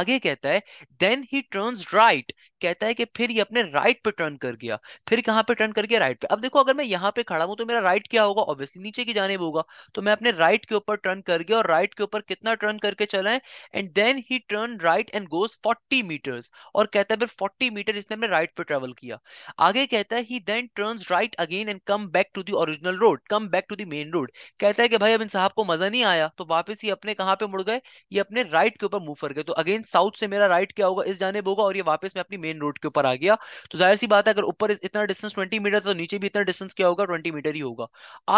आगे कहता है देन ही टर्न राइट कहता है कि फिर ये अपने राइट पे टर्न कर गया फिर कहाँ पे टर्न कर गया राइट पे अब देखो अगर मैं यहाँ पे खड़ा हूँ तो मेरा राइट क्या होगा ऑब्वियसली नीचे की जाने होगा तो मैं अपने राइट के ऊपर टर्न कर गया और राइट के ऊपर कितना टर्न करके चला है and then he turn right and goes forty metres और कहता है फिर फोर्टी मीटर इसने अपने राइट पे ट्रेवल किया आगे कहता है he then turn right again and come back to the original road come back to the main road कहता है कि भाई अब इन साहब को मजा नहीं आया तो वापस ही अपने कहाँ पे मुड़ गए ये अपने राइट के ऊपर मूव कर गए तो अगेन साउथ से मेरा राइट क्या होगा इस जाने होगा और ये वापस मैं अपनी मेन मेन रोड के ऊपर आ गया तो जाहिर सी बात है अगर ऊपर इतना डिस्टेंस ट्वेंटी मीटर तो नीचे भी इतना डिस्टेंस क्या होगा ट्वेंटी मीटर ही होगा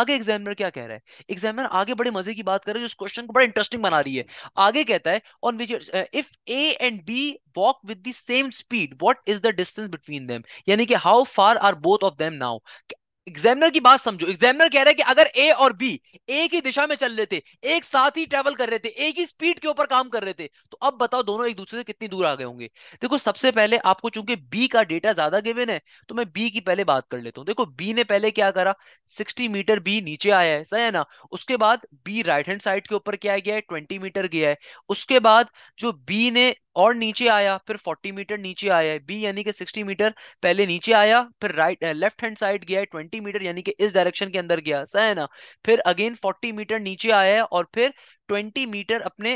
आगे एग्जामिनर क्या कह रहा है एग्जामिनर आगे बड़े मजे की बात कर रहे हैं जो क्वेश्चन को बड़ा इंटरेस्टिंग बना रही है आगे कहता है on which if A and B walk with the same speed what is the distance between them यानी कि how far are both of them now examiner की बात समझो एग्जामिनर कह रहा है कि अगर ए और बी एक ही दिशा में चल रहे थे एक साथ ही ट्रेवल कर रहे थे एक ही स्पीड के ऊपर काम कर रहे थे तो अब बताओ दोनों एक दूसरे से कितनी दूर आ गए होंगे देखो सबसे पहले आपको चूंकि बी का डेटा ज्यादा गिवन है तो मैं बी की पहले बात कर लेता हूँ देखो बी ने पहले क्या करा सिक्सटी मीटर बी नीचे आया है सही है ना उसके बाद बी राइट हैंड साइड के ऊपर क्या गया है ट्वेंटी मीटर गया है उसके बाद जो बी ने और नीचे आया फिर 40 मीटर नीचे आया बी यानी कि 60 मीटर पहले नीचे आया फिर राइट लेफ्ट हैंड साइड गया 20 मीटर यानी कि इस डायरेक्शन के अंदर गया सही है ना फिर अगेन 40 मीटर नीचे आया और फिर ट्वेंटी मीटर अपने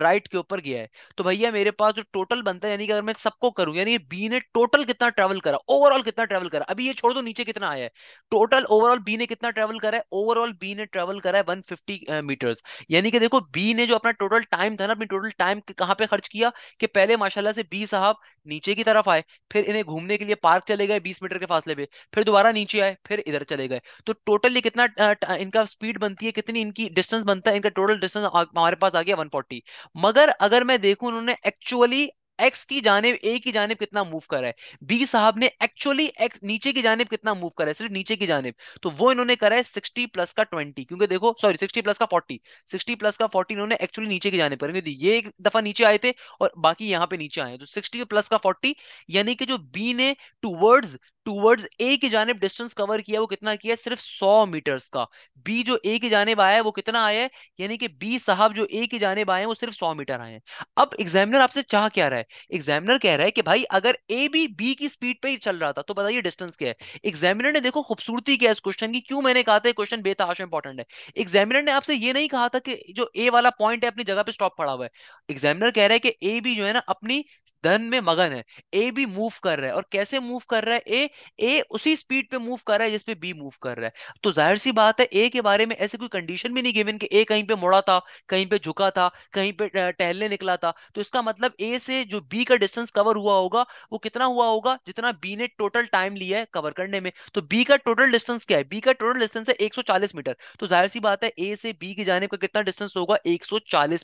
राइट के ऊपर गया है तो भैया मेरे पास जो टोटल बनता है यानी कि अगर मैं सबको करूं यानी बी ने टोटल कितना ट्रेवल करा ओवरऑल कितना ट्रेवल करा अभी ये छोड़ दो नीचे कितना आया है टोटल ओवरऑल बी ने कितना ट्रेवल करा है ओवरऑल बी ने ट्रेवल करा है वन फिफ्टी मीटर्स यानी कि देखो बी ने जो अपना टोटल टाइम था ना अपनी टोटल टाइम कहाँ पे खर्च किया कि पहले माशाला से बी साहब नीचे की तरफ आए फिर इन्हें घूमने के लिए पार्क चले गए बीस मीटर के फासले पे फिर दोबारा नीचे आए फिर इधर चले गए तो टोटल ये कितना इनका स्पीड बनती है कितनी इनकी डिस्टेंस बनता है इनका टोटल डिस्टेंस हमारे पास आ गया 140 मगर अगर मैं देखूं उन्होंने एक्चुअली एक्स की जानेब ए की जानेब कितना मूव करा है बी साहब ने एक्चुअली एक्स नीचे की जानेब कितना मूव करा है सिर्फ नीचे की जानेब तो वो इन्होंने करा है 60 प्लस का 20 क्योंकि देखो सॉरी 60 प्लस का 40 60 प्लस का 40 इन्होंने एक्चुअली नीचे की जानेब करेंगे क्योंकि ये एक दफा नीचे आए थे और बाकी यहां पे नीचे आए तो 60 प्लस का 40 यानी कि जो बी ने टुवर्ड्स टूवर्ड्स ए की जानब डिस्टेंस कवर किया वो कितना किया सिर्फ सौ मीटर्स का बी जो ए की जानब आया है वो कितना आया है यानी कि बी साहब जो ए की जानब आए हैं वो सिर्फ सौ मीटर आए हैं अब एग्जामिनर आपसे चाह क्या रहा है एग्जामिनर कह रहा है कि भाई अगर ए भी बी की स्पीड पे ही चल रहा था तो बताइए डिस्टेंस क्या है एग्जामिनर ने देखो खूबसूरती क्या है इस क्वेश्चन की क्यों मैंने कहा था क्वेश्चन बेतहाशा इंपॉर्टेंट है एग्जामिनर ने आपसे ये नहीं कहा था कि जो ए वाला पॉइंट है अपनी जगह पे स्टॉप पड़ा हुआ है एग्जामिनर कह रहा है कि ए बी जो है ना अपनी धन में मगन है ए बी मूव कर रहा है और कैसे मूव कर रहा है ए ए उसी स्पीड पे मूव कर रहा है जिसपे बी मूव कर रहा है तो जाहिर सी बात है ए के बारे में ऐसे कोई कंडीशन भी नहीं गिवन कि ए कहीं पे मुड़ा था कहीं पे झुका था कहीं पे टहलने निकला था तो इसका मतलब ए से जो बी का डिस्टेंस कवर हुआ होगा वो कितना हुआ होगा जितना बी ने टोटल टाइम लिया है कवर करने में तो बी का टोटल डिस्टेंस क्या है बी का टोटल डिस्टेंस है एक मीटर तो जाहिर सी बात है ए से बी की जाने का कितना डिस्टेंस होगा एक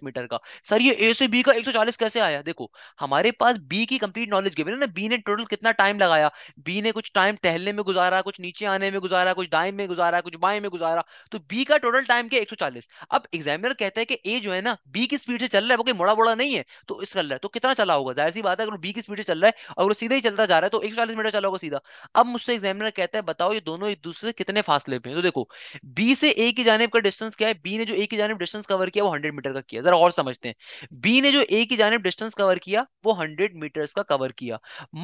मीटर का सर ये ए से बी का एक कैसे आया देखो हमारे पास बी की कंप्लीट नॉलेज गिवन है ना बी ने टोटल कितना टाइम लगाया बी ने कुछ टाइम टहलने में गुजारा कुछ नीचे आने में गुजारा कुछ दाएं में गुजारा कुछ बाएं में गुजारा तो बी का टोटल टाइम क्या 140 अब एग्जामिनर कहता है कि ए जो है ना बी की स्पीड से चल रहा है वो कोई मोड़ा बोड़ा नहीं है तो इस कर रहा है तो कितना चला होगा जाहिर सी बात है अगर बी की स्पीड से चल रहा है अगर वो सीधा ही चलता जा रहा है तो एक मीटर चला होगा सीधा अब मुझसे एग्जामिनर कहता है बताओ ये दोनों एक दूसरे कितने फासले पे है तो देखो बी से ए की जानब का डिस्टेंस क्या है बी ने जो ए की जानब डिस्टेंस कवर किया वो हंड्रेड मीटर का किया जरा और समझते हैं बी ने जो ए की जानब डिस्टेंस कवर किया वो हंड्रेड मीटर का कवर किया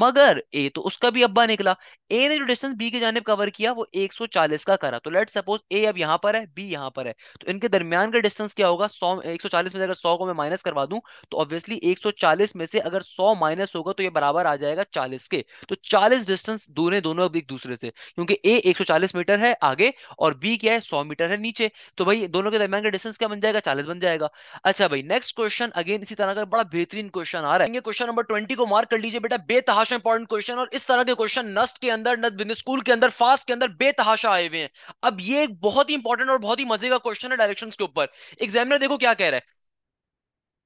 मगर ए तो उसका भी अब्बा निकला ए ने जो डिस्टेंस बी की जानब कवर किया वो 140 का करा तो लेट सपोज ए अब यहाँ पर है बी यहाँ पर है तो इनके दरमियान का डिस्टेंस क्या होगा 100 140 में से अगर 100 को मैं माइनस करवा दूं तो ऑब्वियसली 140 में से अगर 100 माइनस होगा तो ये बराबर आ जाएगा 40 के तो 40 डिस्टेंस दोनों दोनों एक दूसरे से क्योंकि ए एक मीटर है आगे और बी क्या है सौ मीटर है नीचे तो भाई दोनों के दरमियान का डिस्टेंस क्या बन जाएगा चालीस बन जाएगा अच्छा भाई नेक्स्ट क्वेश्चन अगेन इसी तरह का बड़ा बेहतरीन क्वेश्चन आ रहा है क्वेश्चन नंबर ट्वेंटी को मार्क कर लीजिए बेटा बेतहाशा इंपॉर्टेंट क्वेश्चन और इस तरह के क्वेश्चन न फास्ट के अंदर स्कूल के अंदर फास्ट के अंदर बेतहाशा आए हुए हैं अब ये बहुत ही इंपॉर्टेंट और बहुत ही मजे का क्वेश्चन है डायरेक्शन के ऊपर एग्जामिनर देखो क्या कह रहा है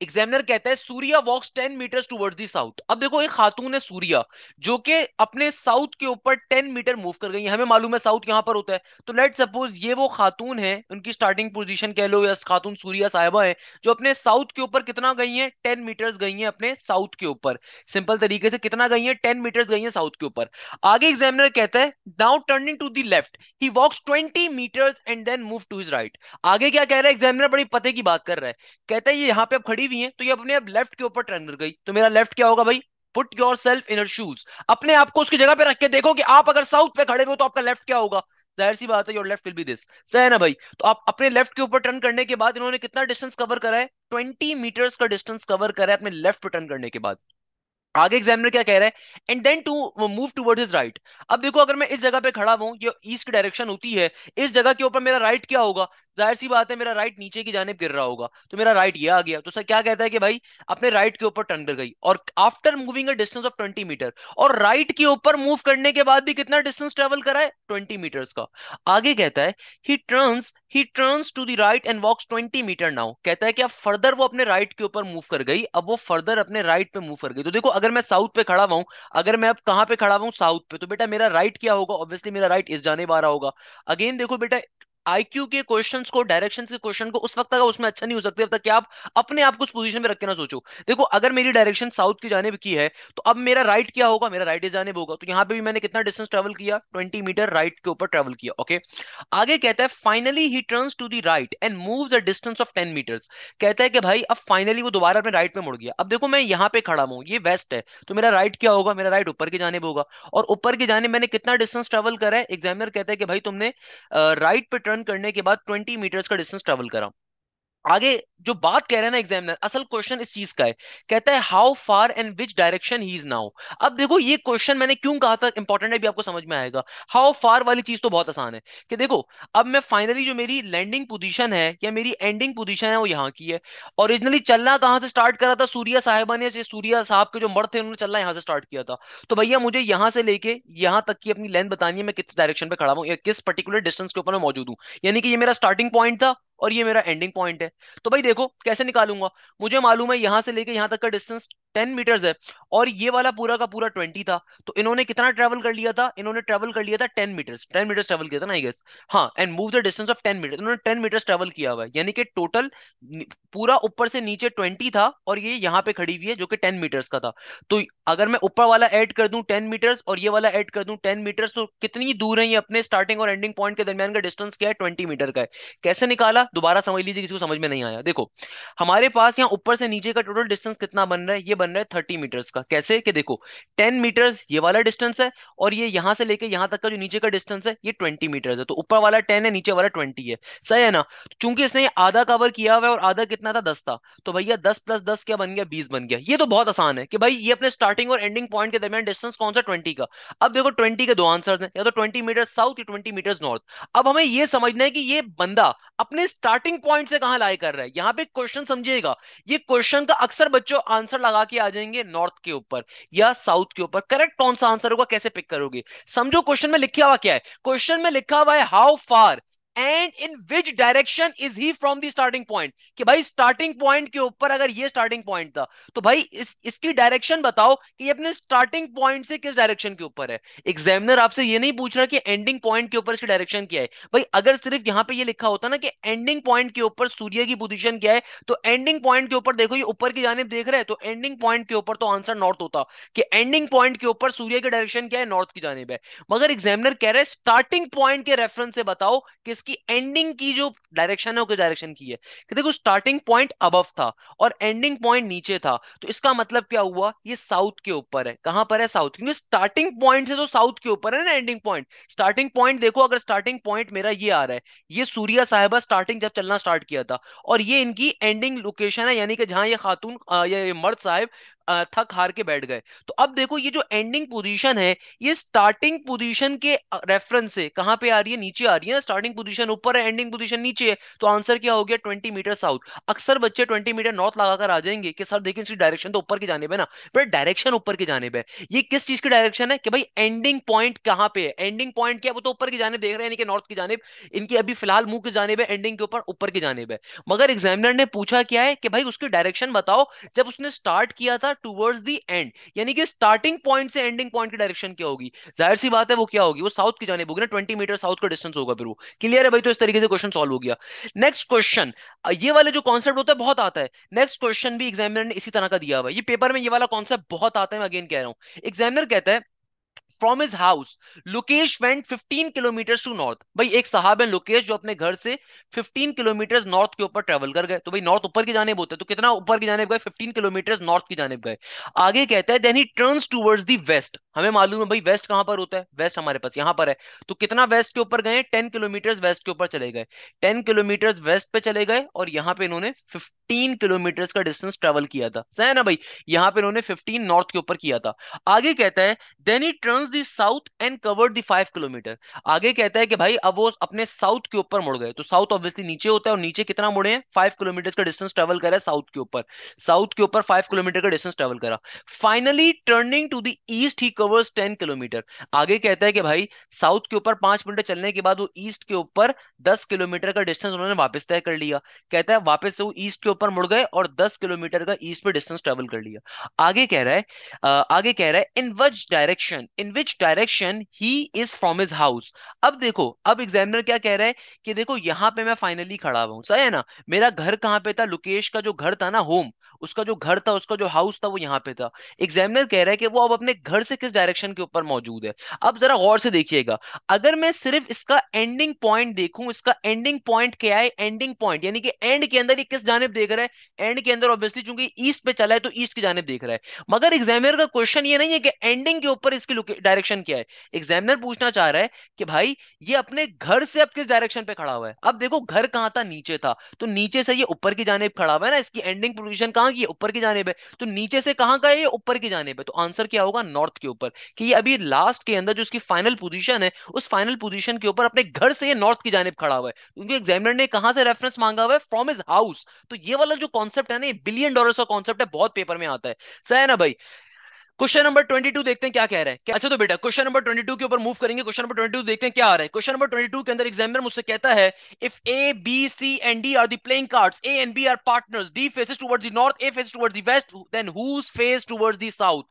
एग्जामिनर कहता है Surya walks ten metre towards the south अब देखो एक खातून है सूर्य जो कि अपने साउथ के ऊपर टेन मीटर मूव कर गई हमें मालूम है साउथ यहां पर होता है तो लेट सपोज ये वो खातून है उनकी स्टार्टिंग पोजीशन कह लो या खातून सूर्य साहिबा है जो अपने साउथ के ऊपर कितना गई है टेन मीटर्स गई है अपने साउथ के ऊपर सिंपल तरीके से कितना गई है टेन मीटर्स गई है साउथ के ऊपर आगे एग्जामिनर कहता है now turning to the left he walks twenty metres and then move to his right आगे क्या कह रहा है एग्जामिनर बड़ी पते की बात कर रहा है कहता है ये यहाँ पे अब खड़ी खड़ी हुई है तो ये अपने आप लेफ्ट के ऊपर टर्न कर गई तो मेरा लेफ्ट क्या होगा भाई put yourself in shoes अपने आप को उसकी जगह पे रख के देखो कि आप अगर साउथ पे खड़े हो तो आपका लेफ्ट क्या होगा जाहिर सी बात है your left will be this सही है ना भाई तो आप अपने लेफ्ट के ऊपर टर्न करने के बाद इन्होंने कितना डिस्टेंस कवर करा है 20 मीटर्स का डिस्टेंस कवर करा है अपने लेफ्ट पे टर्न करने के बाद आगे एग्जामिनर क्या कह रहा है and then to move toward is right अब देखो अगर मैं इस जगह पे खड़ा हूं ये ईस्ट डायरेक्शन होती है इस जगह के ऊपर मेरा राइट क्या होगा जाहिर सी बात है मेरा राइट नीचे की जाने गिर रहा होगा तो मेरा राइट ये आ गया तो सर क्या कहता है कि भाई अपने राइट के ऊपर टर्न कर गई और after moving distance of twenty metre और राइट के ऊपर मूव करने के बाद भी कितना डिस्टेंस ट्रेवल कराए ट्वेंटी मीटर्स का आगे कहता है he turns he turns to the right and walks twenty metre now कहता है कि अब फर्दर वो अपने राइट right के ऊपर मूव कर गई अब वो फर्दर अपने राइट right पे मूव कर गई तो देखो अगर मैं साउथ पे खड़ा हुआ अगर मैं अब कहां पे खड़ा हुआ साउथ पे तो बेटा मेरा राइट right क्या होगा ऑब्वियसली मेरा राइट right इस जाने वाला होगा अगेन देखो बेटा आईक्यू के क्वेश्चन को डायरेक्शन के क्वेश्चन को उस वक्त तक उसमें अच्छा नहीं हो सकते अब तक कि आप अपने आप को उस पोजिशन में रख के ना सोचो देखो अगर मेरी डायरेक्शन साउथ की जाने की है तो अब मेरा राइट क्या होगा मेरा राइट जाने होगा तो यहाँ पे भी मैंने कितना डिस्टेंस ट्रेवल किया ट्वेंटी मीटर राइट के ऊपर ट्रेवल किया ओके आगे कहता है finally he turn to the right and move the distance of ten metres कहता है कि भाई अब फाइनली वो दोबारा अपने राइट में मुड़ गया अब देखो मैं यहाँ पे खड़ा हूँ ये वेस्ट है तो मेरा राइट क्या होगा मेरा राइट ऊपर की जाने होगा और ऊपर की जाने मैंने कितना डिस्टेंस ट्रेवल करा है एग्जामिनर कहता है कि भाई तुमने राइट पे टर्न रन करने के बाद ट्वेंटी मीटर्स का डिस्टेंस ट्रेवल करा आगे जो बात कह रहे हैं ना एग्जामिनर असल क्वेश्चन इस चीज का है कहता है how far and which direction he is now अब देखो ये क्वेश्चन मैंने क्यों कहा था इंपॉर्टेंट है भी आपको समझ में आएगा हाउ फार वाली चीज तो बहुत आसान है कि देखो अब मैं फाइनली जो मेरी लैंडिंग पोजीशन है या मेरी एंडिंग पोजीशन है वो यहाँ की है ओरिजिनली चलना कहाँ से स्टार्ट करा था सूर्या साहिबा ने सूर्या साहब के जो मर्द थे उन्होंने चलना यहाँ से स्टार्ट किया था तो भैया मुझे यहाँ से लेके यहाँ तक की अपनी लेंथ बतानी है मैं किस डायरेक्शन पे खड़ा हूँ या किस पर्टिकुलर डिस्टेंस के ऊपर मैं मौजूद हूँ यानी कि ये मेरा स्टार्टिंग पॉइंट था और ये मेरा एंडिंग पॉइंट है तो भाई देखो कैसे निकालूंगा मुझे मालूम है यहां से लेके यहां तक का डिस्टेंस टेन मीटर्स है और ये वाला पूरा का पूरा ट्वेंटी था तो इन्होंने कितना ट्रेवल कर लिया था इन्होंने ट्रेवल कर लिया था 10 मीटर्स 10 मीटर्स ट्रेवल किया था ना आई गेस हाँ and move the distance of ten metre इन्होंने टेन मीटर्स ट्रेवल किया हुआ है यानी कि टोटल पूरा ऊपर से नीचे ट्वेंटी था और ये यहाँ पे खड़ी हुई है जो कि टेन मीटर्स का था तो अगर मैं ऊपर वाला एड कर दूं टेन मीटर्स और ये वाला एड कर दूं टेन मीटर्स तो कितनी दूर है ये अपने स्टार्टिंग और एंडिंग पॉइंट के दरमियान का डिस्टेंस क्या है ट्वेंटी मीटर का है कैसे निकाला दोबारा समझ लीजिए किसी को समझ में नहीं आया देखो हमारे पास यहाँ ऊपर से नीचे का टोटल डिस्टेंस कितना बन रहा है ये बन रहा है थर्टी मीटर्स का कैसे कि देखो टेन मीटर्स ये वाला डिस्टेंस है और ये यहां से लेके यहां तक का जो नीचे का डिस्टेंस है ये ट्वेंटी मीटर्स है तो ऊपर वाला टेन है नीचे वाला ट्वेंटी है सही है ना चूंकि इसने आधा कवर किया हुआ है और आधा कितना था दस था तो भैया दस प्लस दस क्या बन गया बीस बन गया ये तो बहुत आसान है कि भाई ये अपने स्टार्टिंग और एंडिंग पॉइंट के दरमियान डिस्टेंस कौन सा ट्वेंटी का अब देखो ट्वेंटी के दो आंसर है या तो ट्वेंटी मीटर साउथ या ट्वेंटी मीटर नॉर्थ अब हमें यह समझना है कि ये बंदा अपने स्टार्टिंग पॉइंट से कहां लाई कर रहा है यहाँ पे क्वेश्चन समझिएगा ये क्वेश्चन का अक्सर बच्चों आंसर लगा के आ जाएंगे नॉर्थ के ऊपर या साउथ के ऊपर करेक्ट कौन सा आंसर होगा कैसे पिक करोगे समझो क्वेश्चन में लिखा हुआ क्या है क्वेश्चन में लिखा हुआ है how far and in which direction is he from the starting point कि भाई स्टार्टिंग पॉइंट के ऊपर अगर ये स्टार्टिंग पॉइंट था तो भाई इस इसकी डायरेक्शन बताओ कि ये अपने स्टार्टिंग पॉइंट से किस डायरेक्शन के ऊपर है एग्जामिनर आपसे ये नहीं पूछ रहा कि एंडिंग पॉइंट के ऊपर इसकी डायरेक्शन क्या है भाई अगर सिर्फ यहां पे ये लिखा होता ना कि एंडिंग पॉइंट के ऊपर सूर्य की पोजिशन क्या है तो एंडिंग पॉइंट के ऊपर देखो ये ऊपर की जानब देख रहे हैं तो एंडिंग पॉइंट के ऊपर तो आंसर नॉर्थ होता कि एंडिंग पॉइंट के ऊपर सूर्य की डायरेक्शन क्या है नॉर्थ की जानब है मगर एग्जामिनर कह रहे हैं स्टार्टिंग पॉइंट के रेफरेंस से बताओ किस इसकी एंडिंग की जो डायरेक्शन है वो किस डायरेक्शन की है कि देखो स्टार्टिंग पॉइंट अब था और एंडिंग पॉइंट नीचे था तो इसका मतलब क्या हुआ ये साउथ के ऊपर है कहां पर है साउथ क्योंकि स्टार्टिंग पॉइंट से तो साउथ के ऊपर है ना एंडिंग पॉइंट स्टार्टिंग पॉइंट देखो अगर स्टार्टिंग पॉइंट मेरा ये आ रहा है ये सूर्य साहिबा स्टार्टिंग जब चलना स्टार्ट किया था और ये इनकी एंडिंग लोकेशन है यानी कि जहां ये खातून ये मर्द साहब थक हार के बैठ गए तो अब देखो ये जो एंडिंग पोजीशन है ये स्टार्टिंग पोजीशन के रेफरेंस से कहां पे आ रही है नीचे आ रही है स्टार्टिंग पोजीशन ऊपर है एंडिंग पोजीशन नीचे है तो आंसर क्या हो गया ट्वेंटी मीटर साउथ अक्सर बच्चे ट्वेंटी मीटर नॉर्थ लगाकर आ जाएंगे कि सर देखिए डायरेक्शन तो ऊपर की जाने पर ना पर डायरेक्शन ऊपर की जाने पर ये किस चीज की डायरेक्शन है कि भाई एंडिंग पॉइंट कहां पे है एंडिंग पॉइंट क्या वो तो ऊपर की जाने देख रहे हैं नॉर्थ की जाने इनकी अभी फिलहाल मुंह की जानेब है एंडिंग के ऊपर ऊपर की जाने है मगर एग्जामिनर ने पूछा क्या है कि भाई उसकी डायरेक्शन बताओ जब उसने स्टार्ट किया था टूवर्ड्स दी एंड यानी कि स्टार्टिंग पॉइंट से एंडिंग पॉइंट की डायरेक्शन क्या होगी जाहिर सी बात है वो क्या होगी वो साउथ की जानेब होगी ना ट्वेंटी मीटर साउथ का डिस्टेंस होगा फिर वो क्लियर है भाई तो इस तरीके से क्वेश्चन सॉल्व हो गया नेक्स्ट क्वेश्चन ये वाले जो कॉन्सेप्ट होता है बहुत आता है नेक्स्ट क्वेश्चन भी एग्जामिनर ने इसी तरह का दिया हुआ है ये पेपर में ये वाला कॉन्सेप्ट बहुत आता है मैं अगेन कह रहा हूं एग्जामिनर कहता है from his house Lokesh went 15 kilometre to north भाई एक साहब है लोकेश जो अपने घर से 15 किलोमीटर नॉर्थ के ऊपर ट्रेवल कर गए तो भाई नॉर्थ ऊपर की जानेब होते तो कितना ऊपर की जानेब गए 15 किलोमीटर नॉर्थ की जानेब गए आगे कहता है then he turns towards the west हमें मालूम है भाई वेस्ट कहां पर होता है वेस्ट हमारे पास यहां पर है तो कितना वेस्ट के ऊपर गए टेन किलोमीटर वेस्ट के ऊपर चले गए टेन किलोमीटर वेस्ट पे चले गए और यहां पे इन्होंने फिफ्टीन किलोमीटर का डिस्टेंस ट्रेवल किया था सही ना भाई यहां पे इन्होंने फिफ्टीन नॉर्थ के ऊपर किया था आगे कहता है then he turns the south and covered the five kilometre आगे कहता है कि भाई अब वो अपने साउथ के ऊपर मुड़ गए तो साउथ ऑब्वियसली नीचे होता है और नीचे कितना मुड़े हैं फाइव किलोमीटर का डिस्टेंस ट्रेवल करा साउथ के ऊपर साउथ के ऊपर फाइव किलोमीटर का डिस्टेंस ट्रेवल करा finally turning to the east he covers ten kilometre आगे कहता है कि भाई साउथ के ऊपर पांच मिनट चलने के बाद वो ईस्ट के ऊपर दस किलोमीटर का डिस्टेंस उन्होंने वापस तय कर लिया कहता है वापस से वो ईस्ट के ऊपर मुड़ गए और दस किलोमीटर का ईस्ट पे डिस्टेंस ट्रेवल कर लिया आगे कह रहा है आगे कह रहा है in which direction in which direction he is from his house अब देखो अब एग्जामिनर क्या कह रहा है कि देखो यहां पे मैं फाइनली खड़ा हुआ हूं सही है ना मेरा घर कहां पे था लुकेश का जो घर था ना होम उसका जो घर था उसका जो हाउस था वो यहाँ पे था एग्जामिनर कह रहा है कि वो अब अपने घर से किस डायरेक्शन के ऊपर मौजूद है अब जरा गौर से देखिएगा अगर मैं सिर्फ इसका एंडिंग पॉइंट देखूं इसका एंडिंग पॉइंट क्या है एंडिंग पॉइंट यानी कि एंड के अंदर ये किस जानब देख रहा है एंड के अंदर ऑब्वियसली चूंकि ईस्ट पे चला है तो ईस्ट की जानब देख रहा है मगर एग्जामिनर का क्वेश्चन ये नहीं है कि एंडिंग के ऊपर इसकी डायरेक्शन क्या है एग्जामिनर पूछना चाह रहा है कि भाई ये अपने घर से अब किस डायरेक्शन पे खड़ा हुआ है अब देखो घर कहां था नीचे था तो नीचे से ये ऊपर की जानब खड़ा हुआ है ना इसकी एंडिंग पोजिशन कहां कहां की ऊपर की जानेब है तो नीचे से कहां का है ये ऊपर की जानेब है तो आंसर क्या होगा नॉर्थ के ऊपर कि ये अभी लास्ट के अंदर जो उसकी फाइनल पोजीशन है उस फाइनल पोजीशन के ऊपर अपने घर से ये नॉर्थ की जानेब खड़ा हुआ है क्योंकि एग्जामिनर ने कहां से रेफरेंस मांगा हुआ है फ्रॉम हिज हाउस तो ये वाला जो कॉन्सेप्ट है ना ये बिलियन डॉलर का कॉन्सेप्ट है बहुत पेपर में आता है सही ना भाई क्वेश्चन नंबर ट्वेंटी टू देखते हैं क्या कह रहे हैं अच्छा तो बेटा क्वेश्चन नंबर ट्वेंटी टू के ऊपर मूव करेंगे क्वेश्चन नंबर टू देखते हैं क्या आ रहा है क्वेश्चन नंबर टू के अंदर एग्जामिनर मुझसे कहता है if A B C and D are the playing cards A and B are partners D faces towards the north A faces towards the west then whose face towards the south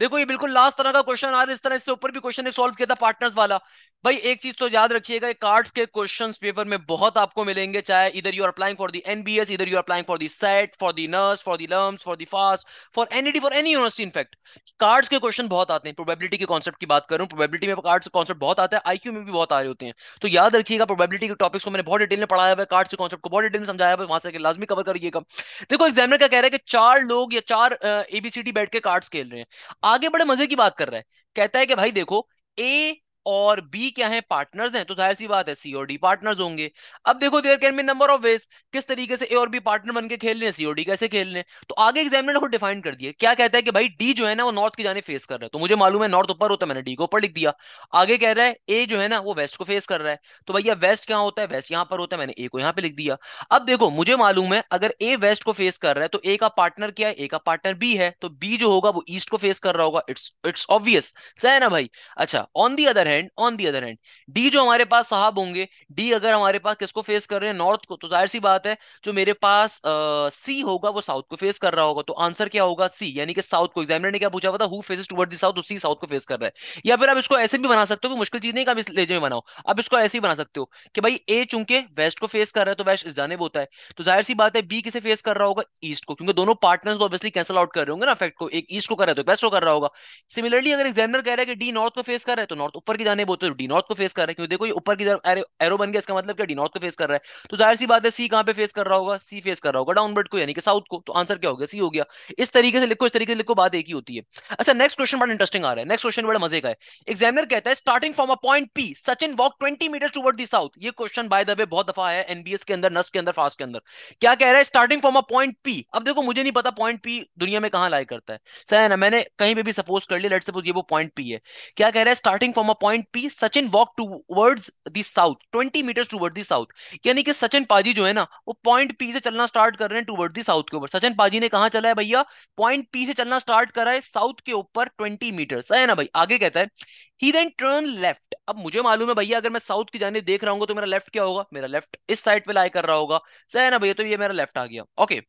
देखो ये बिल्कुल last तरह का question आ रहा है इस तरह इससे ऊपर भी क्वेश्चन सॉल्व किया था पार्टनर्स वाला भाई एक चीज तो याद रखिएगा कार्ड्स के क्वेश्चन पेपर में बहुत आपको मिलेंगे चाहे इधर you are applying for the NBS इधर you are applying for the SAT for the नर्स for the LUMS for the FAST for NED for any university in fact cards के क्वेश्चन बहुत आते हैं प्रोबेबिलिटी के कॉन्सेप्ट की बात करूं प्रोबेबिलिटी में कार्ड्स कॉन्सेप्ट बहुत आता है आईक्यू में भी बहुत आ रहे होते हैं तो याद रखिएगा प्रोबेबिलिटी के टॉपिक्स को मैंने बहुत डिटेल में पढ़ाया हुआ है कार्ड्स के कॉन्सेप्ट को बहुत डिटेल में समझाया हुआ है वहां से लाजमी कवर करिएगा देखो एग्जामिनर क्या कह रहा है कि चार लोग या चार एबीसीडी बैठ के कार्ड्स खेल रहे हैं आगे बड़े मजे की बात कर रहा है कहता है कि भाई देखो ए और बी क्या है पार्टनर्स हैं तो जाहिर सी बात है सी और डी पार्टनर्स होंगे अब देखो there can be number of ways किस तरीके से ए और बी पार्टनर बनकर खेल रहे हैं सी और डी कैसे खेल रहे तो आगे एग्जामिनर को डिफाइन कर दिया क्या कहता है कि भाई डी जो है ना वो नॉर्थ की जाने फेस कर रहा है तो मुझे मालूम है नॉर्थ ऊपर होता है मैंने डी को ऊपर लिख दिया आगे कह रहा है ए जो है ना वो वेस्ट को फेस कर रहा है तो भैया वेस्ट क्या होता है वेस्ट यहां पर होता है मैंने ए को यहां पर लिख दिया अब देखो मुझे मालूम है अगर ए वेस्ट को फेस कर रहा है तो ए का पार्टनर क्या है ए का पार्टनर बी है तो बी जो होगा वो ईस्ट को फेस कर रहा होगा इट्स इट्स ऑब्वियस सही है ना भाई अच्छा ऑन दी अदर है and on the other end D जो हमारे पास साहब होंगे डी अगर हमारे पास किसको फेस कर रहे हैं नॉर्थ को तो जाहिर सी बात है जो मेरे पास सी uh, होगा वो साउथ को फेस कर रहा होगा तो आंसर क्या होगा सी यानी कि साउथ को एग्जामिनर ने क्या पूछा हुआ था who faces toward the south तो सी साउथ को फेस कर रहा है या फिर आप इसको ऐसे भी बना सकते हो कि मुश्किल चीज नहीं आप लेजे में बनाओ आप इसको ऐसे ही बना सकते हो कि भाई ए चूंकि वेस्ट को फेस कर रहा है तो वेस्ट इस जानब होता है तो जाहिर सी बात है बी किसे फेस कर रहा होगा ईस्ट को क्योंकि दोनों पार्टनर्स को ऑब्वियसली कैंसिल आउट कर रहे होंगे ना इफेक्ट को एक ईस्ट को कर रहा है तो वेस्ट को कर रहा होगा सिमिलरली अगर एग्जामिनर कह रहा है कि डी नॉर्थ को फेस कर रहा है तो नॉर्थ ऊपर की जाने बोलते हैं डी नॉर्थ को फेस कर रहे हैं क्योंकि देखो ये ऊपर की तरफ एरो बन गया इसका मतलब क्या डी नॉर्थ को फेस कर रहा है तो जाहिर सी बात है सी कहाँ पे फेस कर रहा होगा सी फेस कर रहा होगा डाउनवर्ड को यानी कि साउथ को तो आंसर क्या हो गया सी हो गया इस तरीके से लिखो इस तरीके से लिखो बात एक ही होती है अच्छा नेक्स्ट क्वेश्चन बड़ा इंटरेस्टिंग आ रहा है नेक्स्ट क्वेश्चन बड़ा मजे का है एग्जामिनर कहता है starting from a point P Sachin walk twenty meter toward the south ये क्वेश्चन बाय द वे बहुत दफा आया एनबीएस के अंदर नस के अंदर फास्ट के अंदर क्या कह रहा है starting from a point P अब देखो मुझे नहीं पता पॉइंट पी दुनिया में कहां लाई करता है सर है ना मैंने कहीं पे भी सपोज कर लिया लेट सपोज ये वो पॉइंट पी है क्या कह रहा है starting from a point P Sachin walk towards the south twenty meter toward the south यानी कि सचिन पाजी जो है ना वो पॉइंट पी से चलना स्टार्ट कर रहे हैं टूवर्ड दी साउथ के ऊपर सचिन पाजी ने कहा चला है भैया पॉइंट पी से चलना स्टार्ट करा है साउथ के ऊपर ट्वेंटी मीटर है ना भाई आगे कहता है ही देन टर्न लेफ्ट अब मुझे मालूम है भैया अगर मैं साउथ की जाने देख रहा हूँ तो मेरा लेफ्ट क्या होगा मेरा लेफ्ट इस साइड पे लाई कर रहा होगा सही है ना भैया तो ये मेरा लेफ्ट आ गया ओके okay.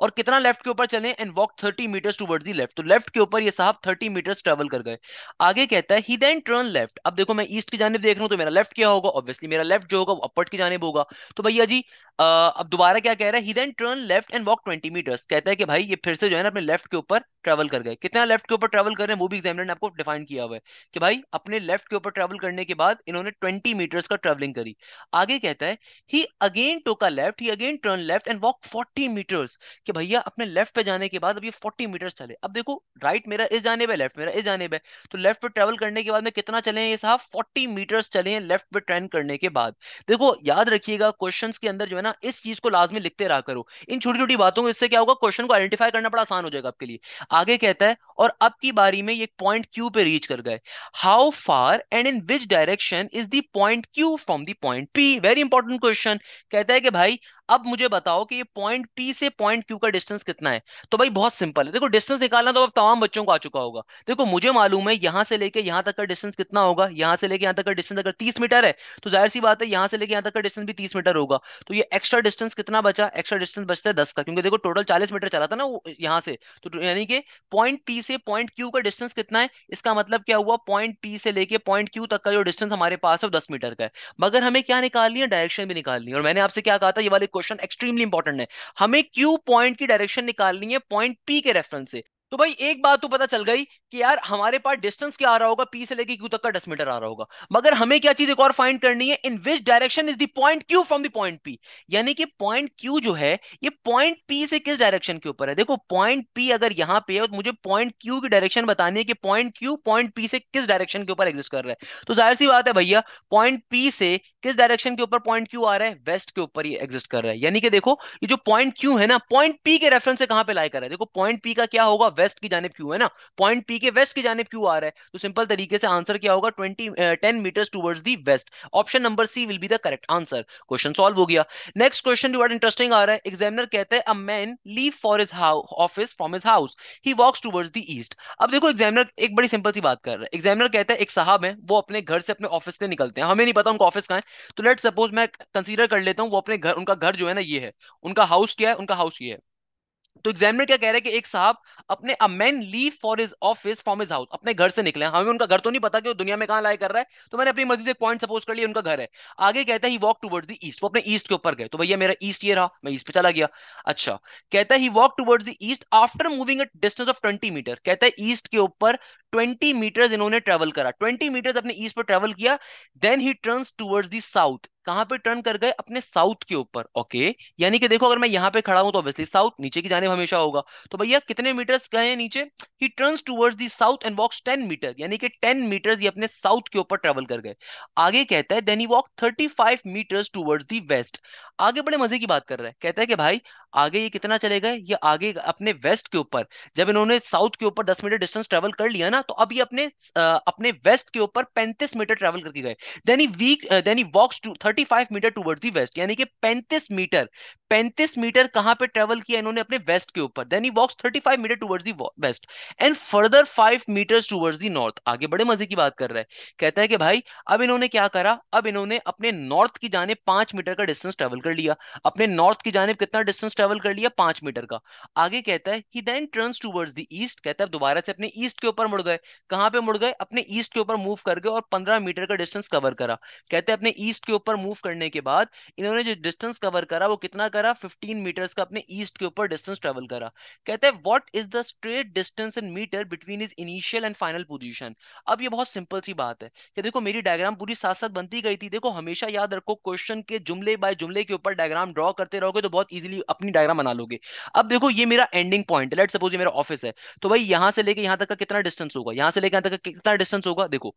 और कितना लेफ्ट के ऊपर चले and walk thirty meters toward the left तो लेफ्ट के ऊपर ये साहब थर्टी मीटर्स ट्रेवल कर गए आगे कहता है ही देन टर्न लेफ्ट अब देखो मैं ईस्ट की जानब देख रहा हूँ तो मेरा लेफ्ट क्या होगा ऑब्वियसली मेरा लेफ्ट जो होगा वो अपर्ट की जानब होगा तो भैया जी आ, अब दोबारा क्या कह रहा है he then turn left and walk twenty meters कहता है कि भाई ये फिर से जो है ना अपने लेफ्ट के ऊपर ट्रेवल कर गए कितना लेफ्ट के ऊपर ट्रेवल कर रहे हैं वो भी एग्जामिनर ने आपको डिफाइन किया हुआ है कि भाई अपने लेफ्ट के ऊपर ट्रेवल करने के बाद इन्होंने ट्वेंटी मीटर्स का ट्रेवलिंग करी आगे कहता है ही अगेन टोका left he again turn left and walk forty meters कि भैया अपने लेफ्ट पे जाने के बाद अब ये 40 मीटर चले अब देखो राइट मेरा इस जाने पे लेफ्ट मेरा इस जाने पे तो लेफ्ट पे ट्रेवल करने के बाद में कितना चले ये साहब फोर्टी मीटर्स चले हैं लेफ्ट पे ट्रेन करने के बाद देखो याद रखिएगा क्वेश्चन के अंदर जो है ना इस चीज को लाजमी लिखते रहा करो इन छोटी छोटी बातों में इससे क्या होगा क्वेश्चन को आइडेंटिफाई करना बड़ा आसान हो जाएगा आपके लिए आगे कहता है और अब की बारी में ये पॉइंट क्यू पे रीच कर गए how far and in which direction is the point Q from the point P very important question कहता है कि भाई अब मुझे बताओ कि ये पॉइंट पी से पॉइंट क्यू का डिस्टेंस कितना है तो भाई बहुत सिंपल है देखो डिस्टेंस निकालना तो अब तमाम बच्चों को आ चुका होगा देखो मुझे मालूम है यहां से लेके यहां तक का डिस्टेंस कितना होगा यहां से लेके यहां तक का डिस्टेंस अगर तीस मीटर है तो जाहिर सी बात है यहां से लेके यहां तक का डिस्टेंस भी तीस मीटर होगा तो ये एक्स्ट्रा डिस्टेंस कितना बचा एक्स्ट्रा डिस्टेंस बचता है दस का क्योंकि देखो टोटल चालीस मीटर चला था ना यहाँ से तो, तो यानी कि पॉइंट पी से पॉइंट क्यू का डिस्टेंस कितना है इसका मतलब क्या हुआ पॉइंट पी से लेके पॉइंट क्यू तक का जो डिस्टेंस हमारे पास है दस मीटर का है मगर हमें क्या निकालनी है डायरेक्शन भी निकालनी है और मैंने आपसे क्या कहा था ये वाले क्वेश्चन एक्सट्रीमली इंपॉर्टेंट है हमें क्यू पॉइंट की डायरेक्शन निकालनी है पॉइंट पी के रेफरेंस से तो भाई एक बात तो पता चल गई कि यार हमारे पास डिस्टेंस क्या आ रहा होगा पी से लेके क्यू तक का दस मीटर आ रहा होगा मगर हमें क्या चीज एक और फाइंड करनी है in which direction is the point Q from the point P यानी कि पॉइंट क्यू जो है ये पॉइंट पी से किस डायरेक्शन के ऊपर है देखो पॉइंट पी अगर यहाँ पे है तो मुझे पॉइंट क्यू की डायरेक्शन बतानी है कि पॉइंट क्यू पॉइंट पी से किस डायरेक्शन के ऊपर एग्जिस्ट कर रहा है तो जाहिर सी बात है भैया पॉइंट पी से किस डायरेक्शन के ऊपर पॉइंट क्यू आ रहा है वेस्ट के ऊपर ये एग्जिस्ट कर रहा है यानी कि देखो ये जो पॉइंट क्यू है ना पॉइंट पी के रेफरेंस से कहां पे लाई कर रहा है देखो पॉइंट पी का क्या होगा वेस्ट की जानब क्यों है ना पॉइंट पी के वेस्ट की जानब क्यों आ रहा है तो सिंपल तरीके से आंसर क्या होगा twenty ten metres towards the west option number C will be the correct answer question solve हो गया नेक्स्ट क्वेश्चन बड़ा इंटरेस्टिंग आ रहा है एग्जामिनर कहते हैं a man leave for his office from his house he walks towards the east अब देखो एग्जामिनर एक बड़ी सिंपल सी बात कर रहा है एग्जामिनर कहता है एक साहब है वो अपने घर से अपने ऑफिस से निकलते हैं हमें नहीं पता उनका ऑफिस कहाँ है तो लेट सपोज मैं कंसीडर कर लेता हूँ वो अपने घर उनका घर जो है ना ये है उनका हाउस क्या है उनका हाउस ये है तो एग्जामिनर क्या कह रहा है कि एक साहब अपने a man leave for his office from his house अपने घर से निकले हमें उनका घर तो नहीं पता कि वो दुनिया में कहां लाइक कर रहा है तो मैंने अपनी मर्जी से पॉइंट सपोज कर लिया उनका घर है आगे कहता है he walk towards the east वो अपने ईस्ट के ऊपर गए तो भैया मेरा ईस्ट ये रहा मैं ईस्ट पे चला गया अच्छा कहता है he walk towards the east after moving a distance of twenty metre कहता है ईस्ट के ऊपर ट्वेंटी मीटर इन्होंने ट्रेवल करा ट्वेंटी मीटर अपने ईस्ट पर ट्रेवल किया then he turns towards the south कहां पे टर्न कर गए अपने साउथ के ऊपर ओके यानी कि देखो अगर मैं यहां पे खड़ा हूं तो ऑब्वियसली साउथ नीचे की जाने हमेशा होगा तो भैया कितने मीटर्स गए नीचे he turns towards the south and walks 10 metre यानी कि 10 मीटर्स ये अपने साउथ के ऊपर ट्रेवल कर गए आगे कहता है then he walk 35 metres towards the west आगे बड़े मजे की बात कर रहा है कहता है कि भाई आगे ये कितना चले गए ये आगे अपने वेस्ट के ऊपर जब इन्होंने साउथ के ऊपर 10 मीटर डिस्टेंस ट्रेवल कर लिया ना तो अब ये अपने अपने वेस्ट के ऊपर 35 मीटर ट्रेवल करके गए then he week then he walks to 75 metre towards the west यानी कि 35 मीटर 35 मीटर कहां पे ट्रेवल किया इन्होंने अपने वेस्ट के ऊपर then he walks 35 metre towards the west and further 5 metre towards the north आगे बड़े मजे की बात कर रहा है कहता है कि भाई अब इन्होंने क्या करा अब इन्होंने अपने नॉर्थ की जाने 5 मीटर का डिस्टेंस ट्रेवल कर लिया अपने नॉर्थ की जाने कितना डिस्टेंस ट्रेवल कर लिया 5 मीटर का आगे कहता है he then turns towards the east कहता है दोबारा से अपने ईस्ट के ऊपर मुड़ गए कहां पे मुड़ गए अपने ईस्ट के ऊपर मूव कर गए और 15 मीटर का डिस्टेंस कवर करा कहते हैं अपने ईस्ट के ऊपर मूव करने के बाद इन्होंने जो डिस्टेंस कवर करा वो कितना करा 15 मीटर्स का अपने ईस्ट के ऊपर डिस्टेंस ट्रेवल करा कहते हैं what is the straight distance in metre between is initial and final position अब ये बहुत सिंपल सी बात है कि देखो मेरी डायग्राम पूरी साथ साथ बनती गई थी देखो हमेशा याद रखो क्वेश्चन के जुमले बाय जुमले के ऊपर डायग्राम ड्रॉ करते रहोगे तो बहुत ईजिली अपनी डायग्राम बना लोगे अब देखो ये मेरा एंडिंग पॉइंट लेट सपोज ये मेरा ऑफिस है तो भाई यहां से लेके यहां तक का कितना डिस्टेंस होगा यहां से लेके यहां तक का कितना डिस्टेंस होगा देखो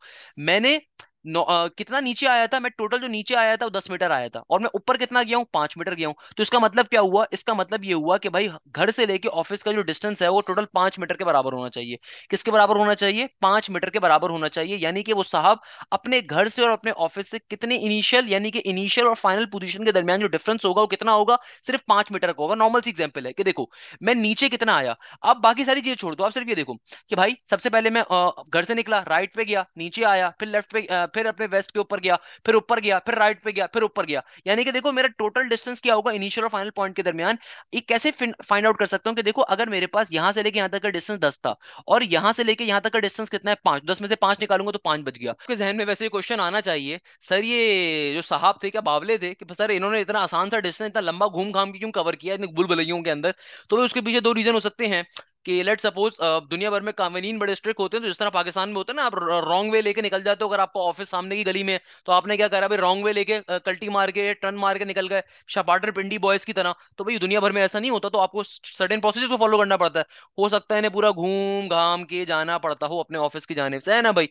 मैंने कितना नीचे आया था मैं टोटल जो नीचे आया था वो दस मीटर आया था और मैं ऊपर कितना गया हूँ पांच मीटर गया हूँ तो इसका मतलब क्या हुआ इसका मतलब ये हुआ कि भाई घर से लेके ऑफिस का जो डिस्टेंस है वो टोटल पांच मीटर के बराबर होना चाहिए किसके बराबर होना चाहिए पांच मीटर के बराबर होना चाहिए यानी कि वो साहब अपने घर से और अपने ऑफिस से कितने इनिशियल यानी कि इनिशियल और फाइनल पोजिशन के दरमियान जो डिफरेंस होगा वो कितना होगा सिर्फ पांच मीटर का होगा नॉर्मल सी एग्जाम्पल है कि देखो मैं नीचे कितना आया अब बाकी सारी चीजें छोड़ दो आप सिर्फ ये देखो कि भाई सबसे पहले मैं घर से निकला राइट पे गया नीचे आया फिर लेफ्ट पे फिर अपने वेस्ट के ऊपर गया फिर ऊपर गया फिर राइट पे गया फिर ऊपर गया यानी कि देखो मेरा टोटल डिस्टेंस क्या होगा इनिशियल और फाइनल पॉइंट के दरमियान एक कैसे फाइंड आउट कर सकता हूँ कि देखो अगर मेरे पास यहाँ से लेके यहाँ तक का डिस्टेंस दस था और यहाँ से लेके यहाँ तक का डिस्टेंस कितना है पांच दस में से पांच निकालूंगा तो पांच बच गया तो जहन में वैसे क्वेश्चन आना चाहिए सर ये जो साहब थे क्या बावले थे कि सर इन्होंने इतना आसान सा डिस्टेंस इतना लंबा घूम घाम के क्यों कवर किया इतने भूल के अंदर तो उसके पीछे दो रीजन हो सकते हैं कि लेट सपोज दुनिया भर में कानून बड़े स्ट्रिक्ट होते हैं तो जिस तरह पाकिस्तान में होता है ना आप रॉन्ग वे लेके निकल जाते हो अगर आपका ऑफिस सामने की गली में तो आपने क्या करा भाई रॉन्ग वे लेके कल्टी मार के टर्न मार के निकल गए शपाटर पिंडी बॉयज की तरह तो भाई दुनिया भर में ऐसा नहीं होता तो आपको सडन प्रोसेस को फॉलो करना पड़ता है हो सकता है इन्हें पूरा घूम घाम के जाना पड़ता हो अपने ऑफिस की जाने से है ना भाई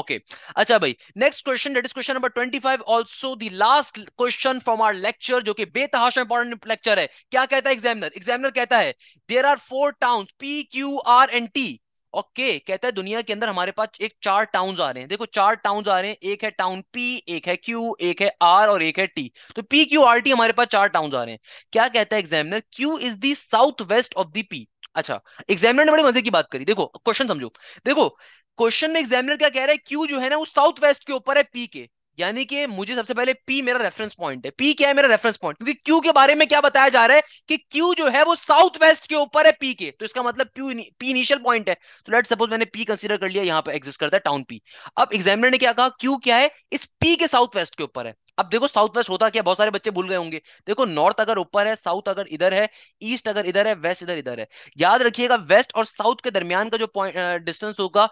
ओके अच्छा भाई next question that is question number twenty five also the last question from our lecture जो कि बेतहाशा इंपॉर्टेंट लेक्चर है क्या कहता है एग्जामिनर एग्जामिनर कहता है there are four town town P Q R N T okay कहता है दुनिया के अंदर हमारे पास एक चार टाउन आ रहे हैं देखो चार टाउन आ रहे हैं एक है टाउन पी एक है क्यू एक है आर और एक है टी तो पी क्यू आर टी हमारे पास चार टाउन आ रहे हैं क्या कहता है examiner Q is the south west of the P अच्छा एग्जामिनर ने बड़े मजे की बात करी देखो क्वेश्चन समझो देखो क्वेश्चन में एग्जामिनर क्या कह रहा है क्यू जो है ना वो साउथ वेस्ट के ऊपर है पी के यानी कि मुझे सबसे पहले पी मेरा रेफरेंस पॉइंट है पी क्या है मेरा रेफरेंस पॉइंट क्योंकि क्यू के बारे में क्या बताया जा रहा है कि क्यू जो है वो साउथ वेस्ट के ऊपर है पी के तो इसका मतलब पी P इनिशियल पॉइंट है तो लेट सपोज मैंने पी कंसीडर कर लिया यहाँ पे एग्जिस्ट करता है टाउन पी अब एग्जामिनर ने क्या कहा क्यू क्या है इस पी के साउथ वेस्ट के ऊपर है अब देखो साउथ वेस्ट होता क्या बहुत सारे बच्चे भूल गए होंगे देखो नॉर्थ अगर ऊपर है साउथ अगर इधर है ईस्ट अगर इधर है वेस्ट इधर इधर है याद रखिएगा वेस्ट और साउथ के दरमियान का जो पॉइंट डिस्टेंस होगा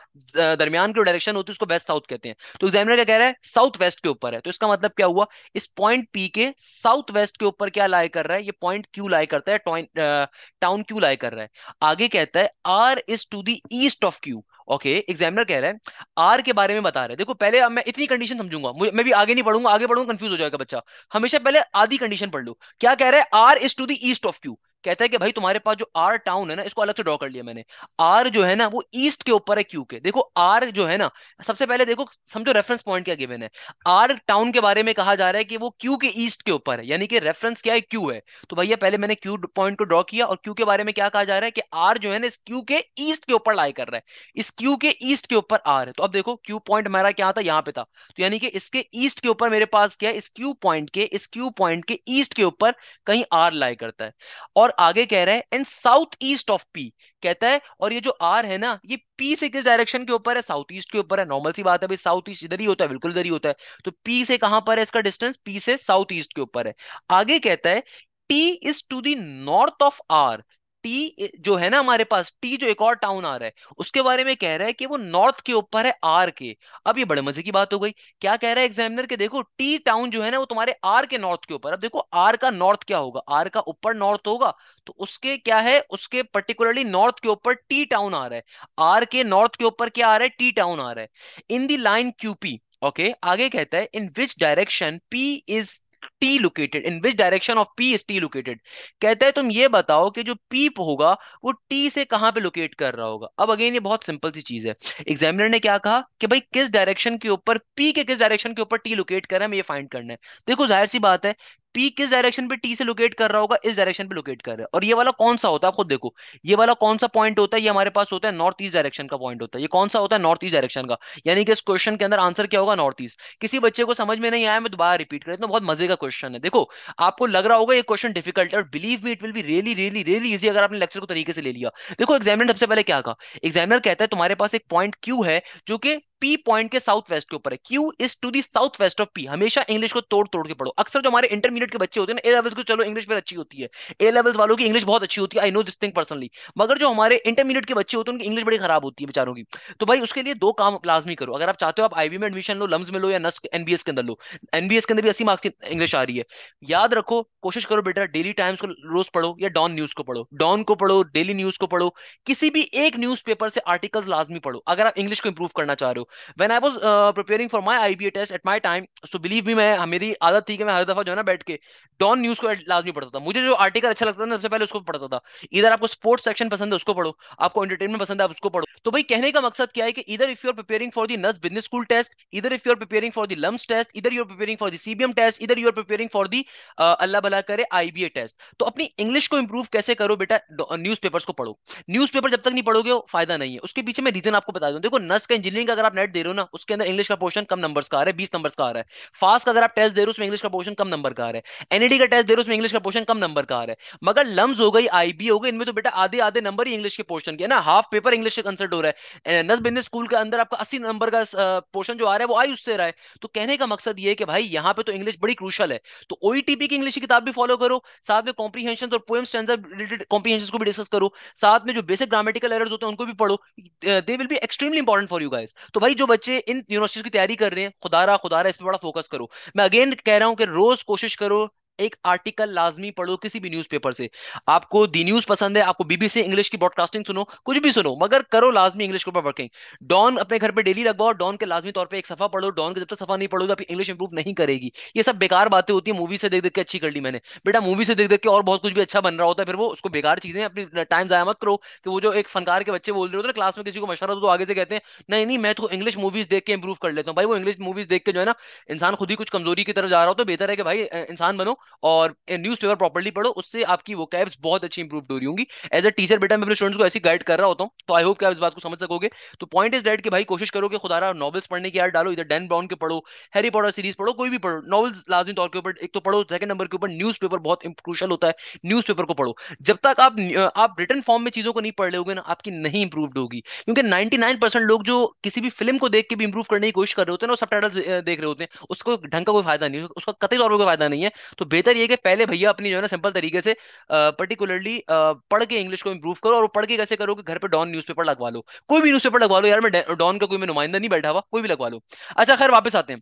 दरमियान की डायरेक्शन होती है उसको वेस्ट साउथ कहते हैं तो एग्जामिनर क्या कह रहा है साउथ वेस्ट के ऊपर है तो इसका मतलब क्या हुआ इस पॉइंट पी के साउथ वेस्ट के ऊपर क्या लाई कर रहा है ये पॉइंट क्यू लाई करता है टाउन क्यू लाई कर रहा है आगे कहता है R is to the east of Q okay okay, examiner कह रहा है आर के बारे में बता रहे हैं देखो पहले मैं इतनी कंडीशन समझूंगा मैं भी आगे नहीं पढ़ूंगा आगे पढ़ूंगा कंफ्यूज हो जाएगा बच्चा हमेशा पहले आधी कंडीशन पढ़ लो क्या कह रहा है R is to the east of Q कहता है कि भाई तुम्हारे पास जो आर टाउन है ना इसको अलग से ड्रॉ कर लिया मैंने आर जो है ना वो ईस्ट के ऊपर है क्यू के देखो आर जो है ना सबसे पहले देखो समझो रेफरेंस पॉइंट क्या गिवन है आर टाउन के बारे में कहा जा रहा है कि वो क्यू के ईस्ट के ऊपर है यानी कि रेफरेंस क्या है क्यू है तो भैया पहले मैंने क्यू पॉइंट को ड्रॉ किया और क्यू के बारे में क्या कहा जा रहा है कि आर जो है ना इस क्यू के ईस्ट के ऊपर लाई कर रहा है इस क्यू के ईस्ट के ऊपर आर है तो अब देखो क्यू पॉइंट हमारा क्या था यहाँ पे था तो यानी कि इसके ईस्ट के ऊपर मेरे पास क्या है इस क्यू पॉइंट के इस क्यू पॉइंट के ईस्ट के ऊपर कहीं आर लाई करता है और आगे कह रहा है and south east of P कहता है और ये जो आर है ना ये पी से किस डायरेक्शन के ऊपर है साउथ ईस्ट के ऊपर है नॉर्मल सी बात है भाई साउथ ईस्ट इधर ही होता है बिल्कुल इधर ही होता है तो पी से कहां पर है इसका डिस्टेंस पी से साउथ ईस्ट के ऊपर है आगे कहता है T is to the north of R T जो है ना हमारे पास टी जो एक और टाउन आ रहा है उसके बारे में कह रहा है कि वो नॉर्थ के ऊपर है आर के अब ये बड़े मजे की बात हो गई क्या कह रहा है एग्जामिनर के देखो टी टाउन जो है ना वो तुम्हारे आर के नॉर्थ के ऊपर अब देखो आर का नॉर्थ क्या होगा आर का ऊपर नॉर्थ होगा तो उसके क्या है उसके पर्टिकुलरली नॉर्थ के ऊपर टी टाउन आ रहा है आर के नॉर्थ के ऊपर क्या आ रहा है टी टाउन आ रहा है in the line QP okay okay, आगे कहता है in which direction P is T located in which direction of P is T located कहता है तुम ये बताओ कि जो पी होगा वो टी से कहां पे लोकेट कर रहा होगा अब अगेन ये बहुत सिंपल सी चीज है एग्जामिनर ने क्या कहा कि भाई किस डायरेक्शन के ऊपर पी के किस डायरेक्शन के ऊपर टी लोकेट कर है हमें ये फाइंड करना है देखो जाहिर सी बात है पी किस डायरेक्शन पे टी से लोकेट कर रहा होगा इस डायरेक्शन पे लोकेट कर रहा है और ये वाला कौन सा होता है खुद देखो ये वाला कौन सा पॉइंट होता है ये हमारे पास होता है नॉर्थ ईस्ट डायरेक्शन का पॉइंट होता है ये कौन सा होता है नॉर्थ ईस्ट डायरेक्शन का यानी कि इस क्वेश्चन के अंदर आंसर क्या होगा नॉर्थ ईस्ट किसी बच्चे को समझ में नहीं आया मैं दोबारा रिपीट कर तो बहुत मजे का क्वेश्चन है देखो आपको लग रहा होगा ये क्वेश्चन डिफिकल्ट और believe me it will be really really really easy अगर आपने लेक्चर को तरीके से ले लिया देखो एग्जामिनर सबसे पहले क्या कहा एग्जामिनर कहता है तुम्हारे पास एक पॉइंट क्यू है जो कि पी पॉइंट के साउथ वेस्ट के ऊपर है Q is to the south west of P हमेशा इंग्लिश को तोड़ तोड़ के पढ़ो अक्सर जो हमारे इंटरमीडिएट के बच्चे होते हैं ना ए लेवल्स को चलो इंग्लिश में अच्छी होती है ए लेवल्स वालों की इंग्लिश बहुत अच्छी होती है I know this thing personally मगर जो हमारे इंटरमीडिएट के बच्चे होते हैं उनकी इंग्लिश बड़ी खराब होती है बेचारों की तो भाई उसके लिए दो काम लाजमी करो अगर आप चाहते हो आप आईवी में एडमिशन लो लम्स में लो या नस एनबीएस के अंदर लो एनबीएस के अंदर भी अस्सी मार्क्स की इंग्लिश आ रही है याद रखो कोशिश करो बेटा डेली टाइम्स को रोज पढ़ो या डॉन न्यूज को पढ़ो डॉन को पढ़ो डेली न्यूज को पढ़ो किसी भी एक न्यूज से आर्टिकल्स लाजमी पढ़ो अगर आप इंग्लिश को इंप्रूव करना चाह रहे हो हो when I was preparing for my I B A test at my time so believe me मैं मेरी आदत थी कि मैं हर दफा जो है ना बैठ के डॉन न्यूज को लाजमी पढ़ता था मुझे जो आर्टिकल अच्छा लगता था ना सबसे पहले उसको पढ़ता था इधर आपको स्पोर्ट्स सेक्शन पसंद है उसको पढ़ो आपको एंटरटेनमेंट पसंद है आप उसको पढ़ो तो भाई कहने का मकसद क्या है कि इधर if you are preparing for the NUST business school test इधर if you are preparing for the LUMS test इधर you are preparing for the CBM test इधर you are preparing for the अल्लाह भला करे आई टेस्ट तो अपनी इंग्लिश को इंप्रूव कैसे करो बेटा न्यूज को पढ़ो न्यूज जब तक नहीं पढ़ोगे फायदा नहीं है उसके पीछे मैं रीजन आपको बता दूं देखो नस का इंजीनियरिंग अगर आप आप नेट दे रहे हो ना उसके अंदर इंग्लिश का पोर्शन कम नंबर्स का आ रहा है बीस नंबर का आ रहा है फास्ट का अगर आप टेस्ट दे रहे हो उसमें इंग्लिश का पोर्शन कम नंबर का आ रहा है एनईडी e का टेस्ट दे रहे हो उसमें इंग्लिश का पोर्शन कम नंबर का आ रहा है मगर लम्स हो गई आईबी हो गई इनमें तो बेटा आधे आधे नंबर ही इंग्लिश के पोर्शन के ना हाफ पेपर इंग्लिश का कंसर्ट हो रहा है नस बिजनेस स्कूल के अंदर आपका अस्सी नंबर का पोर्शन जो आ रहा है वो आई उससे रहा है तो कहने का मकसद ये है कि भाई यहाँ पे तो इंग्लिश बड़ी क्रूशल है तो ओईटीपी e की इंग्लिश की किताब भी फॉलो करो साथ में कॉम्प्रीहेंशन और पोएम स्टैंडर्ड रिलेटेड कॉम्प्रीहेंशन को भी डिस्कस करो साथ में जो बेसिक ग्रामेटिकल एरर्स होते हैं उनको भी पढ़ो they will be extremely important for you guys तो भाई जो बच्चे इन यूनिवर्सिटीज की तैयारी कर रहे हैं खुदारा खुदारा इस पर बड़ा फोकस करो मैं अगेन कह रहा हूँ कि रोज कोशिश करो एक आर्टिकल लाजमी पढ़ो किसी भी न्यूज़पेपर से आपको दी न्यूज़ पसंद है आपको बीबीसी इंग्लिश की ब्रॉडकास्टिंग सुनो कुछ भी सुनो मगर करो लाजमी इंग्लिश के ऊपर वर्किंग डॉन अपने घर पे डेली लगवाओ डॉन के लाजमी तौर पे एक सफा पढ़ो डॉन के जब तक सफा नहीं पढ़ोगे आपकी इंग्लिश इंप्रूव नहीं करेगी ये सब बेकार बातें होती है मूवी से देख देख के अच्छी कर ली मैंने बेटा मूवी से देख देख के और बहुत कुछ भी अच्छा बन रहा होता है फिर वो उसको बेकार चीज़ें अपनी टाइम जाया मत करो कि वो जो एक फनकार के बच्चे बोल रहे होते ना क्लास में किसी को मशवरा तो आगे से कहते हैं नहीं नहीं मैं तो इंग्लिश मूवीज देख के इंप्रूव कर लेता हूँ भाई वो इंग्लिश मूवीज देख के जो है ना इंसान खुद ही कुछ कमजोरी की तरफ जा रहा हो तो बेहतर है कि भाई इंसान बनो और न्यूज पेपर प्रॉपर्ली पढ़ो उससे आपकी वो कैब्स बहुत अच्छी इंप्रूव हो रही होंगी एज अ टीचर बेटा मैं अपने स्टूडेंट्स को ऐसी गाइड कर रहा होता हूँ तो आई होप कि आप इस बात को समझ सकोगे तो पॉइंट इज डेट कि भाई कोशिश करो कि खुदारा नॉवल्स पढ़ने की यार डालो इधर डैन ब्राउन के पढ़ो हैरी पॉटर सीरीज पढ़ो कोई भी पढ़ो नॉवल्स लाजमी तौर के ऊपर एक तो पढ़ो सेकंड नंबर के ऊपर न्यूज बहुत क्रूशल होता है न्यूज को पढ़ो जब तक आप आप रिटर्न फॉर्म में चीजों को नहीं पढ़ लोगे ना आपकी नहीं इंप्रूव होगी क्योंकि नाइनटी लोग जो किसी भी फिल्म को देख के भी इंप्रूव करने की कोशिश कर रहे होते हैं ना सब देख रहे होते हैं उसको ढंग का कोई फायदा नहीं उसका कतई तौर पर कोई फायदा नहीं है तो बेहतर ये कि पहले भैया अपनी जो है ना सिंपल तरीके से पर्टिकुलरली पढ़ के इंग्लिश को इंप्रूव करो और पढ़ के कैसे करो कि घर पे डॉन न्यूज़पेपर लगवा लो कोई भी न्यूज़पेपर लगवा लो यार मैं डॉन का कोई मैं नुमाइंदा नहीं बैठा हुआ कोई भी लगवा लो अच्छा खैर वापस आते हैं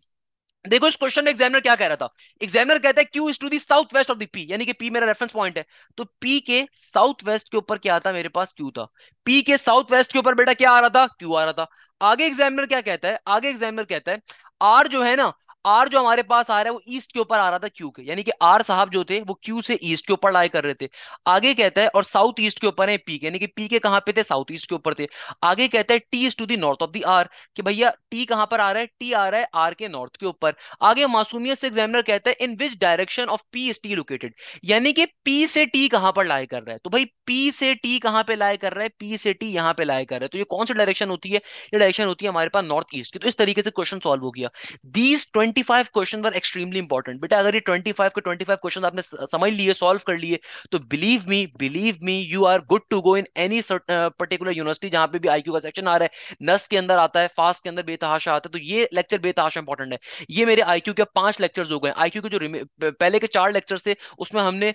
देखो इस क्वेश्चन में एग्जामिनर क्या कह रहा था एग्जामिनर कहता है Q is to the south west of the P यानी कि पी मेरा रेफरेंस पॉइंट है तो पी के साउथ वेस्ट के ऊपर क्या था मेरे पास क्यू था पी के साउथ वेस्ट के ऊपर बेटा क्या आ रहा था क्यू आ रहा था आगे एग्जामिनर क्या कहता है आगे एग्जामिनर कहता है आर जो है ना आर जो हमारे पास आ रहा है वो ईस्ट के ऊपर आ रहा था क्यू के यानी कि आर साहब जो थे वो क्यू से ईस्ट के ऊपर लाए कर रहे थे आगे कहता है और साउथ ईस्ट के ऊपर है पी के यानी कि पी के कहां पे थे साउथ ईस्ट के ऊपर थे आगे कहता है T is to the north of the R कि भैया टी कहां पर आ रहा है टी आ रहा है आर के नॉर्थ के ऊपर आगे मासूमियत से एग्जामिनर कहता है in which direction of P is T located यानी कि पी से टी कहां पर लाए कर रहा है तो भाई पी से टी कहां पर लाए कर रहा है पी से टी यहां पर लाए कर रहा है तो ये कौन सी डायरेक्शन होती है ये डायरेक्शन होती है हमारे पास नॉर्थ ईस्ट की तो इस तरीके से क्वेश्चन सॉल्व हो गया these twenty 25 question were extremely important बेटा अगर ये 25 के 25 क्वेश्चन आपने समझ लिए सॉल्व कर लिए तो believe me believe me you are good to go in any particular university जहां पे भी आईक्यू का सेक्शन आ रहा है नस के अंदर आता है फास्ट के अंदर बेतहाशा आता है तो ये लेक्चर बेतहाशा इंपॉर्टेंट है ये मेरे आईक्यू के पांच लेक्चर्स हो गए आईक्यू के जो पहले के चार लेक्चर थे उसमें हमने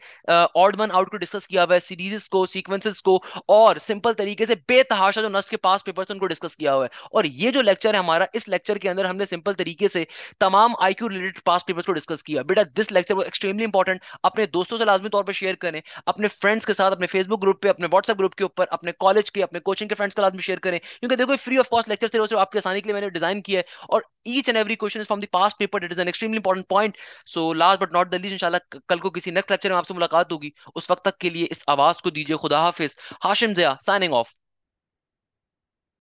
ऑड वन आउट को डिस्कस किया हुआ है सीरीजेस को सीक्वेंसेस को और सिंपल तरीके से बेतहाशा जो नस्ट के पास पेपर थे उनको डिस्कस किया हुआ है और ये जो लेक्चर है हमारा इस लेक्चर के अंदर हमने सिंपल तरीके से तमाम तमाम क्यू रिलेटेड पास पेपर्स को डिस्कस किया बेटा दिस लेक्चर वो एक्सट्रीमली इंपॉर्टेंट अपने दोस्तों से लाजमी तौर पर शेयर करें अपने फ्रेंड्स के साथ अपने फेसबुक ग्रुप पे अपने व्हाट्सएप ग्रुप के ऊपर अपने कॉलेज के अपने कोचिंग के फ्रेंड्स के लाजमी शेयर करें क्योंकि देखो फ्री ऑफ कॉस्ट लेक्चर सिर्फ आपके आसानी के लिए मैंने डिजाइन किया है और each and every question from the past paper it is an extremely important point so last but not दिल्ली इनशाला कल को किसी नेक्स्ट लेक्चर में आपसे मुलाकात होगी उस वक्त तक के लिए इस आवाज को दीजिए खुदा हाफिज हाशिम जया साइनिंग ऑफ